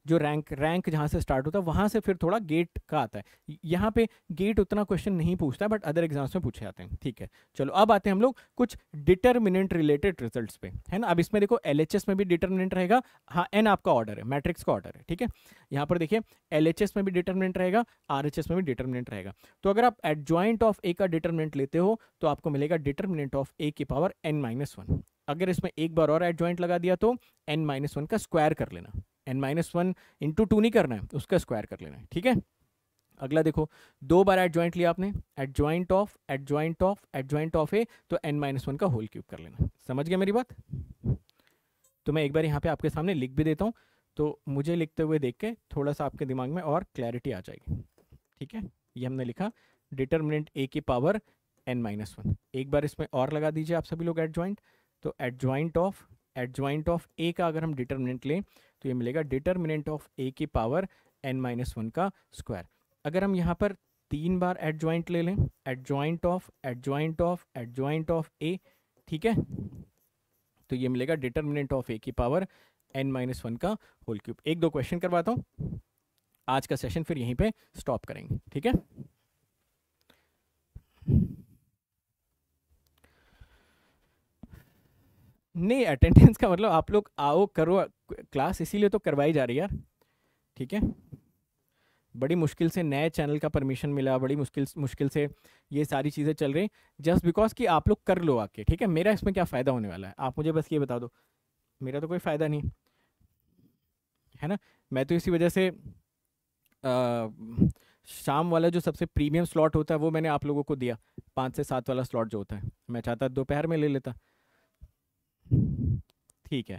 जो रैंक रैंक जहाँ से स्टार्ट होता है वहाँ से फिर थोड़ा गेट का आता है यहाँ पे गेट उतना क्वेश्चन नहीं पूछता बट अदर एग्जाम्स में पूछे जाते हैं ठीक है चलो अब आते हैं हम लोग कुछ डिटर्मिनेंट रिलेटेड रिजल्ट्स पे है ना अब इसमें देखो एल में भी डिटर्मिनेंट रहेगा हाँ एन आपका ऑर्डर है मैट्रिक्स का ऑर्डर है ठीक है यहाँ पर देखिए एल में भी डिटर्मिनेंट रहेगा आर में भी डिटर्मिनेंट रहेगा तो अगर आप एडजॉइंट ऑफ ए का डिटर्मिनेंट लेते हो तो आपको मिलेगा डिटर्मिनेंट ऑफ ए की पावर एन माइनस अगर इसमें एक बार और ज्वाइंट लगा दिया तो एन माइनस का स्क्वायर कर लेना N minus one into two नहीं करना है तो उसका स्क्वायर कर लेना है ठीक है अगला देखो दो बार एट ज्वाइंट लिया आपने adjoint of adjoint of adjoint of A तो एन माइनस वन का होल क्यूब कर लेना समझ गया मेरी बात तो मैं एक बार यहाँ पे आपके सामने लिख भी देता हूँ तो मुझे लिखते हुए देख के थोड़ा सा आपके दिमाग में और क्लैरिटी आ जाएगी ठीक है ये हमने लिखा डिटर्मिनेंट ए की पावर एन माइनस वन एक बार इसमें और लगा दीजिए आप सभी लोग एट ज्वाइंट तो adjoint of adjoint of A का अगर हम डिटर्मिनेंट लें तो ये मिलेगा डिटर्मिनेंट ऑफ ए की पावर एन माइनस वन का स्क्वायर अगर हम यहाँ पर तीन बार एट ज्वाइंट ले लें adjoint of adjoint of adjoint of A ठीक है तो ये मिलेगा डिटर्मिनेंट ऑफ ए की पावर एन माइनस वन का होल क्यूब एक दो क्वेश्चन करवाता हूँ आज का सेशन फिर यहीं पे स्टॉप करेंगे ठीक है नहीं अटेंडेंस का मतलब आप लोग आओ करो क्लास इसीलिए तो करवाई जा रही है यार ठीक है बड़ी मुश्किल से नए चैनल का परमिशन मिला बड़ी मुश्किल मुश्किल से ये सारी चीज़ें चल रही जस्ट बिकॉज कि आप लोग कर लो आके ठीक है मेरा इसमें क्या फ़ायदा होने वाला है आप मुझे बस ये बता दो मेरा तो कोई फ़ायदा नहीं है ना मैं तो इसी वजह से आ, शाम वाला जो सबसे प्रीमियम स्लॉट होता है वो मैंने आप लोगों को दिया पाँच से सात वाला स्लॉट जो होता है मैं चाहता दोपहर में ले लेता ठीक है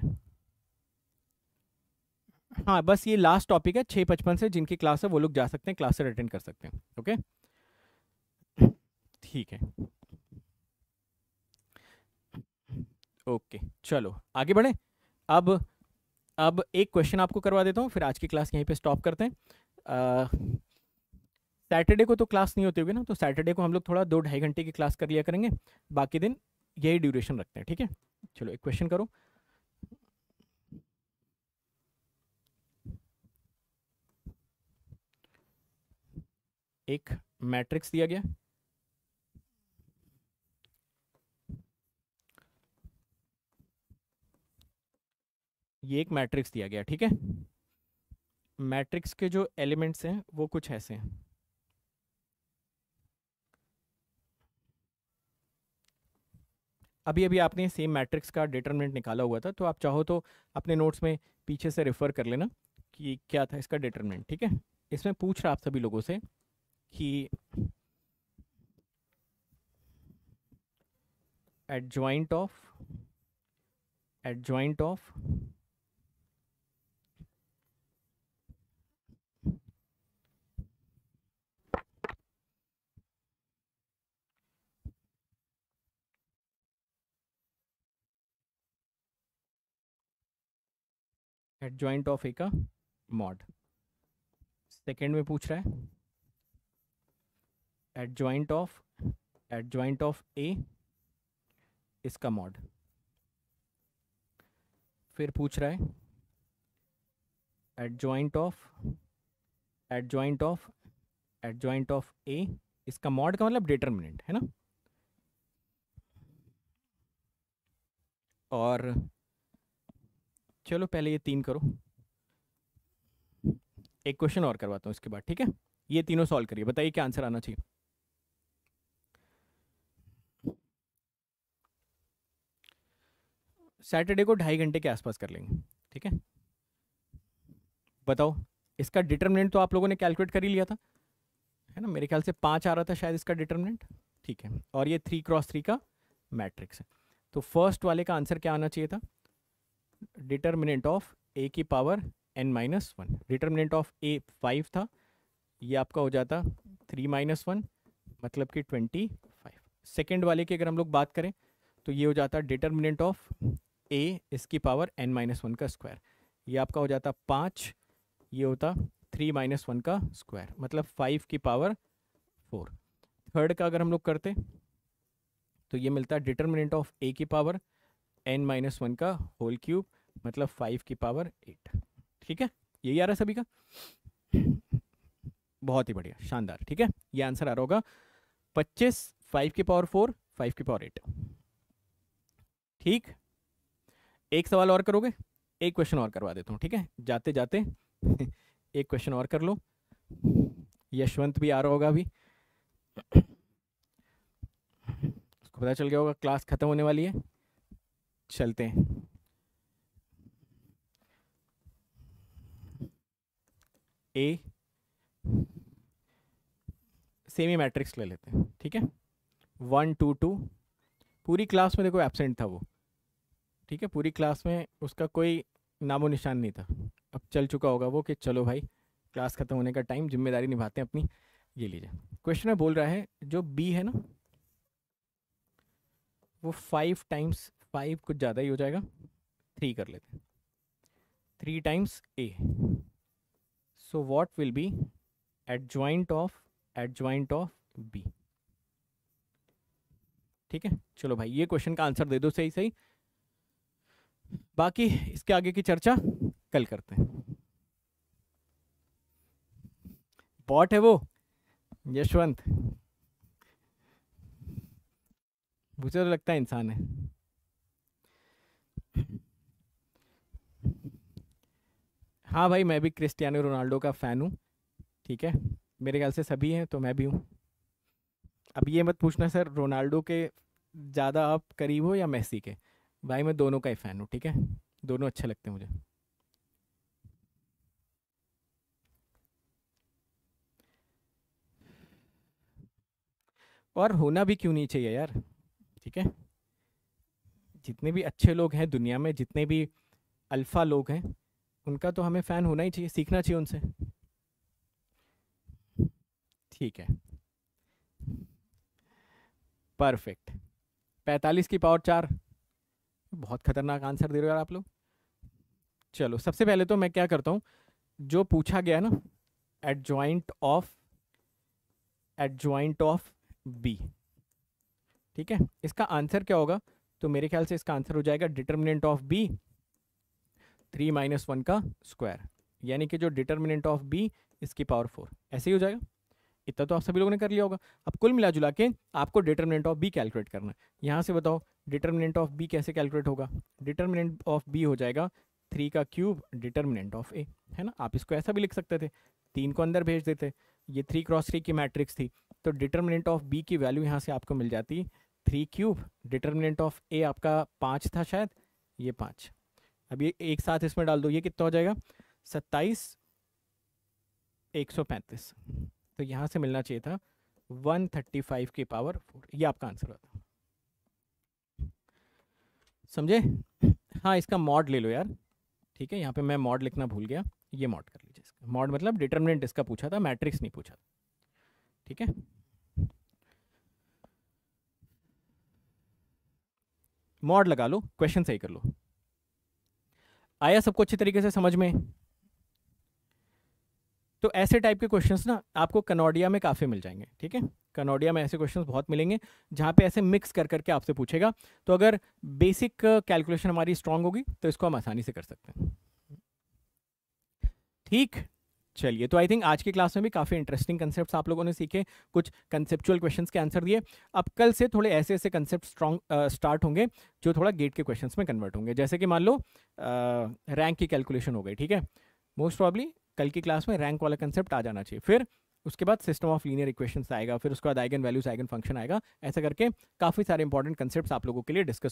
हाँ बस ये लास्ट टॉपिक है छः पचपन से जिनकी क्लास है वो लोग जा सकते हैं क्लासेस अटेंड कर सकते हैं ओके ठीक है ओके चलो आगे बढ़े अब अब एक क्वेश्चन आपको करवा देता हूँ फिर आज की क्लास यहीं पे स्टॉप करते हैं सैटरडे को तो क्लास नहीं होती होगी ना तो सैटरडे को हम लोग थोड़ा दो ढाई घंटे की क्लास कर लिया करेंगे बाकी दिन यही ड्यूरेशन रखते हैं ठीक है चलो एक क्वेश्चन करो एक मैट्रिक्स दिया गया ये एक मैट्रिक्स दिया गया ठीक है मैट्रिक्स के जो एलिमेंट्स हैं वो कुछ ऐसे हैं अभी अभी आपने सेम मैट्रिक्स का डिटर्मिनेंट निकाला हुआ था तो आप चाहो तो अपने नोट्स में पीछे से रेफ़र कर लेना कि क्या था इसका डिटर्मिनेंट ठीक है इसमें पूछ रहा आप सभी लोगों से कि adjoint of adjoint of joint of A का मॉड सेकेंड में पूछ रहा है adjoint of adjoint of A इसका मॉड फिर पूछ रहा है adjoint of adjoint of adjoint of A इसका मॉड का मतलब डिटर्मिनेंट है ना और चलो पहले ये तीन करो एक क्वेश्चन और करवाता हूँ इसके बाद ठीक है ये तीनों सॉल्व करिए बताइए क्या आंसर आना चाहिए सैटरडे को ढाई घंटे के आसपास कर लेंगे ठीक है बताओ इसका डिटर्मिनेंट तो आप लोगों ने कैलकुलेट कर ही लिया था है ना मेरे ख्याल से पाँच आ रहा था शायद इसका डिटर्मिनेंट ठीक है और ये थ्री क्रॉस थ्री का मैट्रिक्स है तो फर्स्ट वाले का आंसर क्या आना चाहिए था डिटर्मिनेंट ऑफ ए की power N minus one determinant of A five था ये आपका हो जाता थ्री माइनस वन मतलब कि ट्वेंटी फाइव सेकेंड वाले की अगर हम लोग बात करें तो ये हो जाता डिटर्मिनेंट ऑफ ए इसकी पावर एन माइनस वन का स्क्वायर ये आपका हो जाता पाँच ये होता थ्री माइनस वन का स्क्वायर मतलब फाइव की पावर फोर थर्ड का अगर हम लोग करते तो ये मिलता है डिटर्मिनेंट ऑफ ए की पावर एन माइनस वन का होल क्यूब मतलब फाइव की पावर एट ठीक है यही आ रहा है सभी का बहुत ही बढ़िया शानदार ठीक है ये आंसर आ रहा होगा पच्चीस फाइव की पावर फोर फाइव की पावर एट ठीक एक सवाल और करोगे एक क्वेश्चन और करवा देता हूँ ठीक है जाते जाते एक क्वेश्चन और कर लो यशवंत भी आ रहा होगा अभी उसको पता चल गया होगा क्लास खत्म होने वाली है चलते हैं ए सेमी मैट्रिक्स ले लेते हैं ठीक है वन टू टू पूरी क्लास में देखो एबसेंट था वो ठीक है पूरी क्लास में उसका कोई नामो निशान नहीं था अब चल चुका होगा वो कि चलो भाई क्लास ख़त्म होने का टाइम जिम्मेदारी निभाते हैं अपनी ये लीजिए क्वेश्चन में बोल रहा है जो बी है ना वो फाइव टाइम्स फाइव कुछ ज़्यादा ही हो जाएगा थ्री कर लेते हैं three times A so what will be adjoint of adjoint of B ठीक है चलो भाई ये क्वेश्चन का आंसर दे दो सही सही बाकी इसके आगे की चर्चा कल करते हैं बॉट है वो यशवंत मुझे तो लगता है इंसान है हाँ भाई मैं भी क्रिस्टियानो रोनाल्डो का फ़ैन हूँ ठीक है मेरे ख्याल से सभी हैं तो मैं भी हूँ अब ये मत पूछना सर रोनाल्डो के ज़्यादा आप करीब हो या मेसी के भाई मैं दोनों का ही फ़ैन हूँ ठीक है दोनों अच्छे लगते हैं मुझे और होना भी क्यों नहीं चाहिए यार ठीक है जितने भी अच्छे लोग हैं दुनिया में जितने भी अल्फ़ा लोग हैं उनका तो हमें फ़ैन होना ही चाहिए सीखना चाहिए उनसे ठीक है परफेक्ट पैंतालीस की पावर चार बहुत ख़तरनाक आंसर दे रहे हो आप लोग चलो सबसे पहले तो मैं क्या करता हूँ जो पूछा गया ना adjoint of adjoint of B ठीक है इसका आंसर क्या होगा तो मेरे ख्याल से इसका आंसर हो जाएगा determinant of B three minus one का स्क्वायर यानी कि जो डिटर्मिनेंट ऑफ बी इसकी पावर फोर ऐसे ही हो जाएगा इतना तो आप सभी लोगों ने कर लिया होगा अब कुल मिला जुला के आपको डिटर्मिनेंट ऑफ बी कैलकुलेट करना है यहाँ से बताओ डिटर्मिनेंट ऑफ बी कैसे कैलकुलेट होगा डिटर्मिनेंट ऑफ बी हो जाएगा थ्री का क्यूब डिटर्मिनेंट ऑफ ए है ना आप इसको ऐसा भी लिख सकते थे तीन को अंदर भेज देते ये थ्री क्रॉस थ्री की मैट्रिक्स थी तो डिटर्मिनेंट ऑफ बी की वैल्यू यहाँ से आपको मिल जाती three cube determinant of A आपका पाँच था शायद ये पाँच अब ये एक साथ इसमें डाल दो ये कितना हो जाएगा सत्ताईस एक सौ पैंतीस तो यहाँ से मिलना चाहिए था वन थर्टी फाइव की पावर फोर ये आपका आंसर होता समझे हाँ इसका मॉड ले लो यार ठीक है यहाँ पे मैं मॉड लिखना भूल गया ये मॉड कर लीजिए इसका मॉड मतलब डिटर्मिनेंट इसका पूछा था मैट्रिक्स नहीं पूछा था ठीक है मॉड लगा लो क्वेश्चन सही कर लो आया सबको अच्छे तरीके से समझ में तो ऐसे टाइप के क्वेश्चंस ना आपको कनोडिया में काफ़ी मिल जाएंगे ठीक है कनोडिया में ऐसे क्वेश्चंस बहुत मिलेंगे जहाँ पे ऐसे मिक्स कर करके आपसे पूछेगा तो अगर बेसिक कैलकुलेशन हमारी स्ट्रांग होगी तो इसको हम आसानी से कर सकते हैं ठीक चलिए तो आई थिंक आज की क्लास में भी काफ़ी इंटरेस्टिंग कंसेप्ट आप लोगों ने सीखे कुछ कंसेप्चुअल क्वेश्चंस के आंसर दिए अब कल से थोड़े ऐसे ऐसे कंसेप्ट स्ट्रॉन्ग स्टार्ट होंगे जो थोड़ा गेट के क्वेश्चंस में कन्वर्ट होंगे जैसे कि मान लो रैंक की कैलकुलेशन हो गई ठीक है मोस्ट प्रॉब्ली कल की क्लास में रैंक वाला कंसेप्ट आ जाना चाहिए फिर उसके बाद सिस्टम ऑफ लीनियर इक्वेशंस आएगा फिर उसके बाद आइगन वैल्यूज आइगन फंक्शन आएगा ऐसा करके काफ़ी सारे इंपॉर्टेंट कंसेप्ट आप लोगों के लिए डिस्कस